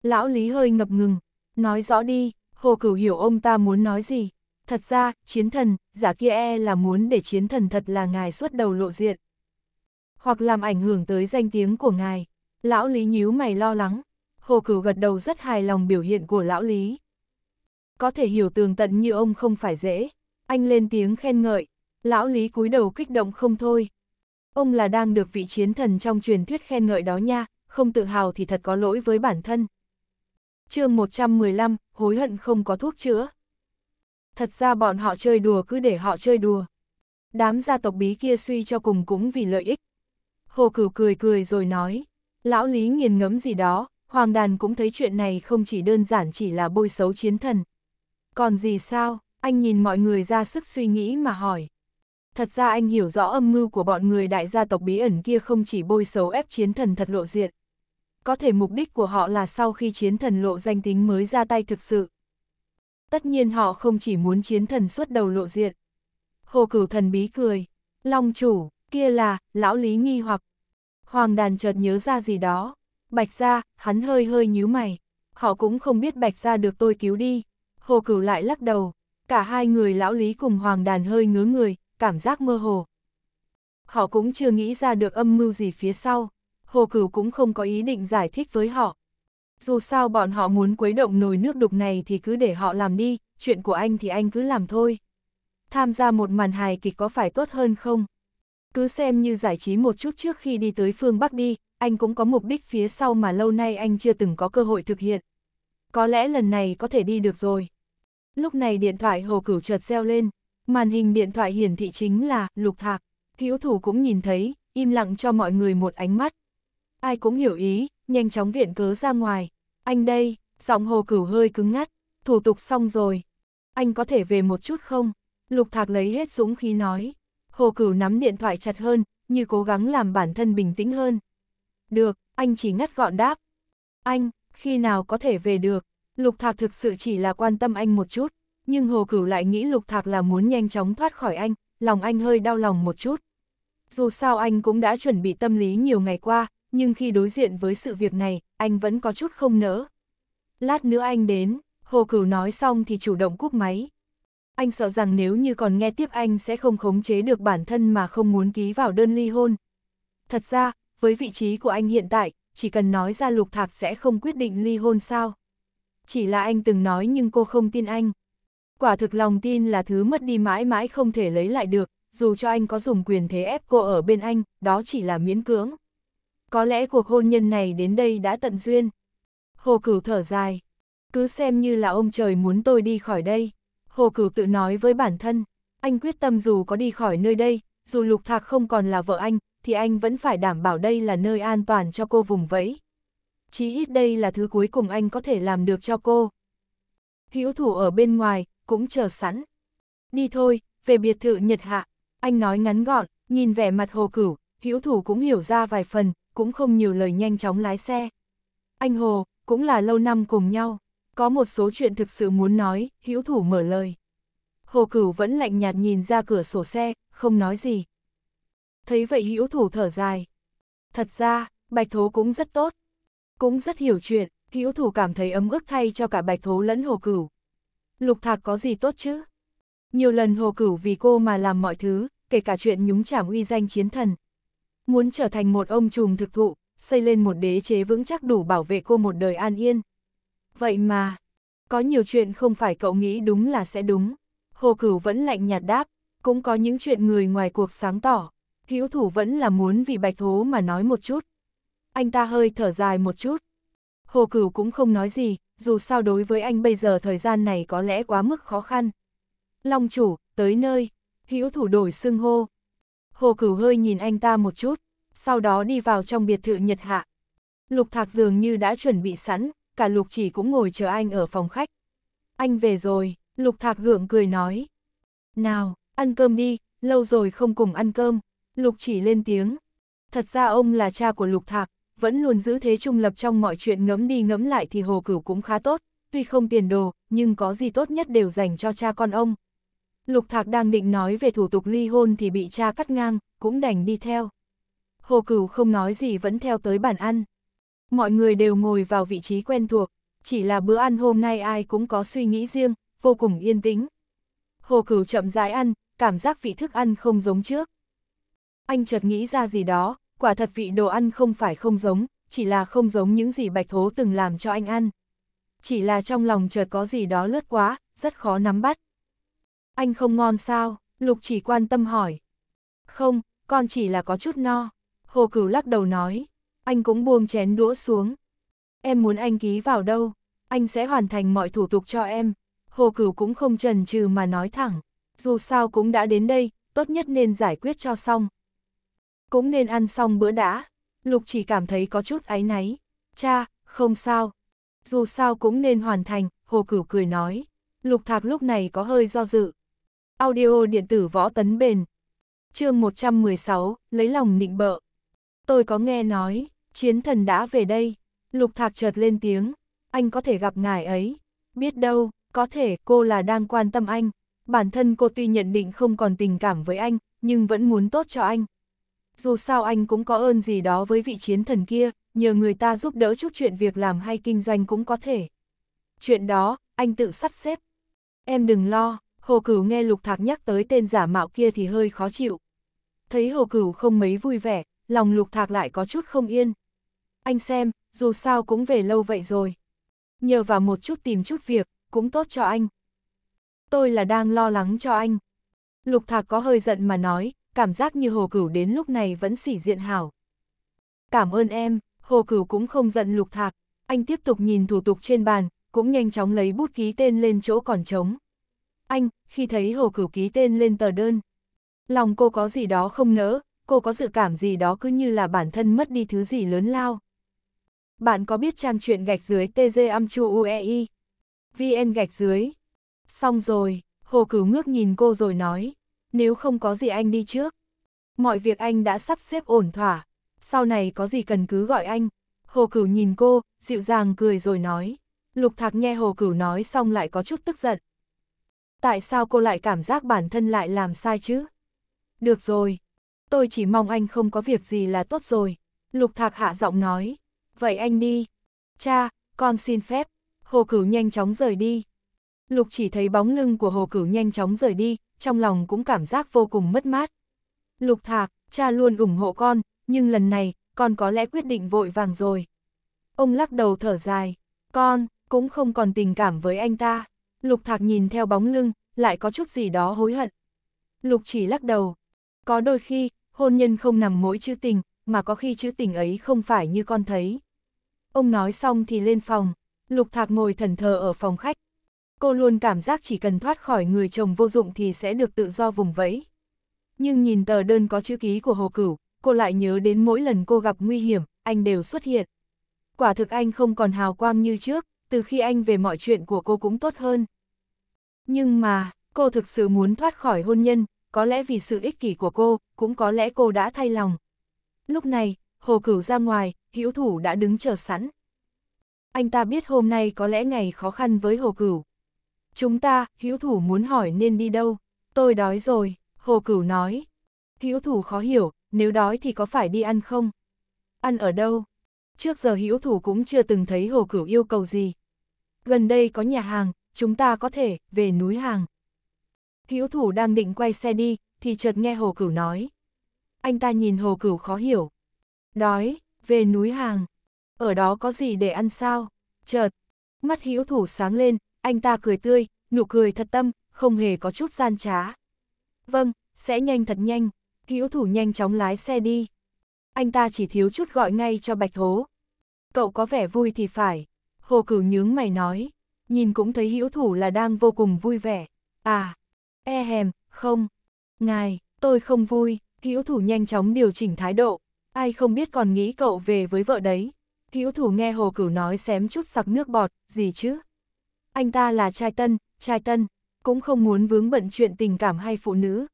lão Lý hơi ngập ngừng, nói rõ đi, hồ cửu hiểu ông ta muốn nói gì. Thật ra, chiến thần, giả kia e là muốn để chiến thần thật là ngài suốt đầu lộ diện. Hoặc làm ảnh hưởng tới danh tiếng của ngài. Lão Lý nhíu mày lo lắng. Hồ cửu gật đầu rất hài lòng biểu hiện của lão Lý. Có thể hiểu tường tận như ông không phải dễ. Anh lên tiếng khen ngợi, Lão Lý cúi đầu kích động không thôi. Ông là đang được vị chiến thần trong truyền thuyết khen ngợi đó nha, không tự hào thì thật có lỗi với bản thân. chương 115, hối hận không có thuốc chữa. Thật ra bọn họ chơi đùa cứ để họ chơi đùa. Đám gia tộc bí kia suy cho cùng cũng vì lợi ích. Hồ Cửu cười cười rồi nói, lão Lý nghiền ngẫm gì đó, Hoàng Đàn cũng thấy chuyện này không chỉ đơn giản chỉ là bôi xấu chiến thần. Còn gì sao, anh nhìn mọi người ra sức suy nghĩ mà hỏi thật ra anh hiểu rõ âm mưu của bọn người đại gia tộc bí ẩn kia không chỉ bôi xấu ép chiến thần thật lộ diện. Có thể mục đích của họ là sau khi chiến thần lộ danh tính mới ra tay thực sự. Tất nhiên họ không chỉ muốn chiến thần xuất đầu lộ diện. Hồ cửu thần bí cười, long chủ, kia là, lão lý nghi hoặc. Hoàng đàn chợt nhớ ra gì đó. Bạch gia, hắn hơi hơi nhíu mày. Họ cũng không biết bạch gia được tôi cứu đi. Hồ cửu lại lắc đầu. Cả hai người lão lý cùng hoàng đàn hơi ngứa người, cảm giác mơ hồ. Họ cũng chưa nghĩ ra được âm mưu gì phía sau, Hồ Cửu cũng không có ý định giải thích với họ. Dù sao bọn họ muốn quấy động nồi nước đục này thì cứ để họ làm đi, chuyện của anh thì anh cứ làm thôi. Tham gia một màn hài kịch có phải tốt hơn không? Cứ xem như giải trí một chút trước khi đi tới phương Bắc đi, anh cũng có mục đích phía sau mà lâu nay anh chưa từng có cơ hội thực hiện. Có lẽ lần này có thể đi được rồi. Lúc này điện thoại Hồ Cửu chợt reo lên. Màn hình điện thoại hiển thị chính là lục thạc, hữu thủ cũng nhìn thấy, im lặng cho mọi người một ánh mắt. Ai cũng hiểu ý, nhanh chóng viện cớ ra ngoài. Anh đây, giọng hồ cửu hơi cứng ngắt, thủ tục xong rồi. Anh có thể về một chút không? Lục thạc lấy hết dũng khí nói. Hồ cửu nắm điện thoại chặt hơn, như cố gắng làm bản thân bình tĩnh hơn. Được, anh chỉ ngắt gọn đáp. Anh, khi nào có thể về được? Lục thạc thực sự chỉ là quan tâm anh một chút nhưng Hồ Cửu lại nghĩ Lục Thạc là muốn nhanh chóng thoát khỏi anh, lòng anh hơi đau lòng một chút. Dù sao anh cũng đã chuẩn bị tâm lý nhiều ngày qua, nhưng khi đối diện với sự việc này, anh vẫn có chút không nỡ. Lát nữa anh đến, Hồ Cửu nói xong thì chủ động cúp máy. Anh sợ rằng nếu như còn nghe tiếp anh sẽ không khống chế được bản thân mà không muốn ký vào đơn ly hôn. Thật ra, với vị trí của anh hiện tại, chỉ cần nói ra Lục Thạc sẽ không quyết định ly hôn sao. Chỉ là anh từng nói nhưng cô không tin anh. Quả thực lòng tin là thứ mất đi mãi mãi không thể lấy lại được, dù cho anh có dùng quyền thế ép cô ở bên anh, đó chỉ là miễn cưỡng. Có lẽ cuộc hôn nhân này đến đây đã tận duyên. Hồ Cửu thở dài. Cứ xem như là ông trời muốn tôi đi khỏi đây. Hồ Cửu tự nói với bản thân. Anh quyết tâm dù có đi khỏi nơi đây, dù Lục Thạc không còn là vợ anh, thì anh vẫn phải đảm bảo đây là nơi an toàn cho cô vùng vẫy. Chỉ ít đây là thứ cuối cùng anh có thể làm được cho cô. Hữu thủ ở bên ngoài, cũng chờ sẵn. Đi thôi, về biệt thự Nhật Hạ, anh nói ngắn gọn, nhìn vẻ mặt hồ cửu, hữu thủ cũng hiểu ra vài phần, cũng không nhiều lời nhanh chóng lái xe. Anh Hồ, cũng là lâu năm cùng nhau, có một số chuyện thực sự muốn nói, hữu thủ mở lời. Hồ cửu vẫn lạnh nhạt nhìn ra cửa sổ xe, không nói gì. Thấy vậy hữu thủ thở dài. Thật ra, bạch thố cũng rất tốt, cũng rất hiểu chuyện, hữu thủ cảm thấy ấm ức thay cho cả bạch thố lẫn hồ cửu. Lục Thạc có gì tốt chứ? Nhiều lần Hồ Cửu vì cô mà làm mọi thứ, kể cả chuyện nhúng chảm uy danh chiến thần. Muốn trở thành một ông trùm thực thụ, xây lên một đế chế vững chắc đủ bảo vệ cô một đời an yên. Vậy mà, có nhiều chuyện không phải cậu nghĩ đúng là sẽ đúng. Hồ Cửu vẫn lạnh nhạt đáp, cũng có những chuyện người ngoài cuộc sáng tỏ. Hữu thủ vẫn là muốn vì bạch thố mà nói một chút. Anh ta hơi thở dài một chút. Hồ Cửu cũng không nói gì, dù sao đối với anh bây giờ thời gian này có lẽ quá mức khó khăn. Long chủ, tới nơi, hữu thủ đổi xưng hô. Hồ cửu hơi nhìn anh ta một chút, sau đó đi vào trong biệt thự Nhật Hạ. Lục thạc dường như đã chuẩn bị sẵn, cả lục chỉ cũng ngồi chờ anh ở phòng khách. Anh về rồi, lục thạc gượng cười nói. Nào, ăn cơm đi, lâu rồi không cùng ăn cơm. Lục chỉ lên tiếng. Thật ra ông là cha của lục thạc, vẫn luôn giữ thế trung lập trong mọi chuyện ngẫm đi ngẫm lại thì Hồ Cửu cũng khá tốt, tuy không tiền đồ, nhưng có gì tốt nhất đều dành cho cha con ông. Lục Thạc đang định nói về thủ tục ly hôn thì bị cha cắt ngang, cũng đành đi theo. Hồ Cửu không nói gì vẫn theo tới bàn ăn. Mọi người đều ngồi vào vị trí quen thuộc, chỉ là bữa ăn hôm nay ai cũng có suy nghĩ riêng, vô cùng yên tĩnh. Hồ Cửu chậm rãi ăn, cảm giác vị thức ăn không giống trước. Anh chợt nghĩ ra gì đó, quả thật vị đồ ăn không phải không giống, chỉ là không giống những gì bạch thố từng làm cho anh ăn. Chỉ là trong lòng chợt có gì đó lướt quá, rất khó nắm bắt. Anh không ngon sao, Lục chỉ quan tâm hỏi. Không, con chỉ là có chút no. Hồ Cửu lắc đầu nói, anh cũng buông chén đũa xuống. Em muốn anh ký vào đâu, anh sẽ hoàn thành mọi thủ tục cho em. Hồ Cửu cũng không chần chừ mà nói thẳng, dù sao cũng đã đến đây, tốt nhất nên giải quyết cho xong. Cũng nên ăn xong bữa đã. Lục chỉ cảm thấy có chút áy náy. Cha, không sao. Dù sao cũng nên hoàn thành, Hồ Cửu cười nói. Lục Thạc lúc này có hơi do dự. Audio điện tử võ tấn bền. chương 116, lấy lòng nịnh bợ. Tôi có nghe nói, chiến thần đã về đây. Lục Thạc chợt lên tiếng. Anh có thể gặp ngài ấy. Biết đâu, có thể cô là đang quan tâm anh. Bản thân cô tuy nhận định không còn tình cảm với anh, nhưng vẫn muốn tốt cho anh dù sao anh cũng có ơn gì đó với vị chiến thần kia, nhờ người ta giúp đỡ chút chuyện việc làm hay kinh doanh cũng có thể. Chuyện đó, anh tự sắp xếp. Em đừng lo, Hồ Cửu nghe Lục Thạc nhắc tới tên giả mạo kia thì hơi khó chịu. Thấy Hồ Cửu không mấy vui vẻ, lòng Lục Thạc lại có chút không yên. Anh xem, dù sao cũng về lâu vậy rồi. Nhờ vào một chút tìm chút việc, cũng tốt cho anh. Tôi là đang lo lắng cho anh. Lục Thạc có hơi giận mà nói, cảm giác như Hồ Cửu đến lúc này vẫn sỉ diện hảo. Cảm ơn em, Hồ Cửu cũng không giận lục thạc, anh tiếp tục nhìn thủ tục trên bàn, cũng nhanh chóng lấy bút ký tên lên chỗ còn trống. Anh, khi thấy Hồ Cửu ký tên lên tờ đơn, lòng cô có gì đó không nỡ, cô có dự cảm gì đó cứ như là bản thân mất đi thứ gì lớn lao. Bạn có biết trang truyện gạch dưới TG âm chu UEI? VN gạch dưới. Xong rồi, Hồ Cửu ngước nhìn cô rồi nói nếu không có gì anh đi trước. Mọi việc anh đã sắp xếp ổn thỏa, sau này có gì cần cứ gọi anh. Hồ Cửu nhìn cô, dịu dàng cười rồi nói. Lục Thạc nghe Hồ Cửu nói xong lại có chút tức giận. Tại sao cô lại cảm giác bản thân lại làm sai chứ? Được rồi, tôi chỉ mong anh không có việc gì là tốt rồi. Lục Thạc hạ giọng nói. Vậy anh đi. Cha, con xin phép. Hồ Cửu nhanh chóng rời đi. Lục chỉ thấy bóng lưng của Hồ Cửu nhanh chóng rời đi, trong lòng cũng cảm giác vô cùng mất mát. Lục Thạc, cha luôn ủng hộ con, nhưng lần này, con có lẽ quyết định vội vàng rồi. Ông lắc đầu thở dài, con, cũng không còn tình cảm với anh ta. Lục Thạc nhìn theo bóng lưng, lại có chút gì đó hối hận. Lục chỉ lắc đầu, có đôi khi, hôn nhân không nằm mỗi chữ tình, mà có khi chữ tình ấy không phải như con thấy. Ông nói xong thì lên phòng, Lục Thạc ngồi thần thờ ở phòng khách, cô luôn cảm giác chỉ cần thoát khỏi người chồng vô dụng thì sẽ được tự do vùng vẫy. Nhưng nhìn tờ đơn có chữ ký của Hồ Cửu, cô lại nhớ đến mỗi lần cô gặp nguy hiểm, anh đều xuất hiện. Quả thực anh không còn hào quang như trước, từ khi anh về mọi chuyện của cô cũng tốt hơn. Nhưng mà, cô thực sự muốn thoát khỏi hôn nhân, có lẽ vì sự ích kỷ của cô, cũng có lẽ cô đã thay lòng. Lúc này, Hồ Cửu ra ngoài, hữu thủ đã đứng chờ sẵn. Anh ta biết hôm nay có lẽ ngày khó khăn với Hồ Cửu, chúng ta, hữu thủ muốn hỏi nên đi đâu, tôi đói rồi, hồ cửu nói. Hữu thủ khó hiểu, nếu đói thì có phải đi ăn không? Ăn ở đâu? Trước giờ hữu thủ cũng chưa từng thấy hồ cửu yêu cầu gì. Gần đây có nhà hàng, chúng ta có thể về núi hàng. Hữu thủ đang định quay xe đi, thì chợt nghe hồ cửu nói. Anh ta nhìn hồ cửu khó hiểu. Đói, về núi hàng. Ở đó có gì để ăn sao? Chợt, mắt hữu thủ sáng lên, anh ta cười tươi, nụ cười thật tâm, không hề có chút gian trá. Vâng, sẽ nhanh thật nhanh, hữu thủ nhanh chóng lái xe đi. Anh ta chỉ thiếu chút gọi ngay cho Bạch Hố. Cậu có vẻ vui thì phải, Hồ Cửu nhướng mày nói, nhìn cũng thấy hữu thủ là đang vô cùng vui vẻ. À, e hèm, không, ngài, tôi không vui, hữu thủ nhanh chóng điều chỉnh thái độ, ai không biết còn nghĩ cậu về với vợ đấy. Hữu thủ nghe Hồ Cửu nói xém chút sặc nước bọt, gì chứ? anh ta là trai tân, trai tân, cũng không muốn vướng bận chuyện tình cảm hay phụ nữ.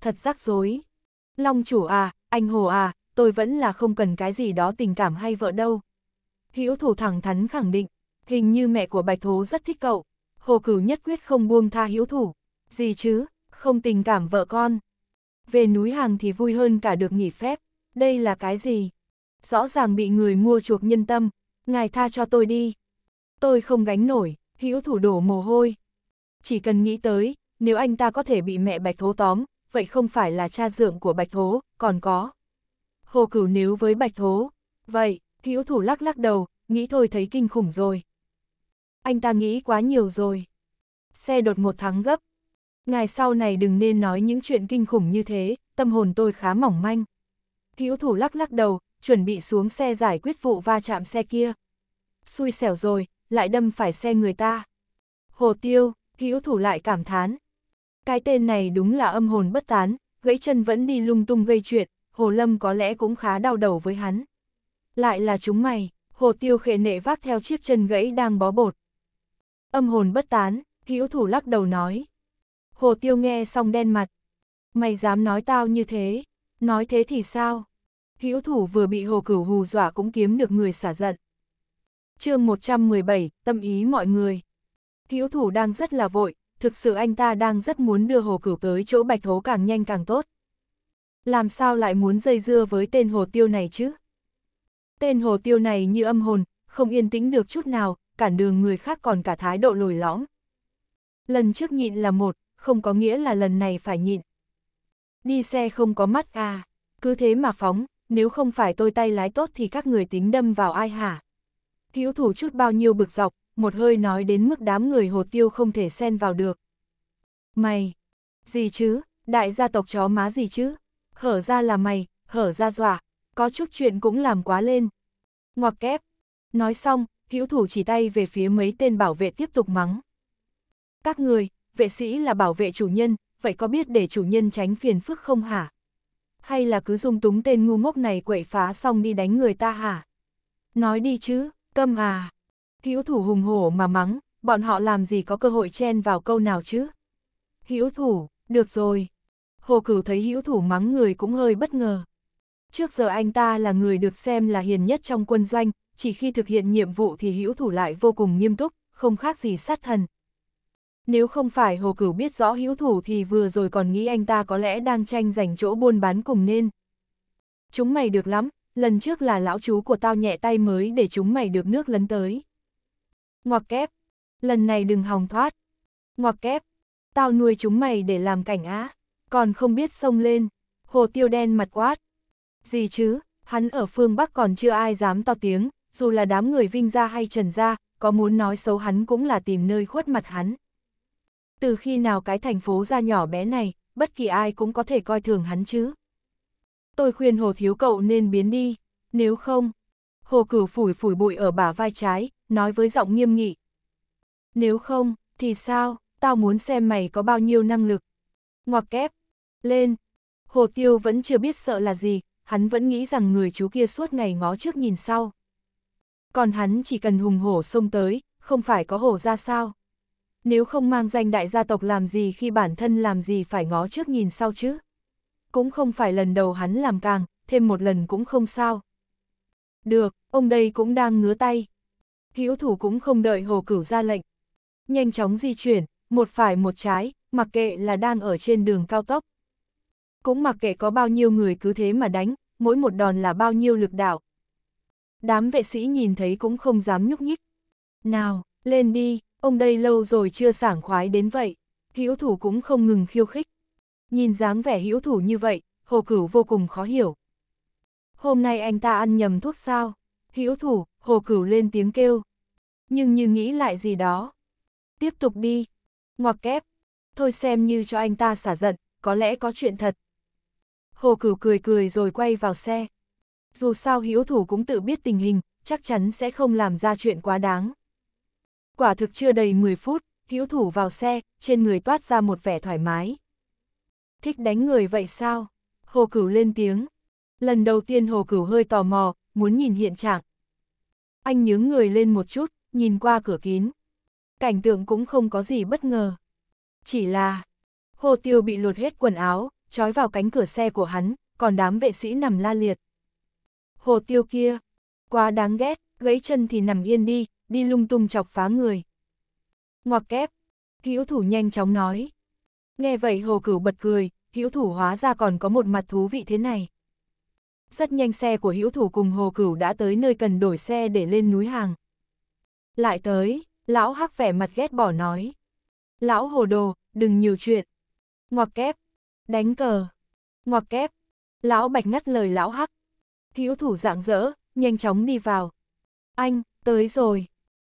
Thật rắc rối. Long chủ à, anh hồ à, tôi vẫn là không cần cái gì đó tình cảm hay vợ đâu. hiếu thủ thẳng thắn khẳng định, hình như mẹ của Bạch Thố rất thích cậu. Hồ cửu nhất quyết không buông tha hiếu thủ. Gì chứ, không tình cảm vợ con. Về núi hàng thì vui hơn cả được nghỉ phép. Đây là cái gì? Rõ ràng bị người mua chuộc nhân tâm. Ngài tha cho tôi đi. Tôi không gánh nổi hữu thủ đổ mồ hôi. Chỉ cần nghĩ tới, nếu anh ta có thể bị mẹ Bạch Thố tóm, vậy không phải là cha dượng của Bạch Thố, còn có. Hồ Cửu nếu với Bạch Thố, vậy, hữu thủ lắc lắc đầu, nghĩ thôi thấy kinh khủng rồi. Anh ta nghĩ quá nhiều rồi. Xe đột ngột thắng gấp. ngày sau này đừng nên nói những chuyện kinh khủng như thế, tâm hồn tôi khá mỏng manh. Hữu thủ lắc lắc đầu, chuẩn bị xuống xe giải quyết vụ va chạm xe kia. Xui xẻo rồi, lại đâm phải xe người ta. Hồ tiêu, hữu thủ lại cảm thán. Cái tên này đúng là âm hồn bất tán, gãy chân vẫn đi lung tung gây chuyện, hồ lâm có lẽ cũng khá đau đầu với hắn. Lại là chúng mày, hồ tiêu khệ nệ vác theo chiếc chân gãy đang bó bột. Âm hồn bất tán, hữu thủ lắc đầu nói. Hồ tiêu nghe xong đen mặt. Mày dám nói tao như thế, nói thế thì sao? Hữu thủ vừa bị hồ cửu hù dọa cũng kiếm được người xả giận chương 117, tâm ý mọi người. Hữu thủ đang rất là vội, thực sự anh ta đang rất muốn đưa hồ cửu tới chỗ bạch thố càng nhanh càng tốt. Làm sao lại muốn dây dưa với tên hồ tiêu này chứ? Tên hồ tiêu này như âm hồn, không yên tĩnh được chút nào, cản đường người khác còn cả thái độ lồi lõm. Lần trước nhịn là một, không có nghĩa là lần này phải nhịn. Đi xe không có mắt à, cứ thế mà phóng, nếu không phải tôi tay lái tốt thì các người tính đâm vào ai hả? Thiếu thủ chút bao nhiêu bực dọc, một hơi nói đến mức đám người hồ tiêu không thể xen vào được. Mày! Gì chứ? Đại gia tộc chó má gì chứ? Hở ra là mày, hở ra dọa, có chút chuyện cũng làm quá lên. Ngoặc kép! Nói xong, hữu thủ chỉ tay về phía mấy tên bảo vệ tiếp tục mắng. Các người, vệ sĩ là bảo vệ chủ nhân, vậy có biết để chủ nhân tránh phiền phức không hả? Hay là cứ dung túng tên ngu ngốc này quậy phá xong đi đánh người ta hả? Nói đi chứ, Câm à! Hữu thủ hùng hổ mà mắng, bọn họ làm gì có cơ hội chen vào câu nào chứ? Hữu thủ, được rồi. Hồ Cửu thấy hữu thủ mắng người cũng hơi bất ngờ. Trước giờ anh ta là người được xem là hiền nhất trong quân doanh, chỉ khi thực hiện nhiệm vụ thì hữu thủ lại vô cùng nghiêm túc, không khác gì sát thần. Nếu không phải Hồ Cửu biết rõ hữu thủ thì vừa rồi còn nghĩ anh ta có lẽ đang tranh giành chỗ buôn bán cùng nên. Chúng mày được lắm, lần trước là lão chú của tao nhẹ tay mới để chúng mày được nước lấn tới. Ngoặc kép, lần này đừng hòng thoát. Ngoặc kép, tao nuôi chúng mày để làm cảnh á, còn không biết sông lên, hồ tiêu đen mặt quát. Gì chứ, hắn ở phương Bắc còn chưa ai dám to tiếng, dù là đám người vinh ra hay trần ra, có muốn nói xấu hắn cũng là tìm nơi khuất mặt hắn. Từ khi nào cái thành phố ra nhỏ bé này, bất kỳ ai cũng có thể coi thường hắn chứ tôi khuyên Hồ Thiếu cậu nên biến đi, nếu không... Hồ Cửu phủi phủi bụi ở bả vai trái, nói với giọng nghiêm nghị. Nếu không, thì sao, tao muốn xem mày có bao nhiêu năng lực. Ngoặc kép, lên. Hồ Tiêu vẫn chưa biết sợ là gì, hắn vẫn nghĩ rằng người chú kia suốt ngày ngó trước nhìn sau. Còn hắn chỉ cần hùng hổ xông tới, không phải có hổ ra sao. Nếu không mang danh đại gia tộc làm gì khi bản thân làm gì phải ngó trước nhìn sau chứ cũng không phải lần đầu hắn làm càng, thêm một lần cũng không sao. Được, ông đây cũng đang ngứa tay. Hữu thủ cũng không đợi hồ cửu ra lệnh. Nhanh chóng di chuyển, một phải một trái, mặc kệ là đang ở trên đường cao tốc. Cũng mặc kệ có bao nhiêu người cứ thế mà đánh, mỗi một đòn là bao nhiêu lực đạo. Đám vệ sĩ nhìn thấy cũng không dám nhúc nhích. Nào, lên đi, ông đây lâu rồi chưa sảng khoái đến vậy. Hữu thủ cũng không ngừng khiêu khích nhìn dáng vẻ hữu thủ như vậy, hồ cửu vô cùng khó hiểu. Hôm nay anh ta ăn nhầm thuốc sao? Hữu thủ, hồ cửu lên tiếng kêu. Nhưng như nghĩ lại gì đó. Tiếp tục đi. Ngoặc kép. Thôi xem như cho anh ta xả giận, có lẽ có chuyện thật. Hồ cửu cười cười rồi quay vào xe. Dù sao hữu thủ cũng tự biết tình hình, chắc chắn sẽ không làm ra chuyện quá đáng. Quả thực chưa đầy 10 phút, hữu thủ vào xe, trên người toát ra một vẻ thoải mái thích đánh người vậy sao? Hồ Cửu lên tiếng. Lần đầu tiên Hồ Cửu hơi tò mò, muốn nhìn hiện trạng. Anh nhướng người lên một chút, nhìn qua cửa kín. Cảnh tượng cũng không có gì bất ngờ. Chỉ là, Hồ Tiêu bị lột hết quần áo, trói vào cánh cửa xe của hắn, còn đám vệ sĩ nằm la liệt. Hồ Tiêu kia, quá đáng ghét, gãy chân thì nằm yên đi, đi lung tung chọc phá người. Ngoặc kép, cứu thủ nhanh chóng nói. Nghe vậy hồ cửu bật cười, hữu thủ hóa ra còn có một mặt thú vị thế này. Rất nhanh xe của hữu thủ cùng hồ cửu đã tới nơi cần đổi xe để lên núi hàng. Lại tới, lão hắc vẻ mặt ghét bỏ nói. Lão hồ đồ, đừng nhiều chuyện. Ngoặc kép, đánh cờ. Ngoặc kép, lão bạch ngắt lời lão hắc. Hữu thủ dạng dỡ, nhanh chóng đi vào. Anh, tới rồi.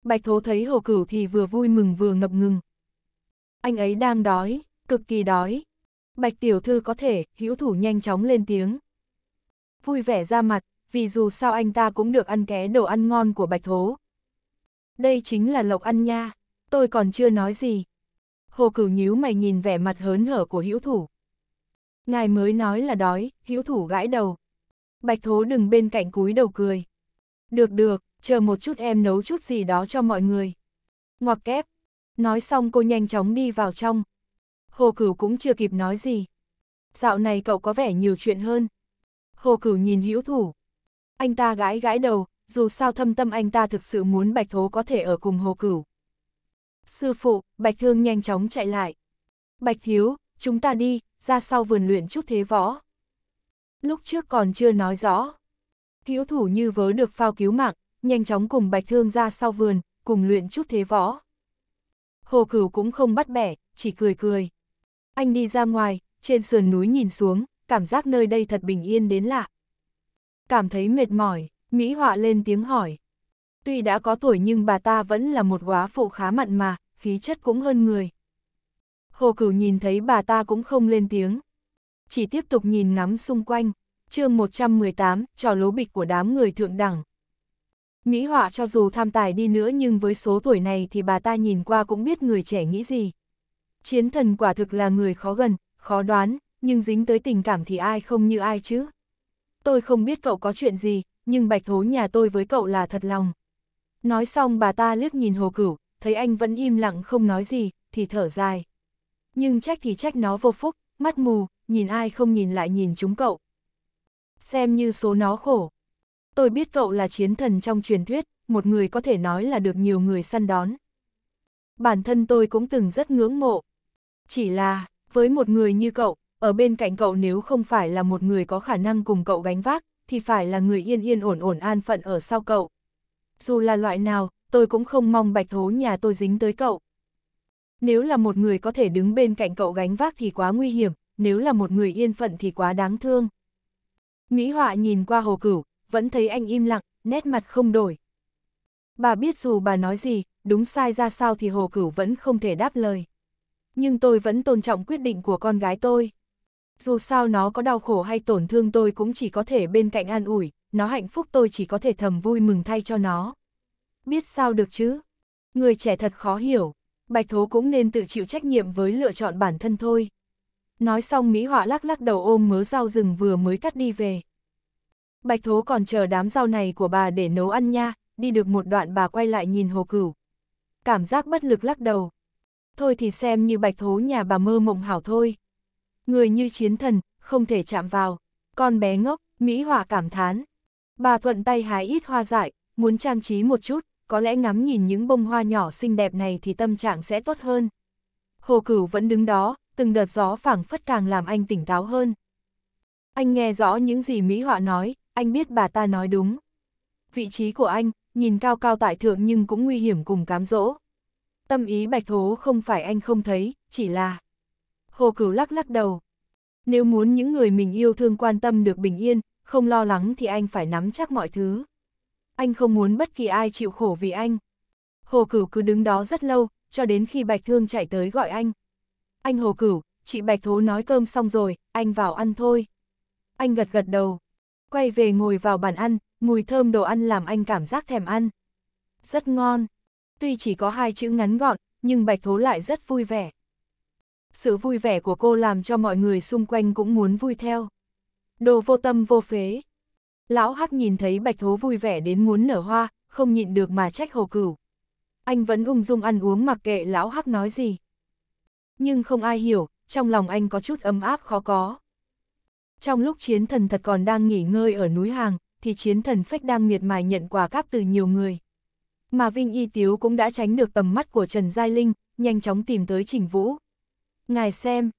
Bạch thố thấy hồ cửu thì vừa vui mừng vừa ngập ngừng. Anh ấy đang đói, cực kỳ đói. Bạch tiểu thư có thể, hữu thủ nhanh chóng lên tiếng. Vui vẻ ra mặt, vì dù sao anh ta cũng được ăn ké đồ ăn ngon của bạch thố. Đây chính là lộc ăn nha, tôi còn chưa nói gì. Hồ cửu nhíu mày nhìn vẻ mặt hớn hở của hữu thủ. Ngài mới nói là đói, hữu thủ gãi đầu. Bạch thố đừng bên cạnh cúi đầu cười. Được được, chờ một chút em nấu chút gì đó cho mọi người. Ngoặc kép. Nói xong cô nhanh chóng đi vào trong, Hồ Cửu cũng chưa kịp nói gì. Dạo này cậu có vẻ nhiều chuyện hơn. Hồ Cửu nhìn hữu thủ. Anh ta gãi gãi đầu, dù sao thâm tâm anh ta thực sự muốn Bạch Thố có thể ở cùng Hồ Cửu. Sư phụ, Bạch Thương nhanh chóng chạy lại. Bạch Hiếu, chúng ta đi, ra sau vườn luyện chút thế võ. Lúc trước còn chưa nói rõ. Hiếu thủ như vớ được phao cứu mạng, nhanh chóng cùng Bạch Thương ra sau vườn, cùng luyện chút thế võ. Hồ Cửu cũng không bắt bẻ, chỉ cười cười. Anh đi ra ngoài, trên sườn núi nhìn xuống, cảm giác nơi đây thật bình yên đến lạ. Cảm thấy mệt mỏi, Mỹ Họa lên tiếng hỏi. Tuy đã có tuổi nhưng bà ta vẫn là một góa phụ khá mặn mà, khí chất cũng hơn người. Hồ Cửu nhìn thấy bà ta cũng không lên tiếng. Chỉ tiếp tục nhìn ngắm xung quanh, chương 118, trò lố bịch của đám người thượng đẳng. Mỹ Họa cho dù tham tài đi nữa nhưng với số tuổi này thì bà ta nhìn qua cũng biết người trẻ nghĩ gì chiến thần quả thực là người khó gần, khó đoán, nhưng dính tới tình cảm thì ai không như ai chứ. Tôi không biết cậu có chuyện gì, nhưng bạch thố nhà tôi với cậu là thật lòng. Nói xong bà ta liếc nhìn hồ cửu, thấy anh vẫn im lặng không nói gì, thì thở dài. Nhưng trách thì trách nó vô phúc, mắt mù, nhìn ai không nhìn lại nhìn chúng cậu. Xem như số nó khổ. Tôi biết cậu là chiến thần trong truyền thuyết, một người có thể nói là được nhiều người săn đón. Bản thân tôi cũng từng rất ngưỡng mộ, chỉ là, với một người như cậu, ở bên cạnh cậu nếu không phải là một người có khả năng cùng cậu gánh vác, thì phải là người yên yên ổn ổn an phận ở sau cậu. Dù là loại nào, tôi cũng không mong bạch thố nhà tôi dính tới cậu. Nếu là một người có thể đứng bên cạnh cậu gánh vác thì quá nguy hiểm, nếu là một người yên phận thì quá đáng thương. Nghĩ họa nhìn qua hồ cửu, vẫn thấy anh im lặng, nét mặt không đổi. Bà biết dù bà nói gì, đúng sai ra sao thì hồ cửu vẫn không thể đáp lời nhưng tôi vẫn tôn trọng quyết định của con gái tôi. Dù sao nó có đau khổ hay tổn thương tôi cũng chỉ có thể bên cạnh an ủi, nó hạnh phúc tôi chỉ có thể thầm vui mừng thay cho nó. Biết sao được chứ? Người trẻ thật khó hiểu, Bạch Thố cũng nên tự chịu trách nhiệm với lựa chọn bản thân thôi. Nói xong Mỹ Họa lắc lắc đầu ôm mớ rau rừng vừa mới cắt đi về. Bạch Thố còn chờ đám rau này của bà để nấu ăn nha, đi được một đoạn bà quay lại nhìn Hồ Cửu. Cảm giác bất lực lắc đầu, thôi thì xem như bạch thố nhà bà mơ mộng hảo thôi. Người như chiến thần, không thể chạm vào. Con bé ngốc, Mỹ Hòa cảm thán. Bà thuận tay hái ít hoa dại, muốn trang trí một chút, có lẽ ngắm nhìn những bông hoa nhỏ xinh đẹp này thì tâm trạng sẽ tốt hơn. Hồ Cửu vẫn đứng đó, từng đợt gió phảng phất càng làm anh tỉnh táo hơn. Anh nghe rõ những gì Mỹ Họa nói, anh biết bà ta nói đúng. Vị trí của anh, nhìn cao cao tại thượng nhưng cũng nguy hiểm cùng cám dỗ. Tâm ý bạch thố không phải anh không thấy, chỉ là... Hồ Cửu lắc lắc đầu. Nếu muốn những người mình yêu thương quan tâm được bình yên, không lo lắng thì anh phải nắm chắc mọi thứ. Anh không muốn bất kỳ ai chịu khổ vì anh. Hồ Cửu cứ đứng đó rất lâu, cho đến khi Bạch Thương chạy tới gọi anh. Anh Hồ Cửu, chị Bạch Thố nói cơm xong rồi, anh vào ăn thôi. Anh gật gật đầu. Quay về ngồi vào bàn ăn, mùi thơm đồ ăn làm anh cảm giác thèm ăn. Rất ngon, Tuy chỉ có hai chữ ngắn gọn, nhưng Bạch Thố lại rất vui vẻ. Sự vui vẻ của cô làm cho mọi người xung quanh cũng muốn vui theo. Đồ vô tâm vô phế. Lão Hắc nhìn thấy Bạch Thố vui vẻ đến muốn nở hoa, không nhịn được mà trách hồ cửu. Anh vẫn ung dung ăn uống mặc kệ Lão Hắc nói gì. Nhưng không ai hiểu, trong lòng anh có chút ấm áp khó có. Trong lúc chiến thần thật còn đang nghỉ ngơi ở núi hàng, thì chiến thần phách đang miệt mài nhận quà cáp từ nhiều người. Mà Vinh Y Tiếu cũng đã tránh được tầm mắt của Trần Giai Linh, nhanh chóng tìm tới Trình Vũ. Ngài xem,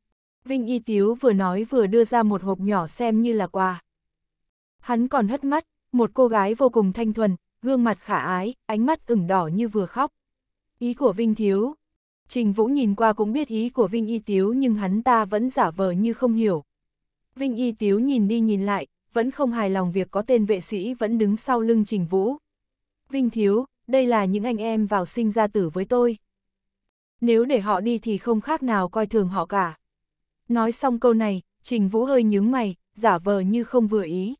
Vinh Y Tiếu vừa nói vừa đưa ra một hộp nhỏ xem như là quà. Hắn còn hất mắt, một cô gái vô cùng thanh thuần, gương mặt khả ái, ánh mắt ửng đỏ như vừa khóc. Ý của Vinh Thiếu. Trình Vũ nhìn qua cũng biết ý của Vinh Y Tiếu nhưng hắn ta vẫn giả vờ như không hiểu. Vinh Y Tiếu nhìn đi nhìn lại, vẫn không hài lòng việc có tên vệ sĩ vẫn đứng sau lưng Trình Vũ. Vinh Thiếu, đây là những anh em vào sinh ra tử với tôi. Nếu để họ đi thì không khác nào coi thường họ cả. Nói xong câu này, Trình Vũ hơi nhướng mày, giả vờ như không vừa ý.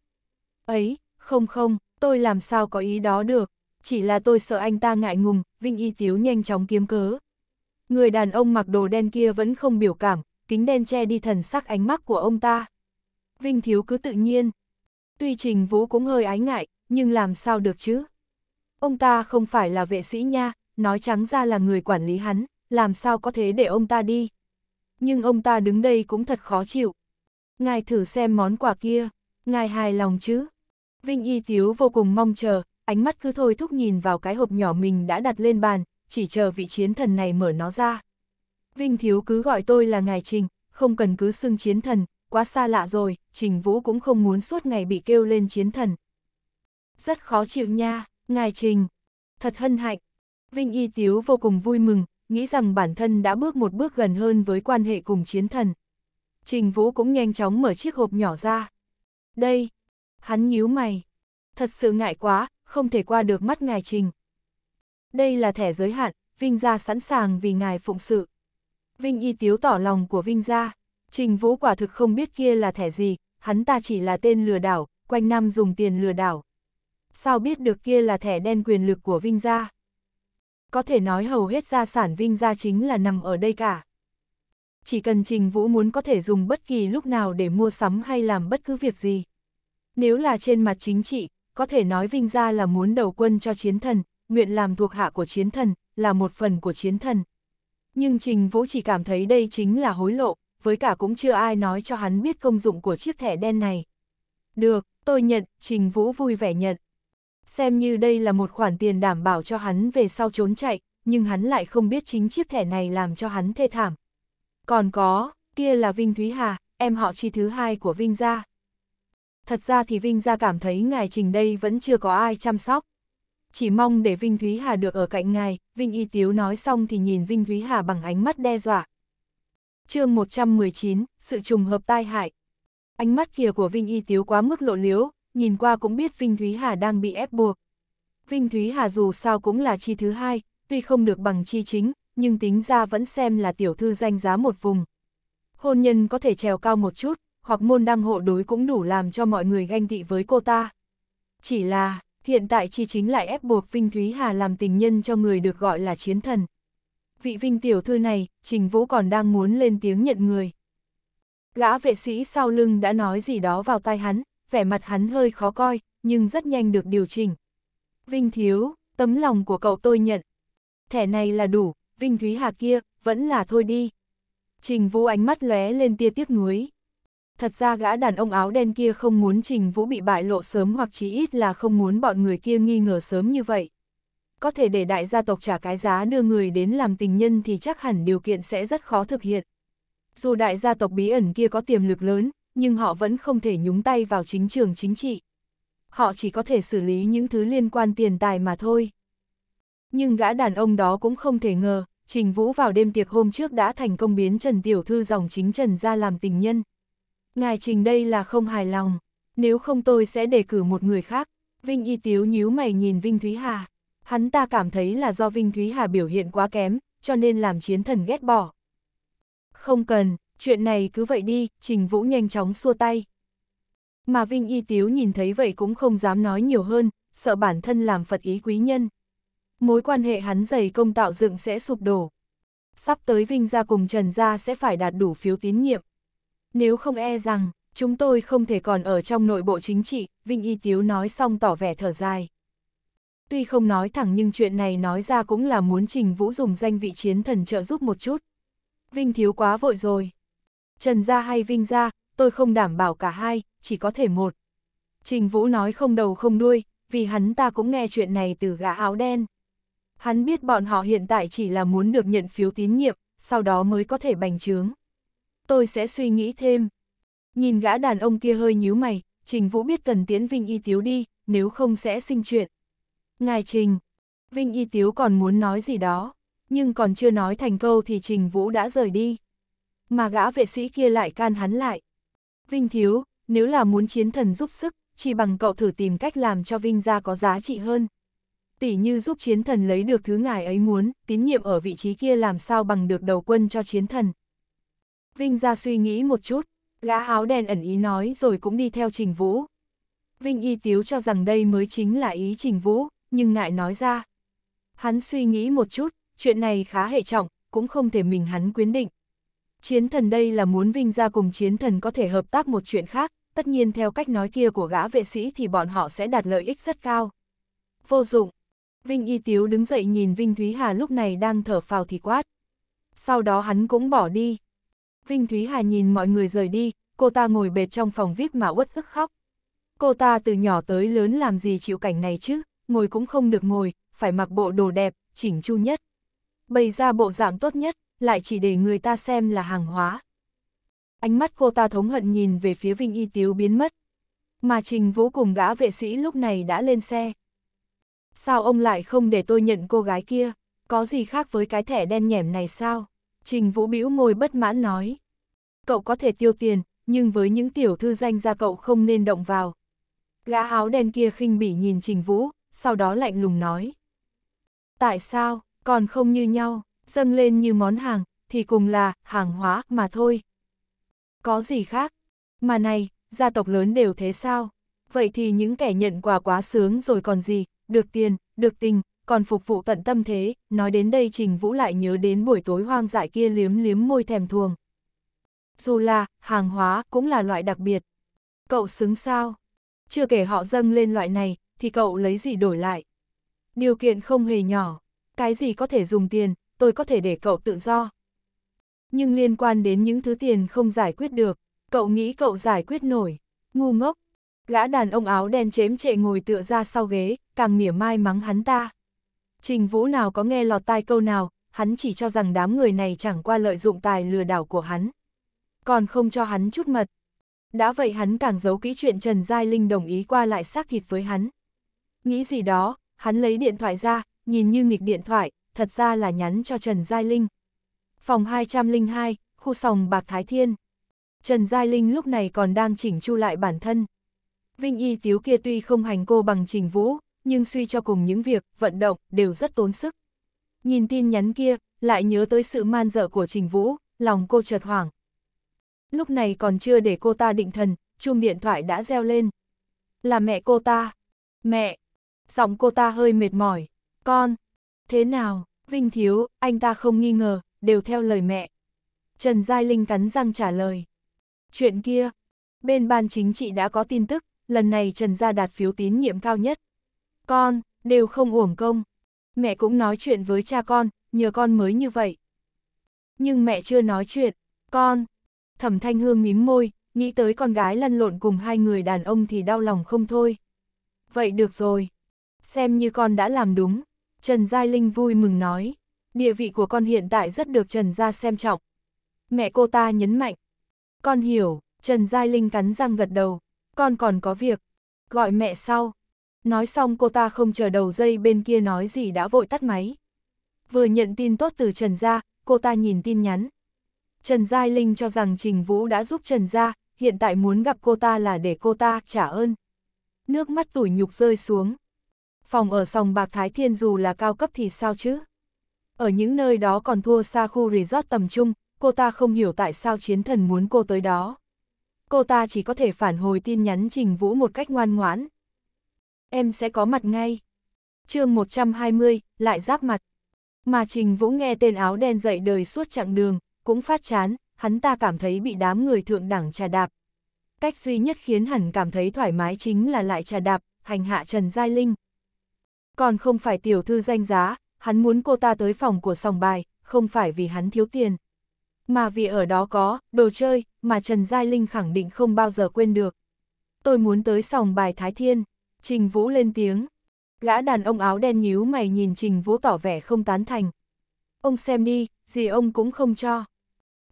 Ấy, không không, tôi làm sao có ý đó được, chỉ là tôi sợ anh ta ngại ngùng, Vinh Y Tiếu nhanh chóng kiếm cớ. Người đàn ông mặc đồ đen kia vẫn không biểu cảm, kính đen che đi thần sắc ánh mắt của ông ta. Vinh Thiếu cứ tự nhiên. Tuy Trình Vũ cũng hơi ái ngại, nhưng làm sao được chứ? ông ta không phải là vệ sĩ nha, nói trắng ra là người quản lý hắn, làm sao có thế để ông ta đi. Nhưng ông ta đứng đây cũng thật khó chịu. Ngài thử xem món quà kia, ngài hài lòng chứ? Vinh Y Tiếu vô cùng mong chờ, ánh mắt cứ thôi thúc nhìn vào cái hộp nhỏ mình đã đặt lên bàn, chỉ chờ vị chiến thần này mở nó ra. Vinh Thiếu cứ gọi tôi là Ngài Trình, không cần cứ xưng chiến thần, quá xa lạ rồi, Trình Vũ cũng không muốn suốt ngày bị kêu lên chiến thần. Rất khó chịu nha. Ngài Trình, thật hân hạnh. Vinh Y Tiếu vô cùng vui mừng, nghĩ rằng bản thân đã bước một bước gần hơn với quan hệ cùng chiến thần. Trình Vũ cũng nhanh chóng mở chiếc hộp nhỏ ra. Đây, hắn nhíu mày. Thật sự ngại quá, không thể qua được mắt ngài Trình. Đây là thẻ giới hạn, Vinh Gia sẵn sàng vì ngài phụng sự. Vinh Y Tiếu tỏ lòng của Vinh Gia. Trình Vũ quả thực không biết kia là thẻ gì, hắn ta chỉ là tên lừa đảo, quanh năm dùng tiền lừa đảo, sao biết được kia là thẻ đen quyền lực của Vinh Gia. Có thể nói hầu hết gia sản Vinh Gia chính là nằm ở đây cả. Chỉ cần Trình Vũ muốn có thể dùng bất kỳ lúc nào để mua sắm hay làm bất cứ việc gì. Nếu là trên mặt chính trị, có thể nói Vinh Gia là muốn đầu quân cho chiến thần, nguyện làm thuộc hạ của chiến thần, là một phần của chiến thần. Nhưng Trình Vũ chỉ cảm thấy đây chính là hối lộ, với cả cũng chưa ai nói cho hắn biết công dụng của chiếc thẻ đen này. Được, tôi nhận, Trình Vũ vui vẻ nhận xem như đây là một khoản tiền đảm bảo cho hắn về sau trốn chạy, nhưng hắn lại không biết chính chiếc thẻ này làm cho hắn thê thảm. Còn có, kia là Vinh Thúy Hà, em họ chi thứ hai của Vinh Gia. Thật ra thì Vinh Gia cảm thấy ngài trình đây vẫn chưa có ai chăm sóc. Chỉ mong để Vinh Thúy Hà được ở cạnh ngài, Vinh Y Tiếu nói xong thì nhìn Vinh Thúy Hà bằng ánh mắt đe dọa. chương 119, sự trùng hợp tai hại. Ánh mắt kia của Vinh Y Tiếu quá mức lộ liếu, nhìn qua cũng biết Vinh Thúy Hà đang bị ép buộc. Vinh Thúy Hà dù sao cũng là chi thứ hai, tuy không được bằng chi chính, nhưng tính ra vẫn xem là tiểu thư danh giá một vùng. Hôn nhân có thể trèo cao một chút, hoặc môn đăng hộ đối cũng đủ làm cho mọi người ganh tị với cô ta. Chỉ là, hiện tại chi chính lại ép buộc Vinh Thúy Hà làm tình nhân cho người được gọi là chiến thần. Vị Vinh tiểu thư này, Trình Vũ còn đang muốn lên tiếng nhận người. Gã vệ sĩ sau lưng đã nói gì đó vào tai hắn, vẻ mặt hắn hơi khó coi, nhưng rất nhanh được điều chỉnh. Vinh thiếu, tấm lòng của cậu tôi nhận. Thẻ này là đủ, Vinh Thúy Hà kia, vẫn là thôi đi. Trình Vũ ánh mắt lóe lên tia tiếc nuối. Thật ra gã đàn ông áo đen kia không muốn Trình Vũ bị bại lộ sớm hoặc chí ít là không muốn bọn người kia nghi ngờ sớm như vậy. Có thể để đại gia tộc trả cái giá đưa người đến làm tình nhân thì chắc hẳn điều kiện sẽ rất khó thực hiện. Dù đại gia tộc bí ẩn kia có tiềm lực lớn, nhưng họ vẫn không thể nhúng tay vào chính trường chính trị. Họ chỉ có thể xử lý những thứ liên quan tiền tài mà thôi. Nhưng gã đàn ông đó cũng không thể ngờ, Trình Vũ vào đêm tiệc hôm trước đã thành công biến Trần Tiểu Thư dòng chính Trần ra làm tình nhân. Ngài Trình đây là không hài lòng, nếu không tôi sẽ đề cử một người khác. Vinh Y Tiếu nhíu mày nhìn Vinh Thúy Hà. Hắn ta cảm thấy là do Vinh Thúy Hà biểu hiện quá kém, cho nên làm chiến thần ghét bỏ. Không cần, chuyện này cứ vậy đi, Trình Vũ nhanh chóng xua tay. Mà Vinh Y Tiếu nhìn thấy vậy cũng không dám nói nhiều hơn, sợ bản thân làm Phật ý quý nhân. Mối quan hệ hắn dày công tạo dựng sẽ sụp đổ. Sắp tới Vinh ra cùng Trần ra sẽ phải đạt đủ phiếu tín nhiệm. Nếu không e rằng, chúng tôi không thể còn ở trong nội bộ chính trị, Vinh Y Tiếu nói xong tỏ vẻ thở dài. Tuy không nói thẳng nhưng chuyện này nói ra cũng là muốn Trình Vũ dùng danh vị chiến thần trợ giúp một chút. Vinh thiếu quá vội rồi. Trần gia hay Vinh gia, tôi không đảm bảo cả hai, chỉ có thể một. Trình Vũ nói không đầu không đuôi, vì hắn ta cũng nghe chuyện này từ gã áo đen. Hắn biết bọn họ hiện tại chỉ là muốn được nhận phiếu tín nhiệm, sau đó mới có thể bành trướng. Tôi sẽ suy nghĩ thêm. Nhìn gã đàn ông kia hơi nhíu mày, Trình Vũ biết cần Tiến Vinh Y Tiếu đi, nếu không sẽ sinh chuyện. Ngài Trình, Vinh Y Tiếu còn muốn nói gì đó, nhưng còn chưa nói thành câu thì Trình Vũ đã rời đi mà gã vệ sĩ kia lại can hắn lại. Vinh thiếu, nếu là muốn chiến thần giúp sức, chỉ bằng cậu thử tìm cách làm cho Vinh ra có giá trị hơn. Tỷ như giúp chiến thần lấy được thứ ngài ấy muốn, tín nhiệm ở vị trí kia làm sao bằng được đầu quân cho chiến thần. Vinh ra suy nghĩ một chút, gã áo đen ẩn ý nói rồi cũng đi theo Trình Vũ. Vinh y tiếu cho rằng đây mới chính là ý Trình Vũ, nhưng ngại nói ra. Hắn suy nghĩ một chút, chuyện này khá hệ trọng, cũng không thể mình hắn quyến định, Chiến thần đây là muốn Vinh ra cùng chiến thần có thể hợp tác một chuyện khác, tất nhiên theo cách nói kia của gã vệ sĩ thì bọn họ sẽ đạt lợi ích rất cao. Vô dụng. Vinh Y Tiếu đứng dậy nhìn Vinh Thúy Hà lúc này đang thở phào thì quát. Sau đó hắn cũng bỏ đi. Vinh Thúy Hà nhìn mọi người rời đi, cô ta ngồi bệt trong phòng VIP mà uất ức khóc. Cô ta từ nhỏ tới lớn làm gì chịu cảnh này chứ, ngồi cũng không được ngồi, phải mặc bộ đồ đẹp, chỉnh chu nhất. Bày ra bộ dạng tốt nhất, lại chỉ để người ta xem là hàng hóa. Ánh mắt cô ta thống hận nhìn về phía Vinh Y Tiếu biến mất. Mà Trình Vũ cùng gã vệ sĩ lúc này đã lên xe. Sao ông lại không để tôi nhận cô gái kia? Có gì khác với cái thẻ đen nhẻm này sao? Trình Vũ bĩu môi bất mãn nói. Cậu có thể tiêu tiền, nhưng với những tiểu thư danh ra cậu không nên động vào. Gã áo đen kia khinh bỉ nhìn Trình Vũ, sau đó lạnh lùng nói. Tại sao, còn không như nhau? dâng lên như món hàng, thì cùng là hàng hóa mà thôi. Có gì khác? Mà này, gia tộc lớn đều thế sao? Vậy thì những kẻ nhận quà quá sướng rồi còn gì, được tiền, được tình, còn phục vụ tận tâm thế, nói đến đây Trình Vũ lại nhớ đến buổi tối hoang dại kia liếm liếm môi thèm thuồng. Dù là, hàng hóa cũng là loại đặc biệt. Cậu xứng sao? Chưa kể họ dâng lên loại này, thì cậu lấy gì đổi lại? Điều kiện không hề nhỏ, cái gì có thể dùng tiền, tôi có thể để cậu tự do. Nhưng liên quan đến những thứ tiền không giải quyết được, cậu nghĩ cậu giải quyết nổi, ngu ngốc. Gã đàn ông áo đen chém trệ ngồi tựa ra sau ghế, càng mỉa mai mắng hắn ta. Trình Vũ nào có nghe lọt tai câu nào, hắn chỉ cho rằng đám người này chẳng qua lợi dụng tài lừa đảo của hắn. Còn không cho hắn chút mật. Đã vậy hắn càng giấu kỹ chuyện Trần Giai Linh đồng ý qua lại xác thịt với hắn. Nghĩ gì đó, hắn lấy điện thoại ra, nhìn như nghịch điện thoại, thật ra là nhắn cho Trần Giai Linh. Phòng 202, khu sòng Bạc Thái Thiên. Trần Giai Linh lúc này còn đang chỉnh chu lại bản thân. Vinh Y Tiếu kia tuy không hành cô bằng Trình Vũ, nhưng suy cho cùng những việc, vận động, đều rất tốn sức. Nhìn tin nhắn kia, lại nhớ tới sự man dợ của Trình Vũ, lòng cô chợt hoảng. Lúc này còn chưa để cô ta định thần, chuông điện thoại đã reo lên. Là mẹ cô ta. Mẹ. Giọng cô ta hơi mệt mỏi. Con. Thế nào, Vinh Thiếu, anh ta không nghi ngờ, đều theo lời mẹ. Trần Giai Linh cắn răng trả lời. Chuyện kia, bên ban chính trị đã có tin tức, lần này Trần Gia đạt phiếu tín nhiệm cao nhất. Con, đều không uổng công. Mẹ cũng nói chuyện với cha con, nhờ con mới như vậy. Nhưng mẹ chưa nói chuyện, con. Thẩm Thanh Hương mím môi, nghĩ tới con gái lăn lộn cùng hai người đàn ông thì đau lòng không thôi. Vậy được rồi, xem như con đã làm đúng. Trần Giai Linh vui mừng nói, địa vị của con hiện tại rất được Trần Gia xem trọng. Mẹ cô ta nhấn mạnh. Con hiểu, Trần Giai Linh cắn răng gật đầu, con còn có việc, gọi mẹ sau. Nói xong cô ta không chờ đầu dây bên kia nói gì đã vội tắt máy. Vừa nhận tin tốt từ Trần Gia, cô ta nhìn tin nhắn. Trần Giai Linh cho rằng Trình Vũ đã giúp Trần Gia, hiện tại muốn gặp cô ta là để cô ta trả ơn. Nước mắt tủi nhục rơi xuống phòng ở sòng bạc Thái Thiên dù là cao cấp thì sao chứ? Ở những nơi đó còn thua xa khu resort tầm trung, cô ta không hiểu tại sao chiến thần muốn cô tới đó. Cô ta chỉ có thể phản hồi tin nhắn Trình Vũ một cách ngoan ngoãn. Em sẽ có mặt ngay. chương 120, lại giáp mặt. Mà Trình Vũ nghe tên áo đen dậy đời suốt chặng đường, cũng phát chán, hắn ta cảm thấy bị đám người thượng đẳng trà đạp. Cách duy nhất khiến hắn cảm thấy thoải mái chính là lại trà đạp, hành hạ Trần Giai Linh còn không phải tiểu thư danh giá, hắn muốn cô ta tới phòng của sòng bài, không phải vì hắn thiếu tiền. Mà vì ở đó có, đồ chơi, mà Trần Giai Linh khẳng định không bao giờ quên được. Tôi muốn tới sòng bài Thái Thiên, Trình Vũ lên tiếng. Gã đàn ông áo đen nhíu mày nhìn Trình Vũ tỏ vẻ không tán thành. Ông xem đi, gì ông cũng không cho.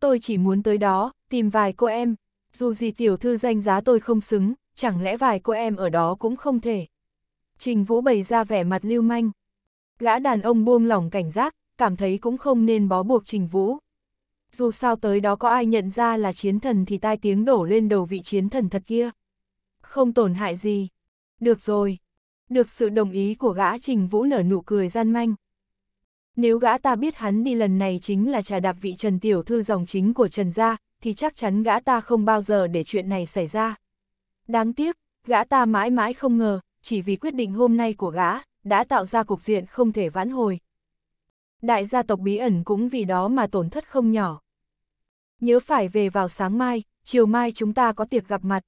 Tôi chỉ muốn tới đó, tìm vài cô em. Dù gì tiểu thư danh giá tôi không xứng, chẳng lẽ vài cô em ở đó cũng không thể. Trình Vũ bày ra vẻ mặt lưu manh. Gã đàn ông buông lỏng cảnh giác, cảm thấy cũng không nên bó buộc Trình Vũ. Dù sao tới đó có ai nhận ra là chiến thần thì tai tiếng đổ lên đầu vị chiến thần thật kia. Không tổn hại gì. Được rồi. Được sự đồng ý của gã Trình Vũ nở nụ cười gian manh. Nếu gã ta biết hắn đi lần này chính là trà đạp vị Trần Tiểu Thư dòng chính của Trần Gia, thì chắc chắn gã ta không bao giờ để chuyện này xảy ra. Đáng tiếc, gã ta mãi mãi không ngờ, chỉ vì quyết định hôm nay của gã, đã tạo ra cục diện không thể vãn hồi. Đại gia tộc bí ẩn cũng vì đó mà tổn thất không nhỏ. Nhớ phải về vào sáng mai, chiều mai chúng ta có tiệc gặp mặt.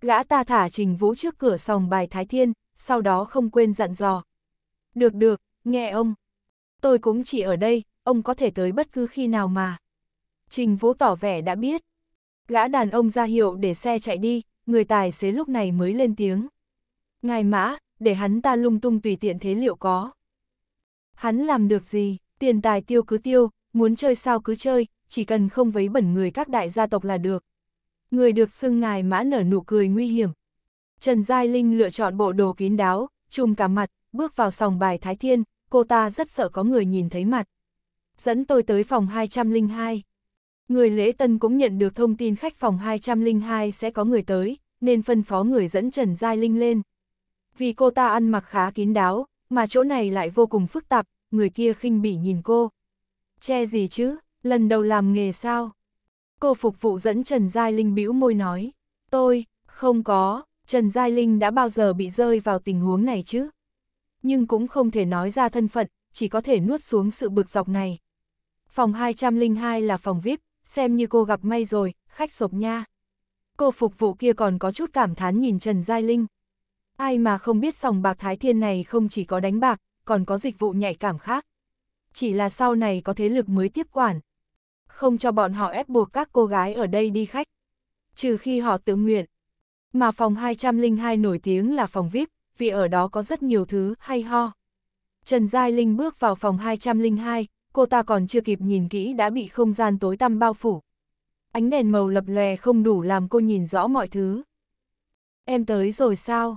Gã ta thả Trình Vũ trước cửa sòng bài Thái Thiên, sau đó không quên dặn dò. Được được, nghe ông. Tôi cũng chỉ ở đây, ông có thể tới bất cứ khi nào mà. Trình Vũ tỏ vẻ đã biết. Gã đàn ông ra hiệu để xe chạy đi, người tài xế lúc này mới lên tiếng. Ngài mã, để hắn ta lung tung tùy tiện thế liệu có. Hắn làm được gì, tiền tài tiêu cứ tiêu, muốn chơi sao cứ chơi, chỉ cần không vấy bẩn người các đại gia tộc là được. Người được xưng ngài mã nở nụ cười nguy hiểm. Trần Giai Linh lựa chọn bộ đồ kín đáo, chùm cả mặt, bước vào sòng bài Thái Thiên, cô ta rất sợ có người nhìn thấy mặt. Dẫn tôi tới phòng 202. Người lễ tân cũng nhận được thông tin khách phòng 202 sẽ có người tới, nên phân phó người dẫn Trần Giai Linh lên vì cô ta ăn mặc khá kín đáo, mà chỗ này lại vô cùng phức tạp, người kia khinh bỉ nhìn cô. Che gì chứ, lần đầu làm nghề sao? Cô phục vụ dẫn Trần Giai Linh bĩu môi nói, tôi, không có, Trần Giai Linh đã bao giờ bị rơi vào tình huống này chứ? Nhưng cũng không thể nói ra thân phận, chỉ có thể nuốt xuống sự bực dọc này. Phòng 202 là phòng VIP, xem như cô gặp may rồi, khách sộp nha. Cô phục vụ kia còn có chút cảm thán nhìn Trần Giai Linh. Ai mà không biết sòng bạc Thái Thiên này không chỉ có đánh bạc, còn có dịch vụ nhạy cảm khác. Chỉ là sau này có thế lực mới tiếp quản. Không cho bọn họ ép buộc các cô gái ở đây đi khách. Trừ khi họ tự nguyện. Mà phòng 202 nổi tiếng là phòng VIP, vì ở đó có rất nhiều thứ hay ho. Trần Giai Linh bước vào phòng 202, cô ta còn chưa kịp nhìn kỹ đã bị không gian tối tăm bao phủ. Ánh đèn màu lập lòe không đủ làm cô nhìn rõ mọi thứ. Em tới rồi sao?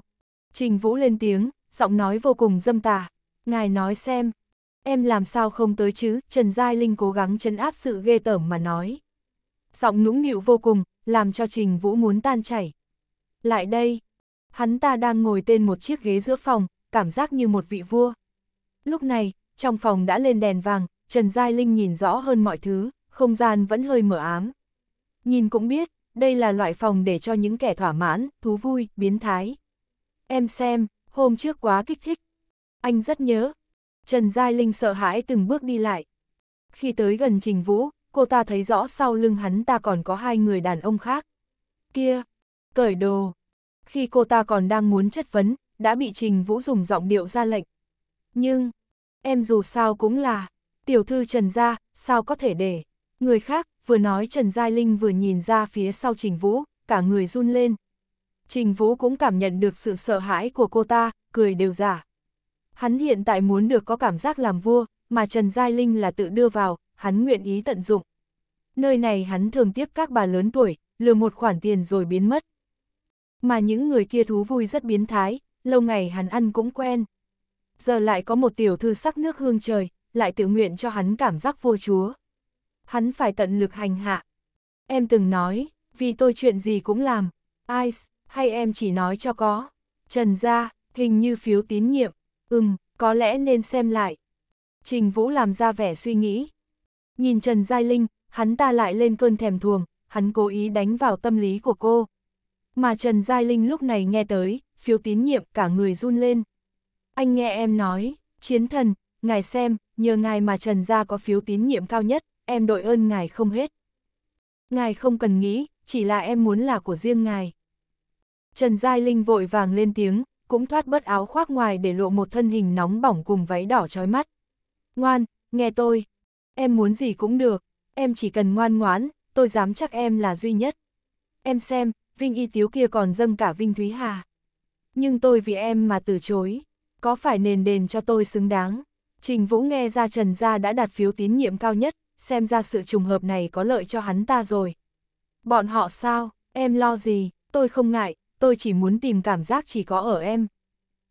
Trình Vũ lên tiếng, giọng nói vô cùng dâm tà. Ngài nói xem, em làm sao không tới chứ, Trần Giai Linh cố gắng chấn áp sự ghê tởm mà nói. Giọng nũng nịu vô cùng, làm cho Trình Vũ muốn tan chảy. Lại đây, hắn ta đang ngồi tên một chiếc ghế giữa phòng, cảm giác như một vị vua. Lúc này, trong phòng đã lên đèn vàng, Trần Giai Linh nhìn rõ hơn mọi thứ, không gian vẫn hơi mờ ám. Nhìn cũng biết, đây là loại phòng để cho những kẻ thỏa mãn, thú vui, biến thái. Em xem, hôm trước quá kích thích. Anh rất nhớ. Trần Giai Linh sợ hãi từng bước đi lại. Khi tới gần Trình Vũ, cô ta thấy rõ sau lưng hắn ta còn có hai người đàn ông khác. Kia, cởi đồ. Khi cô ta còn đang muốn chất vấn, đã bị Trình Vũ dùng giọng điệu ra lệnh. Nhưng, em dù sao cũng là, tiểu thư Trần Gia, sao có thể để. Người khác, vừa nói Trần Giai Linh vừa nhìn ra phía sau Trình Vũ, cả người run lên, Trình Vũ cũng cảm nhận được sự sợ hãi của cô ta, cười đều giả. Hắn hiện tại muốn được có cảm giác làm vua, mà Trần Giai Linh là tự đưa vào, hắn nguyện ý tận dụng. Nơi này hắn thường tiếp các bà lớn tuổi, lừa một khoản tiền rồi biến mất. Mà những người kia thú vui rất biến thái, lâu ngày hắn ăn cũng quen. Giờ lại có một tiểu thư sắc nước hương trời, lại tự nguyện cho hắn cảm giác vua chúa. Hắn phải tận lực hành hạ. Em từng nói, vì tôi chuyện gì cũng làm. Ice, hay em chỉ nói cho có? Trần ra, hình như phiếu tín nhiệm, ừm, có lẽ nên xem lại. Trình Vũ làm ra vẻ suy nghĩ. Nhìn Trần Giai Linh, hắn ta lại lên cơn thèm thuồng, hắn cố ý đánh vào tâm lý của cô. Mà Trần Giai Linh lúc này nghe tới, phiếu tín nhiệm cả người run lên. Anh nghe em nói, chiến thần, ngài xem, nhờ ngài mà Trần Gia có phiếu tín nhiệm cao nhất, em đội ơn ngài không hết. Ngài không cần nghĩ, chỉ là em muốn là của riêng ngài. Trần Giai Linh vội vàng lên tiếng, cũng thoát bớt áo khoác ngoài để lộ một thân hình nóng bỏng cùng váy đỏ trói mắt. Ngoan, nghe tôi. Em muốn gì cũng được, em chỉ cần ngoan ngoãn, tôi dám chắc em là duy nhất. Em xem, Vinh Y Tiếu kia còn dâng cả Vinh Thúy Hà. Nhưng tôi vì em mà từ chối, có phải nền đền cho tôi xứng đáng? Trình Vũ nghe ra Trần Gia đã đạt phiếu tín nhiệm cao nhất, xem ra sự trùng hợp này có lợi cho hắn ta rồi. Bọn họ sao, em lo gì, tôi không ngại, tôi chỉ muốn tìm cảm giác chỉ có ở em.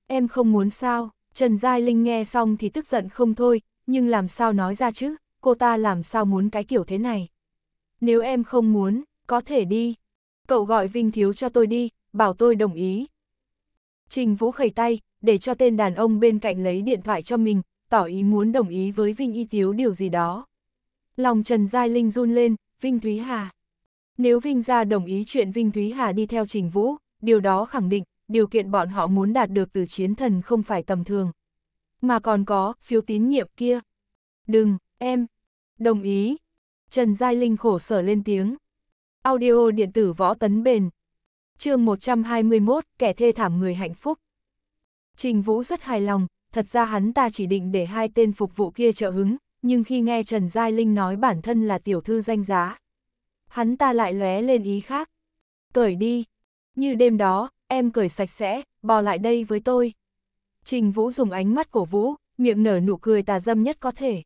Em không muốn sao, Trần Giai Linh nghe xong thì tức giận không thôi, nhưng làm sao nói ra chứ, cô ta làm sao muốn cái kiểu thế này. Nếu em không muốn, có thể đi. Cậu gọi Vinh Thiếu cho tôi đi, bảo tôi đồng ý. Trình Vũ khẩy tay, để cho tên đàn ông bên cạnh lấy điện thoại cho mình, tỏ ý muốn đồng ý với Vinh Y thiếu điều gì đó. Lòng Trần Giai Linh run lên, Vinh Thúy Hà. Nếu Vinh ra đồng ý chuyện Vinh Thúy Hà đi theo Trình Vũ, điều đó khẳng định, điều kiện bọn họ muốn đạt được từ chiến thần không phải tầm thường. Mà còn có, phiếu tín nhiệm kia. Đừng, em. Đồng ý. Trần Giai Linh khổ sở lên tiếng. Audio điện tử võ tấn bền. chương 121, kẻ thê thảm người hạnh phúc. Trình Vũ rất hài lòng, thật ra hắn ta chỉ định để hai tên phục vụ kia trợ hứng, nhưng khi nghe Trần Giai Linh nói bản thân là tiểu thư danh giá. Hắn ta lại lóe lên ý khác. Cởi đi, như đêm đó, em cởi sạch sẽ, bò lại đây với tôi. Trình Vũ dùng ánh mắt của Vũ, miệng nở nụ cười tà dâm nhất có thể.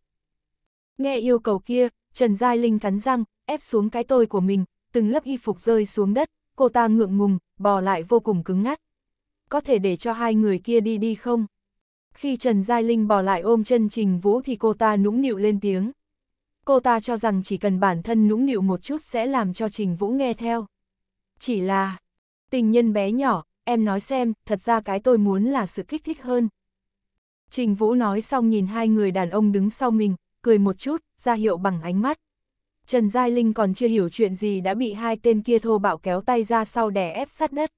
Nghe yêu cầu kia, Trần Giai Linh cắn răng, ép xuống cái tôi của mình, từng lớp y phục rơi xuống đất, cô ta ngượng ngùng, bò lại vô cùng cứng ngắt. Có thể để cho hai người kia đi đi không? Khi Trần Giai Linh bỏ lại ôm chân Trình Vũ thì cô ta nũng nịu lên tiếng. Cô ta cho rằng chỉ cần bản thân nũng nịu một chút sẽ làm cho Trình Vũ nghe theo. Chỉ là, Tình nhân bé nhỏ, em nói xem, thật ra cái tôi muốn là sự kích thích hơn. Trình Vũ nói xong nhìn hai người đàn ông đứng sau mình, cười một chút, ra hiệu bằng ánh mắt. Trần Giai Linh còn chưa hiểu chuyện gì đã bị hai tên kia thô bạo kéo tay ra sau đè ép sát đất.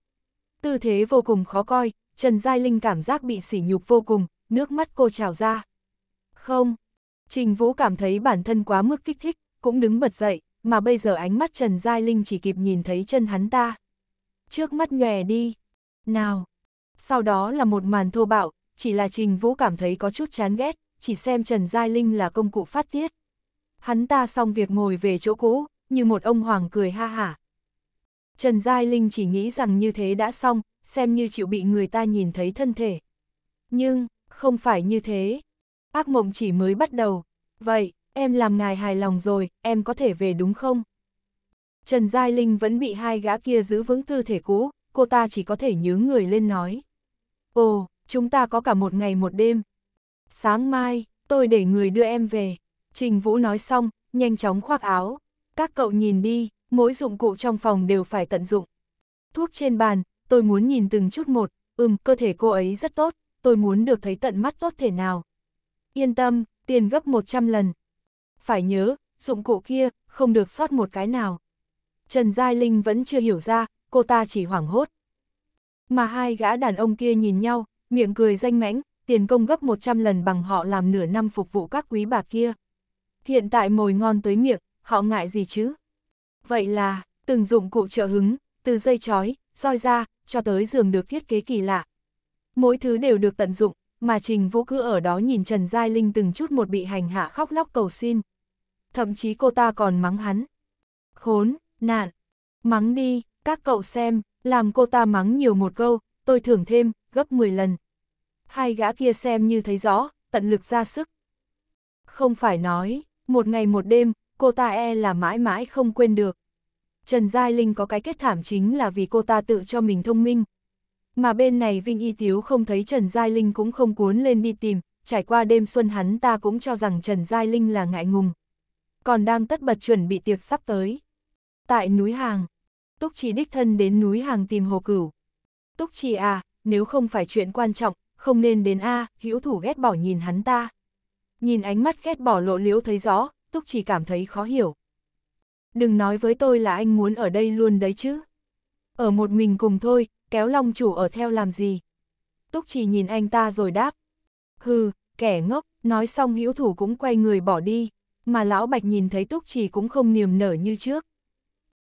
Tư thế vô cùng khó coi, Trần Giai Linh cảm giác bị sỉ nhục vô cùng, nước mắt cô trào ra. Không, Trình Vũ cảm thấy bản thân quá mức kích thích, cũng đứng bật dậy, mà bây giờ ánh mắt Trần Giai Linh chỉ kịp nhìn thấy chân hắn ta trước mắt nhòe đi. Nào! Sau đó là một màn thô bạo, chỉ là Trình Vũ cảm thấy có chút chán ghét, chỉ xem Trần Giai Linh là công cụ phát tiết. Hắn ta xong việc ngồi về chỗ cũ, như một ông hoàng cười ha hả. Trần Giai Linh chỉ nghĩ rằng như thế đã xong, xem như chịu bị người ta nhìn thấy thân thể. Nhưng, không phải như thế. Ác mộng chỉ mới bắt đầu. Vậy, em làm ngài hài lòng rồi, em có thể về đúng không? Trần Giai Linh vẫn bị hai gã kia giữ vững tư thể cũ, cô ta chỉ có thể nhướng người lên nói. Ồ, chúng ta có cả một ngày một đêm. Sáng mai, tôi để người đưa em về. Trình Vũ nói xong, nhanh chóng khoác áo. Các cậu nhìn đi, mỗi dụng cụ trong phòng đều phải tận dụng. Thuốc trên bàn, tôi muốn nhìn từng chút một, ừm, cơ thể cô ấy rất tốt, tôi muốn được thấy tận mắt tốt thể nào. Yên tâm, tiền gấp 100 lần. Phải nhớ, dụng cụ kia, không được sót một cái nào. Trần Giai Linh vẫn chưa hiểu ra, cô ta chỉ hoảng hốt. Mà hai gã đàn ông kia nhìn nhau, miệng cười danh mãnh, tiền công gấp 100 lần bằng họ làm nửa năm phục vụ các quý bà kia. Hiện tại mồi ngon tới miệng, họ ngại gì chứ? Vậy là, từng dụng cụ trợ hứng, từ dây chói, roi ra, cho tới giường được thiết kế kỳ lạ. Mỗi thứ đều được tận dụng, mà Trình Vũ cứ ở đó nhìn Trần Giai Linh từng chút một bị hành hạ khóc lóc cầu xin. Thậm chí cô ta còn mắng hắn. Khốn, nạn. Mắng đi, các cậu xem, làm cô ta mắng nhiều một câu, tôi thưởng thêm, gấp 10 lần. Hai gã kia xem như thấy rõ, tận lực ra sức. Không phải nói, một ngày một đêm, cô ta e là mãi mãi không quên được. Trần Giai Linh có cái kết thảm chính là vì cô ta tự cho mình thông minh. Mà bên này Vinh Y Tiếu không thấy Trần Giai Linh cũng không cuốn lên đi tìm, trải qua đêm xuân hắn ta cũng cho rằng Trần Giai Linh là ngại ngùng. Còn đang tất bật chuẩn bị tiệc sắp tới tại núi Hàng. Túc Trì đích thân đến núi Hàng tìm Hồ Cửu. Túc Trì à, nếu không phải chuyện quan trọng, không nên đến a, hữu thủ ghét bỏ nhìn hắn ta. Nhìn ánh mắt ghét bỏ lộ liễu thấy rõ, Túc Trì cảm thấy khó hiểu. Đừng nói với tôi là anh muốn ở đây luôn đấy chứ. Ở một mình cùng thôi, kéo long chủ ở theo làm gì. Túc Trì nhìn anh ta rồi đáp. Hừ, kẻ ngốc, nói xong hữu thủ cũng quay người bỏ đi, mà lão bạch nhìn thấy Túc Trì cũng không niềm nở như trước.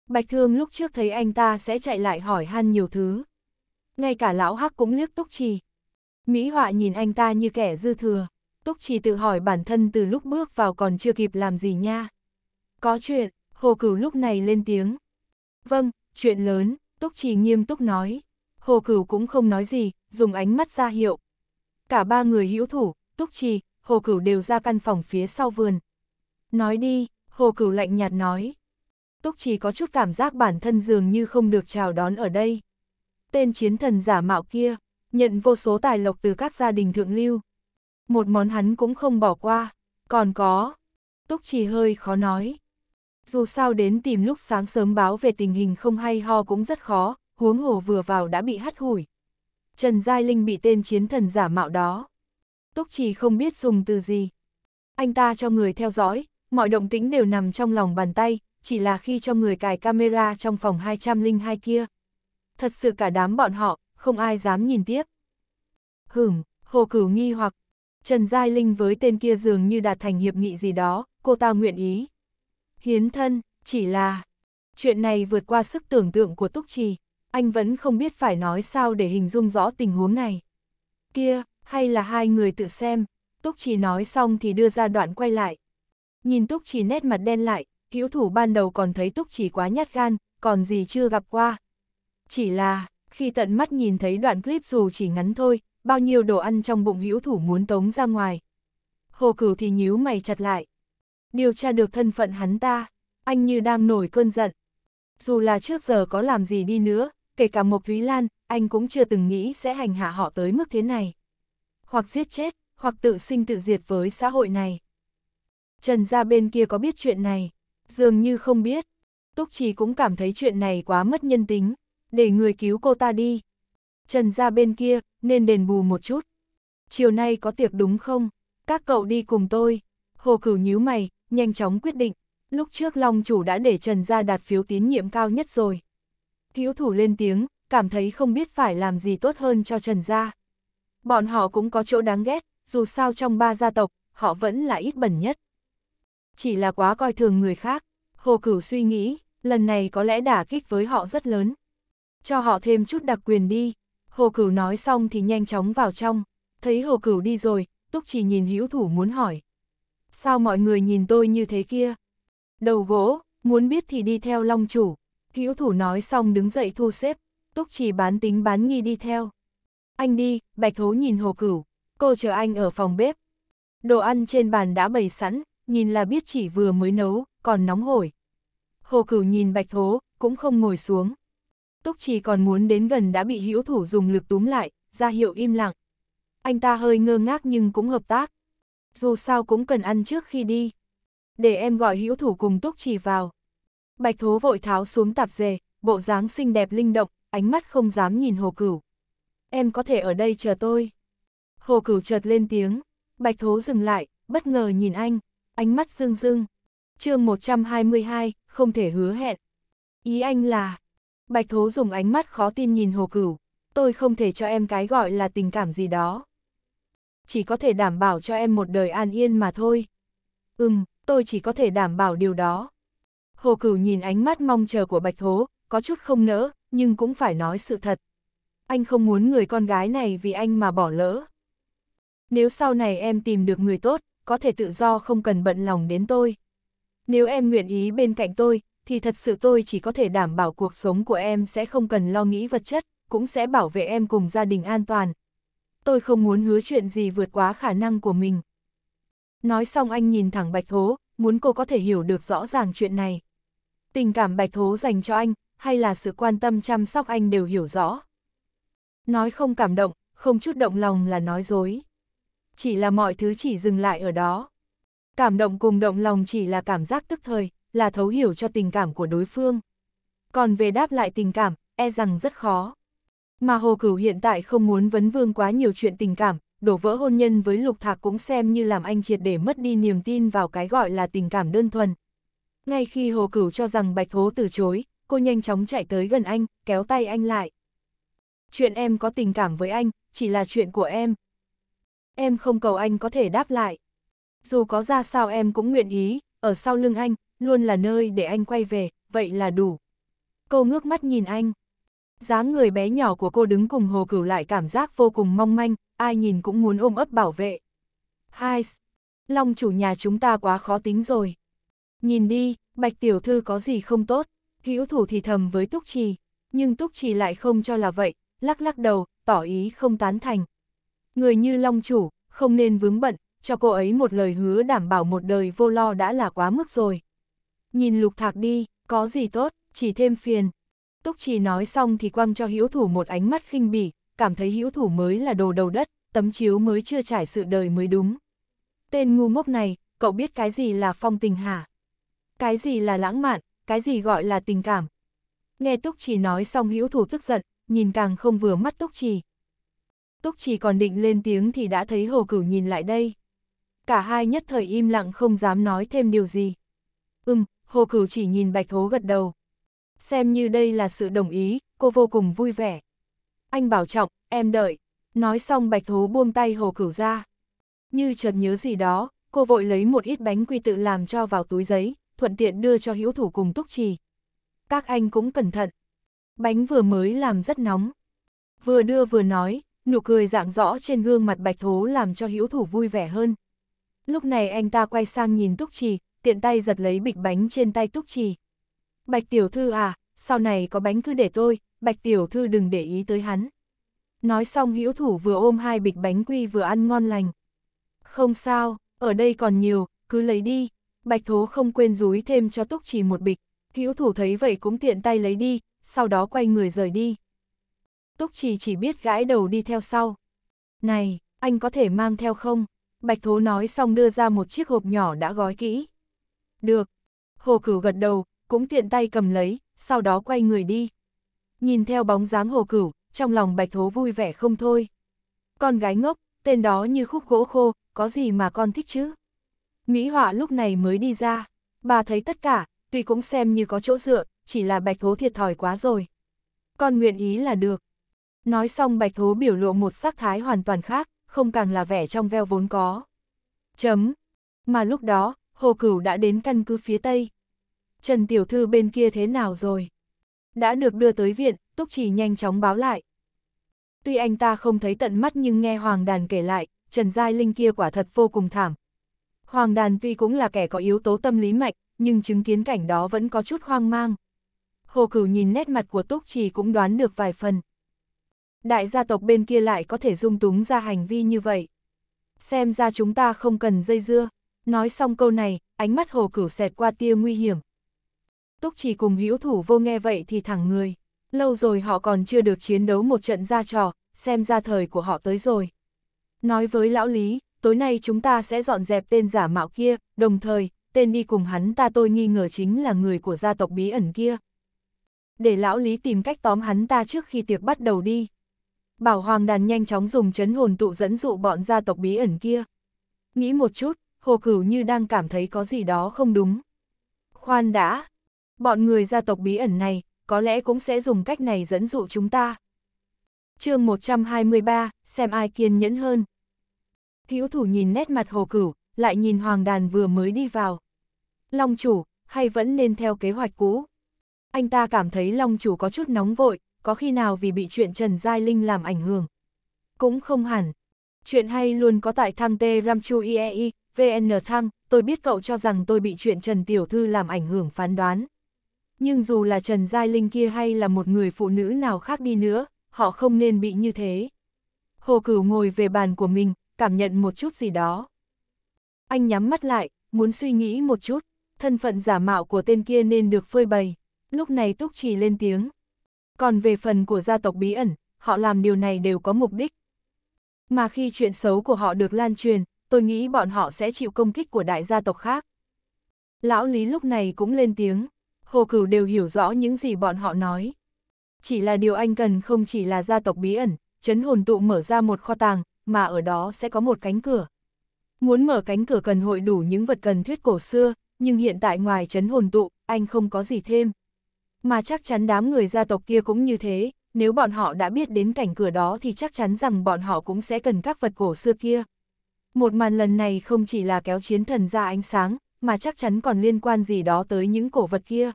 Bạch Thương lúc trước thấy anh ta sẽ chạy lại hỏi han nhiều thứ. Ngay cả lão Hắc cũng liếc Túc Trì. Mỹ Họa nhìn anh ta như kẻ dư thừa. Túc Trì tự hỏi bản thân từ lúc bước vào còn chưa kịp làm gì nha. Có chuyện, Hồ Cửu lúc này lên tiếng. Vâng, chuyện lớn, Túc Trì nghiêm túc nói. Hồ Cửu cũng không nói gì, dùng ánh mắt ra hiệu. Cả ba người hữu thủ, Túc Trì, Hồ Cửu đều ra căn phòng phía sau vườn. Nói đi, Hồ Cửu lạnh nhạt nói. Túc Trì có chút cảm giác bản thân dường như không được chào đón ở đây. Tên chiến thần giả mạo kia, nhận vô số tài lộc từ các gia đình thượng lưu. Một món hắn cũng không bỏ qua, còn có. Túc Trì hơi khó nói. Dù sao đến tìm lúc sáng sớm báo về tình hình không hay ho cũng rất khó, huống hồ vừa vào đã bị hắt hủi. Trần Giai Linh bị tên chiến thần giả mạo đó. Túc Trì không biết dùng từ gì. Anh ta cho người theo dõi, mọi động tĩnh đều nằm trong lòng bàn tay, chỉ là khi cho người cài camera trong phòng 202 kia. Thật sự cả đám bọn họ, không ai dám nhìn tiếp. Hửm, Hồ Cửu nghi hoặc, Trần Giai Linh với tên kia dường như đạt thành hiệp nghị gì đó, cô ta nguyện ý. Hiến thân, chỉ là... Chuyện này vượt qua sức tưởng tượng của Túc Trì, anh vẫn không biết phải nói sao để hình dung rõ tình huống này. Kia, hay là hai người tự xem, Túc Trì nói xong thì đưa ra đoạn quay lại. Nhìn Túc Trì nét mặt đen lại, hữu thủ ban đầu còn thấy túc chỉ quá nhát gan, còn gì chưa gặp qua. Chỉ là, khi tận mắt nhìn thấy đoạn clip dù chỉ ngắn thôi, bao nhiêu đồ ăn trong bụng hữu thủ muốn tống ra ngoài. Hồ cửu thì nhíu mày chặt lại. Điều tra được thân phận hắn ta, anh như đang nổi cơn giận. Dù là trước giờ có làm gì đi nữa, kể cả Mộc Thúy Lan, anh cũng chưa từng nghĩ sẽ hành hạ họ tới mức thế này. Hoặc giết chết, hoặc tự sinh tự diệt với xã hội này. Trần gia bên kia có biết chuyện này. Dường như không biết, Túc Trì cũng cảm thấy chuyện này quá mất nhân tính, để người cứu cô ta đi. Trần ra bên kia, nên đền bù một chút. Chiều nay có tiệc đúng không? Các cậu đi cùng tôi. Hồ Cửu nhíu mày, nhanh chóng quyết định. Lúc trước Long Chủ đã để Trần ra đạt phiếu tín nhiệm cao nhất rồi. Hiếu thủ lên tiếng, cảm thấy không biết phải làm gì tốt hơn cho Trần gia. Bọn họ cũng có chỗ đáng ghét, dù sao trong ba gia tộc, họ vẫn là ít bẩn nhất chỉ là quá coi thường người khác. Hồ Cửu suy nghĩ, lần này có lẽ đả kích với họ rất lớn. Cho họ thêm chút đặc quyền đi. Hồ Cửu nói xong thì nhanh chóng vào trong. Thấy Hồ Cửu đi rồi, Túc chỉ nhìn hữu thủ muốn hỏi. Sao mọi người nhìn tôi như thế kia? Đầu gỗ, muốn biết thì đi theo long chủ. Hữu thủ nói xong đứng dậy thu xếp, Túc chỉ bán tính bán nghi đi theo. Anh đi, bạch thố nhìn Hồ Cửu, cô chờ anh ở phòng bếp. Đồ ăn trên bàn đã bày sẵn, nhìn là biết chỉ vừa mới nấu, còn nóng hổi. Hồ Cửu nhìn Bạch Thố, cũng không ngồi xuống. Túc Trì còn muốn đến gần đã bị hữu thủ dùng lực túm lại, ra hiệu im lặng. Anh ta hơi ngơ ngác nhưng cũng hợp tác. Dù sao cũng cần ăn trước khi đi. Để em gọi hữu thủ cùng Túc Trì vào. Bạch Thố vội tháo xuống tạp dề, bộ dáng xinh đẹp linh động, ánh mắt không dám nhìn Hồ Cửu. Em có thể ở đây chờ tôi. Hồ Cửu chợt lên tiếng, Bạch Thố dừng lại, bất ngờ nhìn anh ánh mắt dương dương. chương 122, không thể hứa hẹn. Ý anh là, Bạch Thố dùng ánh mắt khó tin nhìn Hồ Cửu, tôi không thể cho em cái gọi là tình cảm gì đó. Chỉ có thể đảm bảo cho em một đời an yên mà thôi. Ừm, tôi chỉ có thể đảm bảo điều đó. Hồ Cửu nhìn ánh mắt mong chờ của Bạch Thố, có chút không nỡ, nhưng cũng phải nói sự thật. Anh không muốn người con gái này vì anh mà bỏ lỡ. Nếu sau này em tìm được người tốt, có thể tự do không cần bận lòng đến tôi. Nếu em nguyện ý bên cạnh tôi, thì thật sự tôi chỉ có thể đảm bảo cuộc sống của em sẽ không cần lo nghĩ vật chất, cũng sẽ bảo vệ em cùng gia đình an toàn. Tôi không muốn hứa chuyện gì vượt quá khả năng của mình. Nói xong anh nhìn thẳng Bạch Thố, muốn cô có thể hiểu được rõ ràng chuyện này. Tình cảm Bạch Thố dành cho anh, hay là sự quan tâm chăm sóc anh đều hiểu rõ. Nói không cảm động, không chút động lòng là nói dối chỉ là mọi thứ chỉ dừng lại ở đó. Cảm động cùng động lòng chỉ là cảm giác tức thời, là thấu hiểu cho tình cảm của đối phương. Còn về đáp lại tình cảm, e rằng rất khó. Mà Hồ Cửu hiện tại không muốn vấn vương quá nhiều chuyện tình cảm, đổ vỡ hôn nhân với Lục Thạc cũng xem như làm anh triệt để mất đi niềm tin vào cái gọi là tình cảm đơn thuần. Ngay khi Hồ Cửu cho rằng Bạch Thố từ chối, cô nhanh chóng chạy tới gần anh, kéo tay anh lại. Chuyện em có tình cảm với anh, chỉ là chuyện của em, em không cầu anh có thể đáp lại. Dù có ra sao em cũng nguyện ý, ở sau lưng anh, luôn là nơi để anh quay về, vậy là đủ. Cô ngước mắt nhìn anh. dáng người bé nhỏ của cô đứng cùng hồ cửu lại cảm giác vô cùng mong manh, ai nhìn cũng muốn ôm ấp bảo vệ. Hai, Long chủ nhà chúng ta quá khó tính rồi. Nhìn đi, Bạch Tiểu Thư có gì không tốt, hữu thủ thì thầm với Túc Trì, nhưng Túc Trì lại không cho là vậy, lắc lắc đầu, tỏ ý không tán thành. Người như Long Chủ, không nên vướng bận, cho cô ấy một lời hứa đảm bảo một đời vô lo đã là quá mức rồi. Nhìn lục thạc đi, có gì tốt, chỉ thêm phiền. Túc Trì nói xong thì quăng cho hữu thủ một ánh mắt khinh bỉ, cảm thấy hữu thủ mới là đồ đầu đất, tấm chiếu mới chưa trải sự đời mới đúng. Tên ngu ngốc này, cậu biết cái gì là phong tình hả? Cái gì là lãng mạn, cái gì gọi là tình cảm? Nghe Túc Trì nói xong hữu thủ tức giận, nhìn càng không vừa mắt Túc Trì, Túc chỉ còn định lên tiếng thì đã thấy Hồ Cửu nhìn lại đây. Cả hai nhất thời im lặng không dám nói thêm điều gì. Ừm, Hồ Cửu chỉ nhìn Bạch Thố gật đầu. Xem như đây là sự đồng ý, cô vô cùng vui vẻ. Anh bảo trọng, em đợi. Nói xong Bạch Thố buông tay Hồ Cửu ra. Như chợt nhớ gì đó, cô vội lấy một ít bánh quy tự làm cho vào túi giấy, thuận tiện đưa cho hữu thủ cùng túc trì. Các anh cũng cẩn thận. Bánh vừa mới làm rất nóng. Vừa đưa vừa nói, nụ cười dạng rõ trên gương mặt bạch thố làm cho hữu thủ vui vẻ hơn. Lúc này anh ta quay sang nhìn Túc Trì, tiện tay giật lấy bịch bánh trên tay Túc Trì. Bạch tiểu thư à, sau này có bánh cứ để tôi, bạch tiểu thư đừng để ý tới hắn. Nói xong hữu thủ vừa ôm hai bịch bánh quy vừa ăn ngon lành. Không sao, ở đây còn nhiều, cứ lấy đi. Bạch thố không quên rúi thêm cho Túc Trì một bịch. Hữu thủ thấy vậy cũng tiện tay lấy đi, sau đó quay người rời đi. Túc Trì chỉ biết gãi đầu đi theo sau. Này, anh có thể mang theo không? Bạch Thố nói xong đưa ra một chiếc hộp nhỏ đã gói kỹ. Được. Hồ Cửu gật đầu, cũng tiện tay cầm lấy, sau đó quay người đi. Nhìn theo bóng dáng Hồ Cửu, trong lòng Bạch Thố vui vẻ không thôi. Con gái ngốc, tên đó như khúc gỗ khô, có gì mà con thích chứ? Mỹ Họa lúc này mới đi ra. Bà thấy tất cả, tuy cũng xem như có chỗ dựa, chỉ là Bạch Thố thiệt thòi quá rồi. Con nguyện ý là được, Nói xong bạch thố biểu lộ một sắc thái hoàn toàn khác, không càng là vẻ trong veo vốn có. Chấm. Mà lúc đó, Hồ Cửu đã đến căn cứ phía Tây. Trần Tiểu Thư bên kia thế nào rồi? Đã được đưa tới viện, Túc Chỉ nhanh chóng báo lại. Tuy anh ta không thấy tận mắt nhưng nghe Hoàng Đàn kể lại, Trần Giai Linh kia quả thật vô cùng thảm. Hoàng Đàn tuy cũng là kẻ có yếu tố tâm lý mạnh nhưng chứng kiến cảnh đó vẫn có chút hoang mang. Hồ Cửu nhìn nét mặt của Túc Chỉ cũng đoán được vài phần đại gia tộc bên kia lại có thể dung túng ra hành vi như vậy. Xem ra chúng ta không cần dây dưa. Nói xong câu này, ánh mắt hồ cửu xẹt qua tia nguy hiểm. Túc chỉ cùng hữu thủ vô nghe vậy thì thẳng người. Lâu rồi họ còn chưa được chiến đấu một trận ra trò, xem ra thời của họ tới rồi. Nói với lão Lý, tối nay chúng ta sẽ dọn dẹp tên giả mạo kia, đồng thời, tên đi cùng hắn ta tôi nghi ngờ chính là người của gia tộc bí ẩn kia. Để lão Lý tìm cách tóm hắn ta trước khi tiệc bắt đầu đi. Bảo Hoàng đàn nhanh chóng dùng chấn hồn tụ dẫn dụ bọn gia tộc bí ẩn kia. Nghĩ một chút, Hồ Cửu như đang cảm thấy có gì đó không đúng. Khoan đã, bọn người gia tộc bí ẩn này, có lẽ cũng sẽ dùng cách này dẫn dụ chúng ta. chương 123, xem ai kiên nhẫn hơn. Hữu thủ nhìn nét mặt Hồ Cửu, lại nhìn Hoàng đàn vừa mới đi vào. Long chủ, hay vẫn nên theo kế hoạch cũ? Anh ta cảm thấy Long chủ có chút nóng vội, có khi nào vì bị chuyện Trần Giai Linh làm ảnh hưởng. Cũng không hẳn. Chuyện hay luôn có tại thăng T. Ramchu IEI, VN thăng, tôi biết cậu cho rằng tôi bị chuyện Trần Tiểu Thư làm ảnh hưởng phán đoán. Nhưng dù là Trần Giai Linh kia hay là một người phụ nữ nào khác đi nữa, họ không nên bị như thế. Hồ Cửu ngồi về bàn của mình, cảm nhận một chút gì đó. Anh nhắm mắt lại, muốn suy nghĩ một chút, thân phận giả mạo của tên kia nên được phơi bày. Lúc này Túc Trì lên tiếng. Còn về phần của gia tộc bí ẩn, họ làm điều này đều có mục đích. Mà khi chuyện xấu của họ được lan truyền, tôi nghĩ bọn họ sẽ chịu công kích của đại gia tộc khác. Lão Lý lúc này cũng lên tiếng, Hồ Cửu đều hiểu rõ những gì bọn họ nói. Chỉ là điều anh cần không chỉ là gia tộc bí ẩn, chấn hồn tụ mở ra một kho tàng, mà ở đó sẽ có một cánh cửa. Muốn mở cánh cửa cần hội đủ những vật cần thuyết cổ xưa, nhưng hiện tại ngoài chấn hồn tụ, anh không có gì thêm mà chắc chắn đám người gia tộc kia cũng như thế, nếu bọn họ đã biết đến cảnh cửa đó thì chắc chắn rằng bọn họ cũng sẽ cần các vật cổ xưa kia. Một màn lần này không chỉ là kéo chiến thần ra ánh sáng, mà chắc chắn còn liên quan gì đó tới những cổ vật kia.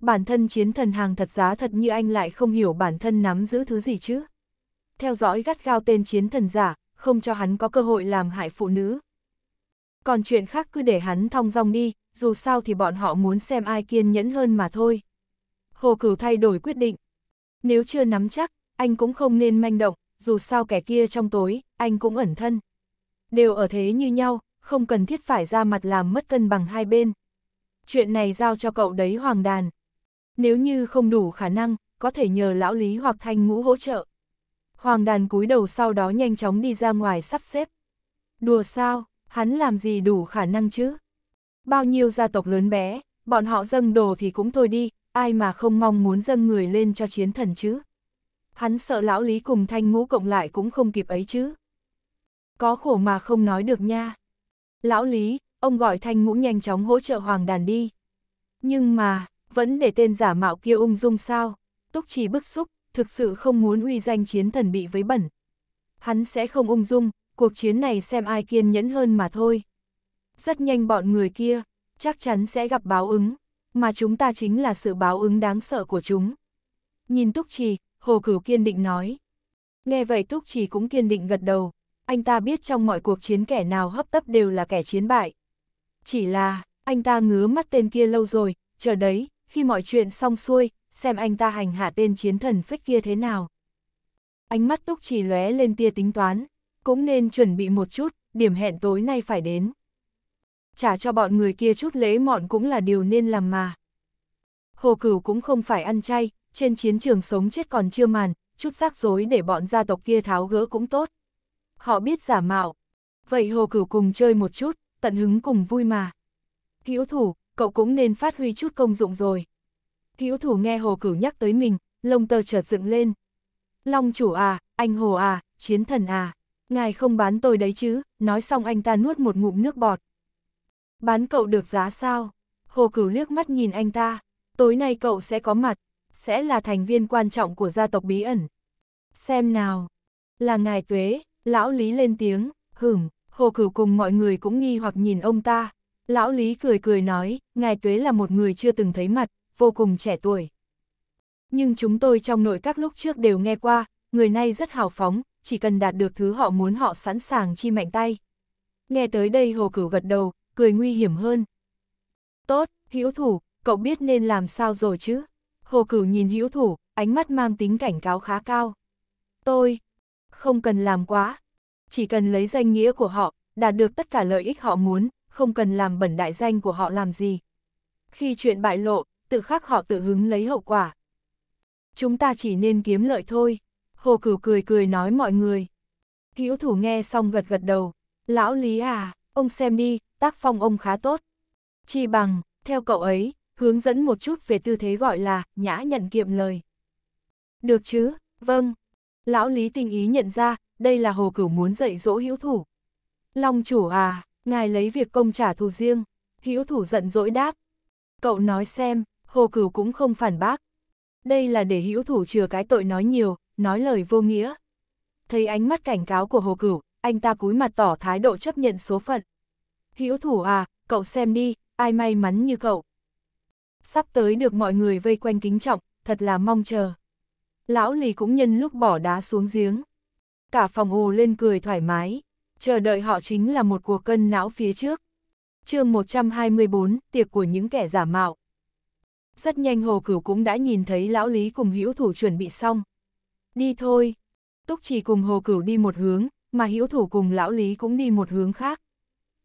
Bản thân chiến thần hàng thật giá thật như anh lại không hiểu bản thân nắm giữ thứ gì chứ. Theo dõi gắt gao tên chiến thần giả, không cho hắn có cơ hội làm hại phụ nữ. Còn chuyện khác cứ để hắn thong dong đi, dù sao thì bọn họ muốn xem ai kiên nhẫn hơn mà thôi. Hồ Cửu thay đổi quyết định. Nếu chưa nắm chắc, anh cũng không nên manh động, dù sao kẻ kia trong tối, anh cũng ẩn thân. Đều ở thế như nhau, không cần thiết phải ra mặt làm mất cân bằng hai bên. Chuyện này giao cho cậu đấy Hoàng Đàn. Nếu như không đủ khả năng, có thể nhờ lão Lý hoặc Thanh Ngũ hỗ trợ. Hoàng Đàn cúi đầu sau đó nhanh chóng đi ra ngoài sắp xếp. Đùa sao, hắn làm gì đủ khả năng chứ? Bao nhiêu gia tộc lớn bé, bọn họ dâng đồ thì cũng thôi đi, ai mà không mong muốn dâng người lên cho chiến thần chứ. Hắn sợ lão Lý cùng thanh ngũ cộng lại cũng không kịp ấy chứ. Có khổ mà không nói được nha. Lão Lý, ông gọi thanh ngũ nhanh chóng hỗ trợ hoàng đàn đi. Nhưng mà, vẫn để tên giả mạo kia ung dung sao. Túc chỉ bức xúc, thực sự không muốn uy danh chiến thần bị với bẩn. Hắn sẽ không ung dung, cuộc chiến này xem ai kiên nhẫn hơn mà thôi. Rất nhanh bọn người kia, chắc chắn sẽ gặp báo ứng mà chúng ta chính là sự báo ứng đáng sợ của chúng. Nhìn Túc Trì, Hồ Cửu kiên định nói. Nghe vậy Túc Trì cũng kiên định gật đầu, anh ta biết trong mọi cuộc chiến kẻ nào hấp tấp đều là kẻ chiến bại. Chỉ là, anh ta ngứa mắt tên kia lâu rồi, chờ đấy, khi mọi chuyện xong xuôi, xem anh ta hành hạ tên chiến thần phách kia thế nào. Ánh mắt Túc Trì lóe lên tia tính toán, cũng nên chuẩn bị một chút, điểm hẹn tối nay phải đến trả cho bọn người kia chút lễ mọn cũng là điều nên làm mà. Hồ Cửu cũng không phải ăn chay, trên chiến trường sống chết còn chưa màn, chút rắc rối để bọn gia tộc kia tháo gỡ cũng tốt. Họ biết giả mạo. Vậy Hồ Cửu cùng chơi một chút, tận hứng cùng vui mà. Hữu thủ, cậu cũng nên phát huy chút công dụng rồi. Hữu thủ nghe Hồ Cửu nhắc tới mình, lông tơ chợt dựng lên. Long chủ à, anh Hồ à, chiến thần à, ngài không bán tôi đấy chứ, nói xong anh ta nuốt một ngụm nước bọt. Bán cậu được giá sao? Hồ Cửu liếc mắt nhìn anh ta, tối nay cậu sẽ có mặt, sẽ là thành viên quan trọng của gia tộc bí ẩn. Xem nào, là ngài tuế, lão Lý lên tiếng, hửm, Hồ Cửu cùng mọi người cũng nghi hoặc nhìn ông ta. Lão Lý cười cười nói, ngài tuế là một người chưa từng thấy mặt, vô cùng trẻ tuổi. Nhưng chúng tôi trong nội các lúc trước đều nghe qua, người nay rất hào phóng, chỉ cần đạt được thứ họ muốn họ sẵn sàng chi mạnh tay. Nghe tới đây Hồ Cửu gật đầu, cười nguy hiểm hơn. Tốt, hữu thủ, cậu biết nên làm sao rồi chứ? Hồ cửu nhìn hữu thủ, ánh mắt mang tính cảnh cáo khá cao. Tôi, không cần làm quá. Chỉ cần lấy danh nghĩa của họ, đạt được tất cả lợi ích họ muốn, không cần làm bẩn đại danh của họ làm gì. Khi chuyện bại lộ, tự khắc họ tự hứng lấy hậu quả. Chúng ta chỉ nên kiếm lợi thôi. Hồ cửu cười cười nói mọi người. Hữu thủ nghe xong gật gật đầu. Lão Lý à, ông xem đi, tác phong ông khá tốt. Chi bằng, theo cậu ấy, hướng dẫn một chút về tư thế gọi là nhã nhận kiệm lời. Được chứ, vâng. Lão Lý tình ý nhận ra, đây là hồ cửu muốn dạy dỗ hữu thủ. Long chủ à, ngài lấy việc công trả thù riêng. Hữu thủ giận dỗi đáp. Cậu nói xem, hồ cửu cũng không phản bác. Đây là để hữu thủ chừa cái tội nói nhiều, nói lời vô nghĩa. Thấy ánh mắt cảnh cáo của hồ cửu, anh ta cúi mặt tỏ thái độ chấp nhận số phận. Hữu thủ à, cậu xem đi, ai may mắn như cậu. Sắp tới được mọi người vây quanh kính trọng, thật là mong chờ. Lão lì cũng nhân lúc bỏ đá xuống giếng. Cả phòng ồ lên cười thoải mái, chờ đợi họ chính là một cuộc cân não phía trước. chương 124, tiệc của những kẻ giả mạo. Rất nhanh Hồ Cửu cũng đã nhìn thấy lão Lý cùng hữu thủ chuẩn bị xong. Đi thôi. Túc chỉ cùng Hồ Cửu đi một hướng, mà hữu thủ cùng lão Lý cũng đi một hướng khác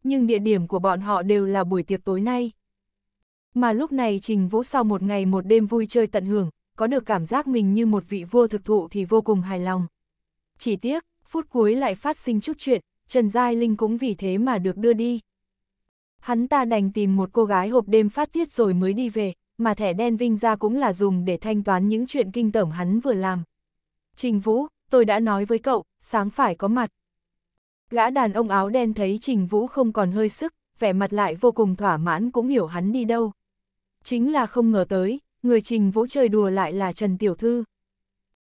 nhưng địa điểm của bọn họ đều là buổi tiệc tối nay. Mà lúc này Trình Vũ sau một ngày một đêm vui chơi tận hưởng, có được cảm giác mình như một vị vua thực thụ thì vô cùng hài lòng. Chỉ tiếc, phút cuối lại phát sinh chút chuyện, Trần Giai Linh cũng vì thế mà được đưa đi. Hắn ta đành tìm một cô gái hộp đêm phát tiết rồi mới đi về, mà thẻ đen vinh ra cũng là dùng để thanh toán những chuyện kinh tởm hắn vừa làm. Trình Vũ, tôi đã nói với cậu, sáng phải có mặt. Gã đàn ông áo đen thấy Trình Vũ không còn hơi sức, vẻ mặt lại vô cùng thỏa mãn cũng hiểu hắn đi đâu. Chính là không ngờ tới, người Trình Vũ chơi đùa lại là Trần Tiểu Thư.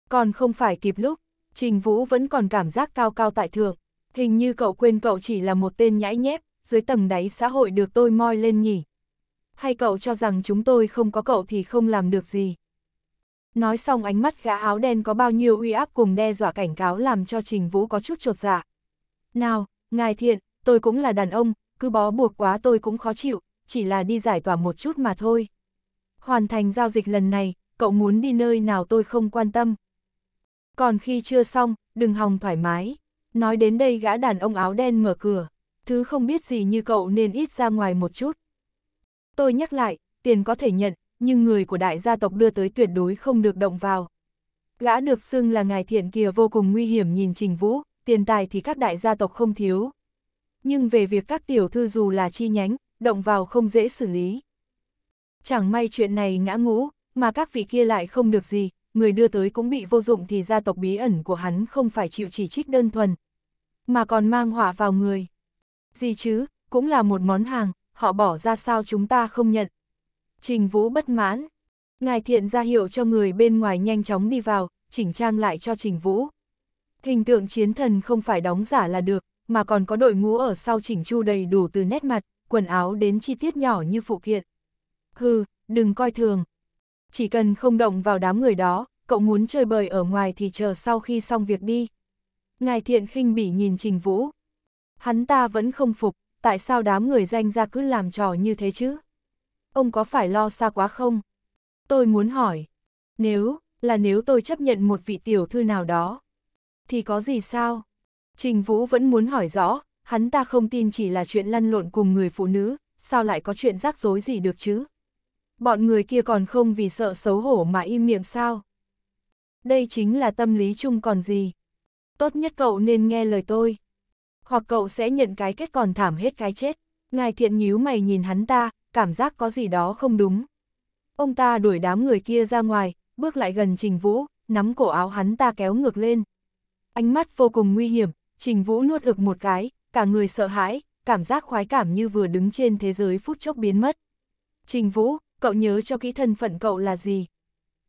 Còn không phải kịp lúc, Trình Vũ vẫn còn cảm giác cao cao tại thượng, hình như cậu quên cậu chỉ là một tên nhãi nhép, dưới tầng đáy xã hội được tôi moi lên nhỉ. Hay cậu cho rằng chúng tôi không có cậu thì không làm được gì. Nói xong ánh mắt gã áo đen có bao nhiêu uy áp cùng đe dọa cảnh cáo làm cho Trình Vũ có chút trột dạ. Nào, ngài thiện, tôi cũng là đàn ông, cứ bó buộc quá tôi cũng khó chịu, chỉ là đi giải tỏa một chút mà thôi. Hoàn thành giao dịch lần này, cậu muốn đi nơi nào tôi không quan tâm. Còn khi chưa xong, đừng hòng thoải mái. Nói đến đây gã đàn ông áo đen mở cửa, thứ không biết gì như cậu nên ít ra ngoài một chút. Tôi nhắc lại, tiền có thể nhận, nhưng người của đại gia tộc đưa tới tuyệt đối không được động vào. Gã được xưng là ngài thiện kia vô cùng nguy hiểm nhìn Trình Vũ, tiền tài thì các đại gia tộc không thiếu. Nhưng về việc các tiểu thư dù là chi nhánh, động vào không dễ xử lý. Chẳng may chuyện này ngã ngũ, mà các vị kia lại không được gì, người đưa tới cũng bị vô dụng thì gia tộc bí ẩn của hắn không phải chịu chỉ trích đơn thuần, mà còn mang họa vào người. Gì chứ, cũng là một món hàng, họ bỏ ra sao chúng ta không nhận. Trình Vũ bất mãn. Ngài thiện ra hiệu cho người bên ngoài nhanh chóng đi vào, chỉnh trang lại cho Trình Vũ. Hình tượng chiến thần không phải đóng giả là được, mà còn có đội ngũ ở sau chỉnh chu đầy đủ từ nét mặt, quần áo đến chi tiết nhỏ như phụ kiện. Hừ, đừng coi thường. Chỉ cần không động vào đám người đó, cậu muốn chơi bời ở ngoài thì chờ sau khi xong việc đi. Ngài thiện khinh bỉ nhìn Trình Vũ. Hắn ta vẫn không phục, tại sao đám người danh ra cứ làm trò như thế chứ? Ông có phải lo xa quá không? Tôi muốn hỏi, nếu, là nếu tôi chấp nhận một vị tiểu thư nào đó, thì có gì sao? Trình Vũ vẫn muốn hỏi rõ, hắn ta không tin chỉ là chuyện lăn lộn cùng người phụ nữ, sao lại có chuyện rắc rối gì được chứ? Bọn người kia còn không vì sợ xấu hổ mà im miệng sao? Đây chính là tâm lý chung còn gì? Tốt nhất cậu nên nghe lời tôi. Hoặc cậu sẽ nhận cái kết còn thảm hết cái chết. Ngài thiện nhíu mày nhìn hắn ta, cảm giác có gì đó không đúng. Ông ta đuổi đám người kia ra ngoài, bước lại gần Trình Vũ, nắm cổ áo hắn ta kéo ngược lên ánh mắt vô cùng nguy hiểm, Trình Vũ nuốt ực một cái, cả người sợ hãi, cảm giác khoái cảm như vừa đứng trên thế giới phút chốc biến mất. Trình Vũ, cậu nhớ cho kỹ thân phận cậu là gì?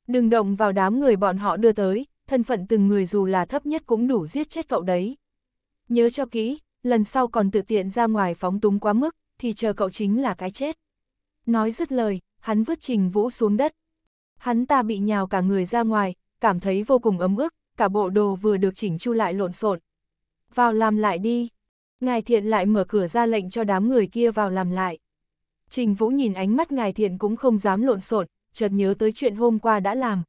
Đừng động vào đám người bọn họ đưa tới, thân phận từng người dù là thấp nhất cũng đủ giết chết cậu đấy. Nhớ cho kỹ, lần sau còn tự tiện ra ngoài phóng túng quá mức, thì chờ cậu chính là cái chết. Nói dứt lời, hắn vứt Trình Vũ xuống đất. Hắn ta bị nhào cả người ra ngoài, cảm thấy vô cùng ấm ức, cả bộ đồ vừa được chỉnh chu lại lộn xộn. Vào làm lại đi. Ngài thiện lại mở cửa ra lệnh cho đám người kia vào làm lại. Trình Vũ nhìn ánh mắt ngài thiện cũng không dám lộn xộn, chợt nhớ tới chuyện hôm qua đã làm.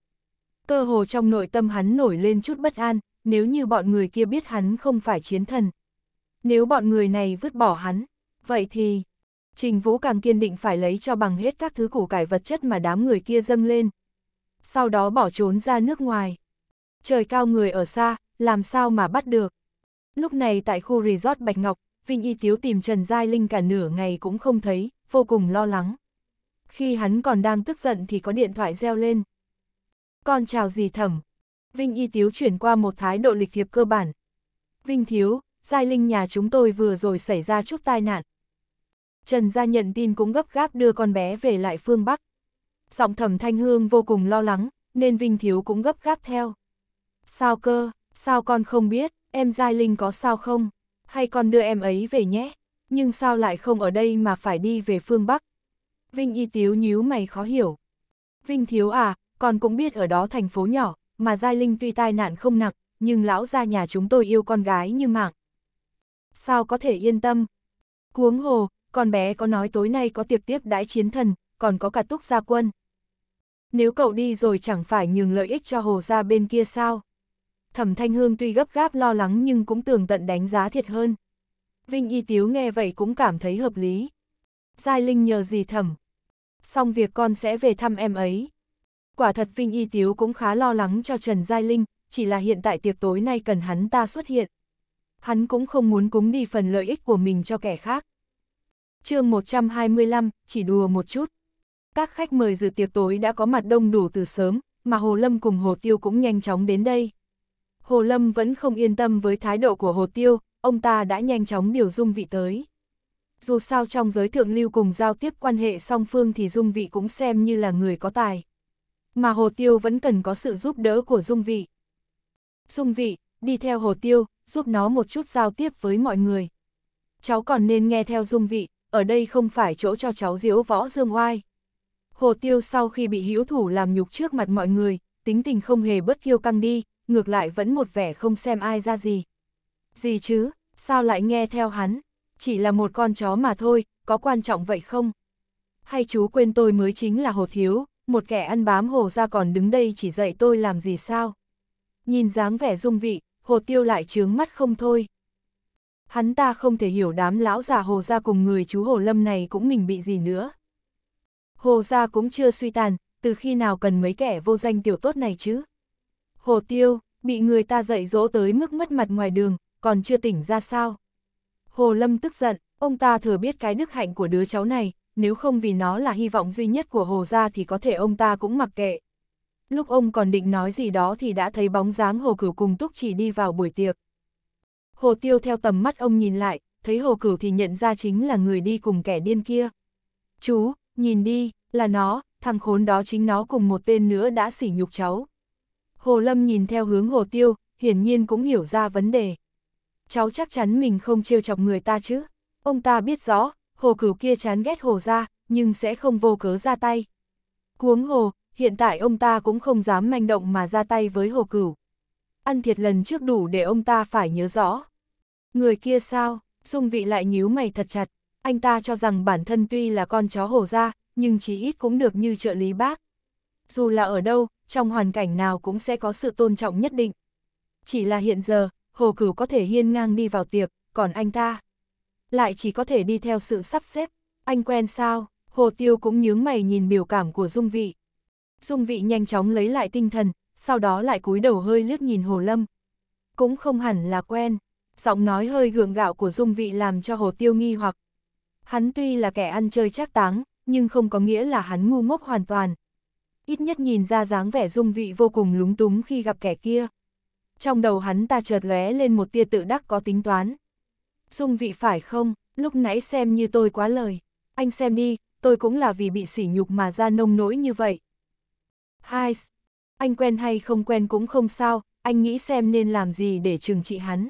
Cơ hồ trong nội tâm hắn nổi lên chút bất an, nếu như bọn người kia biết hắn không phải chiến thần. Nếu bọn người này vứt bỏ hắn, vậy thì... Trình Vũ càng kiên định phải lấy cho bằng hết các thứ củ cải vật chất mà đám người kia dâng lên. Sau đó bỏ trốn ra nước ngoài trời cao người ở xa, làm sao mà bắt được. Lúc này tại khu resort Bạch Ngọc, Vinh Y Tiếu tìm Trần Giai Linh cả nửa ngày cũng không thấy, vô cùng lo lắng. Khi hắn còn đang tức giận thì có điện thoại reo lên. Con chào gì thẩm. Vinh Y Tiếu chuyển qua một thái độ lịch thiệp cơ bản. Vinh Thiếu, Giai Linh nhà chúng tôi vừa rồi xảy ra chút tai nạn. Trần Gia nhận tin cũng gấp gáp đưa con bé về lại phương Bắc. Giọng thẩm thanh hương vô cùng lo lắng, nên Vinh Thiếu cũng gấp gáp theo. Sao cơ, sao con không biết, em Giai Linh có sao không? Hay con đưa em ấy về nhé? Nhưng sao lại không ở đây mà phải đi về phương Bắc? Vinh y tiếu nhíu mày khó hiểu. Vinh thiếu à, con cũng biết ở đó thành phố nhỏ, mà Giai Linh tuy tai nạn không nặng, nhưng lão gia nhà chúng tôi yêu con gái như mạng. Sao có thể yên tâm? Huống hồ, con bé có nói tối nay có tiệc tiếp đãi chiến thần, còn có cả túc gia quân. Nếu cậu đi rồi chẳng phải nhường lợi ích cho hồ gia bên kia sao? Thẩm Thanh Hương tuy gấp gáp lo lắng nhưng cũng tường tận đánh giá thiệt hơn. Vinh Y Tiếu nghe vậy cũng cảm thấy hợp lý. Giai Linh nhờ gì thẩm. Xong việc con sẽ về thăm em ấy. Quả thật Vinh Y Tiếu cũng khá lo lắng cho Trần Giai Linh, chỉ là hiện tại tiệc tối nay cần hắn ta xuất hiện. Hắn cũng không muốn cúng đi phần lợi ích của mình cho kẻ khác. chương 125, chỉ đùa một chút. Các khách mời dự tiệc tối đã có mặt đông đủ từ sớm, mà Hồ Lâm cùng Hồ Tiêu cũng nhanh chóng đến đây. Hồ Lâm vẫn không yên tâm với thái độ của Hồ Tiêu, ông ta đã nhanh chóng điều dung vị tới. Dù sao trong giới thượng lưu cùng giao tiếp quan hệ song phương thì dung vị cũng xem như là người có tài. Mà Hồ Tiêu vẫn cần có sự giúp đỡ của dung vị. Dung vị, đi theo Hồ Tiêu, giúp nó một chút giao tiếp với mọi người. Cháu còn nên nghe theo dung vị, ở đây không phải chỗ cho cháu diễu võ dương oai. Hồ Tiêu sau khi bị hữu thủ làm nhục trước mặt mọi người, tính tình không hề bất kiêu căng đi, ngược lại vẫn một vẻ không xem ai ra gì. Gì chứ, sao lại nghe theo hắn? Chỉ là một con chó mà thôi, có quan trọng vậy không? Hay chú quên tôi mới chính là hồ thiếu, một kẻ ăn bám hồ ra còn đứng đây chỉ dạy tôi làm gì sao? Nhìn dáng vẻ dung vị, hồ tiêu lại trướng mắt không thôi. Hắn ta không thể hiểu đám lão già hồ gia cùng người chú hồ lâm này cũng mình bị gì nữa. Hồ gia cũng chưa suy tàn, từ khi nào cần mấy kẻ vô danh tiểu tốt này chứ? Hồ Tiêu, bị người ta dạy dỗ tới mức mất mặt ngoài đường, còn chưa tỉnh ra sao. Hồ Lâm tức giận, ông ta thừa biết cái đức hạnh của đứa cháu này, nếu không vì nó là hy vọng duy nhất của Hồ gia thì có thể ông ta cũng mặc kệ. Lúc ông còn định nói gì đó thì đã thấy bóng dáng Hồ Cửu cùng Túc chỉ đi vào buổi tiệc. Hồ Tiêu theo tầm mắt ông nhìn lại, thấy Hồ Cửu thì nhận ra chính là người đi cùng kẻ điên kia. Chú, nhìn đi, là nó, thằng khốn đó chính nó cùng một tên nữa đã sỉ nhục cháu. Hồ Lâm nhìn theo hướng Hồ Tiêu, hiển nhiên cũng hiểu ra vấn đề. Cháu chắc chắn mình không trêu chọc người ta chứ. Ông ta biết rõ, Hồ Cửu kia chán ghét Hồ ra, nhưng sẽ không vô cớ ra tay. Cuống Hồ, hiện tại ông ta cũng không dám manh động mà ra tay với Hồ Cửu. Ăn thiệt lần trước đủ để ông ta phải nhớ rõ. Người kia sao, dung vị lại nhíu mày thật chặt. Anh ta cho rằng bản thân tuy là con chó Hồ ra, nhưng chí ít cũng được như trợ lý bác. Dù là ở đâu, trong hoàn cảnh nào cũng sẽ có sự tôn trọng nhất định. Chỉ là hiện giờ, Hồ Cửu có thể hiên ngang đi vào tiệc, còn anh ta lại chỉ có thể đi theo sự sắp xếp. Anh quen sao? Hồ Tiêu cũng nhướng mày nhìn biểu cảm của Dung Vị. Dung Vị nhanh chóng lấy lại tinh thần, sau đó lại cúi đầu hơi liếc nhìn Hồ Lâm. Cũng không hẳn là quen, giọng nói hơi gượng gạo của Dung Vị làm cho Hồ Tiêu nghi hoặc. Hắn tuy là kẻ ăn chơi chắc táng, nhưng không có nghĩa là hắn ngu ngốc hoàn toàn ít nhất nhìn ra dáng vẻ dung vị vô cùng lúng túng khi gặp kẻ kia. Trong đầu hắn ta chợt lóe lên một tia tự đắc có tính toán. Dung vị phải không, lúc nãy xem như tôi quá lời. Anh xem đi, tôi cũng là vì bị sỉ nhục mà ra nông nỗi như vậy. Hai, anh quen hay không quen cũng không sao, anh nghĩ xem nên làm gì để trừng trị hắn.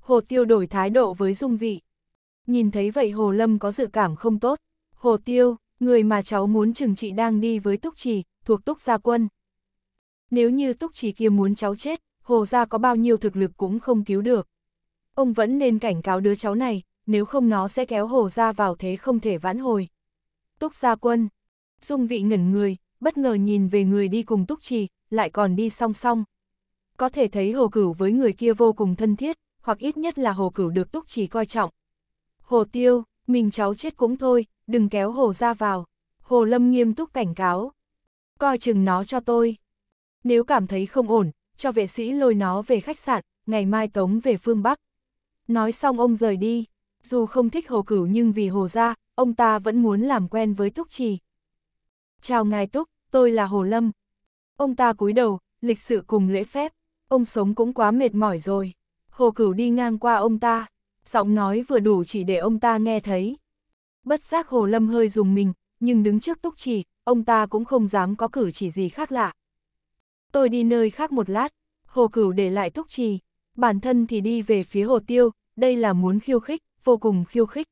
Hồ Tiêu đổi thái độ với Dung Vị. Nhìn thấy vậy Hồ Lâm có dự cảm không tốt. Hồ Tiêu, người mà cháu muốn trừng trị đang đi với Túc Trì, thuộc Túc Gia Quân. Nếu như Túc trì kia muốn cháu chết, Hồ Gia có bao nhiêu thực lực cũng không cứu được. Ông vẫn nên cảnh cáo đứa cháu này, nếu không nó sẽ kéo Hồ Gia vào thế không thể vãn hồi. Túc Gia Quân, Dung vị ngẩn người, bất ngờ nhìn về người đi cùng Túc Trì, lại còn đi song song. Có thể thấy Hồ Cửu với người kia vô cùng thân thiết, hoặc ít nhất là Hồ Cửu được Túc Trì coi trọng. Hồ Tiêu, mình cháu chết cũng thôi, đừng kéo Hồ gia vào. Hồ Lâm nghiêm túc cảnh cáo, coi chừng nó cho tôi. Nếu cảm thấy không ổn, cho vệ sĩ lôi nó về khách sạn, ngày mai tống về phương Bắc. Nói xong ông rời đi, dù không thích hồ cửu nhưng vì hồ ra, ông ta vẫn muốn làm quen với Túc Trì. Chào ngài Túc, tôi là Hồ Lâm. Ông ta cúi đầu, lịch sự cùng lễ phép, ông sống cũng quá mệt mỏi rồi. Hồ cửu đi ngang qua ông ta, giọng nói vừa đủ chỉ để ông ta nghe thấy. Bất giác Hồ Lâm hơi dùng mình, nhưng đứng trước Túc Trì, ông ta cũng không dám có cử chỉ gì khác lạ. Tôi đi nơi khác một lát, hồ cửu để lại thúc trì, bản thân thì đi về phía hồ tiêu, đây là muốn khiêu khích, vô cùng khiêu khích.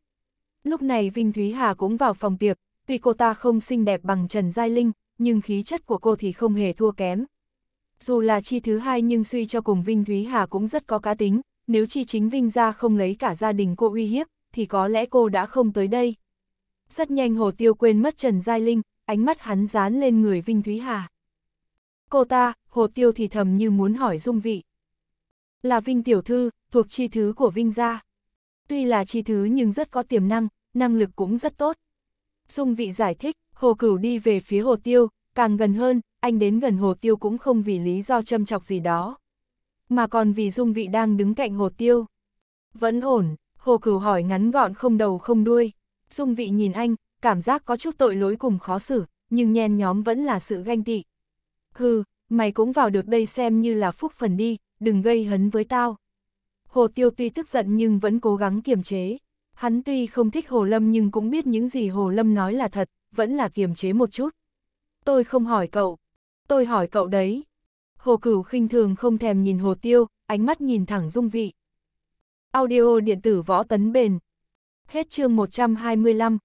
Lúc này Vinh Thúy Hà cũng vào phòng tiệc, tuy cô ta không xinh đẹp bằng Trần Giai Linh, nhưng khí chất của cô thì không hề thua kém. Dù là chi thứ hai nhưng suy cho cùng Vinh Thúy Hà cũng rất có cá tính, nếu chi chính Vinh ra không lấy cả gia đình cô uy hiếp, thì có lẽ cô đã không tới đây. Rất nhanh Hồ Tiêu quên mất Trần Giai Linh, ánh mắt hắn dán lên người Vinh Thúy Hà. Cô ta, hồ tiêu thì thầm như muốn hỏi dung vị. Là Vinh Tiểu Thư, thuộc chi thứ của Vinh gia. Tuy là chi thứ nhưng rất có tiềm năng, năng lực cũng rất tốt. Dung vị giải thích, hồ cửu đi về phía hồ tiêu, càng gần hơn, anh đến gần hồ tiêu cũng không vì lý do châm chọc gì đó. Mà còn vì dung vị đang đứng cạnh hồ tiêu. Vẫn ổn, hồ cửu hỏi ngắn gọn không đầu không đuôi. Dung vị nhìn anh, cảm giác có chút tội lỗi cùng khó xử, nhưng nhen nhóm vẫn là sự ganh tị. Hừ, mày cũng vào được đây xem như là phúc phần đi, đừng gây hấn với tao. Hồ Tiêu tuy tức giận nhưng vẫn cố gắng kiềm chế. Hắn tuy không thích Hồ Lâm nhưng cũng biết những gì Hồ Lâm nói là thật, vẫn là kiềm chế một chút. Tôi không hỏi cậu, tôi hỏi cậu đấy. Hồ Cửu khinh thường không thèm nhìn Hồ Tiêu, ánh mắt nhìn thẳng dung vị. Audio điện tử võ tấn bền. Hết chương 125,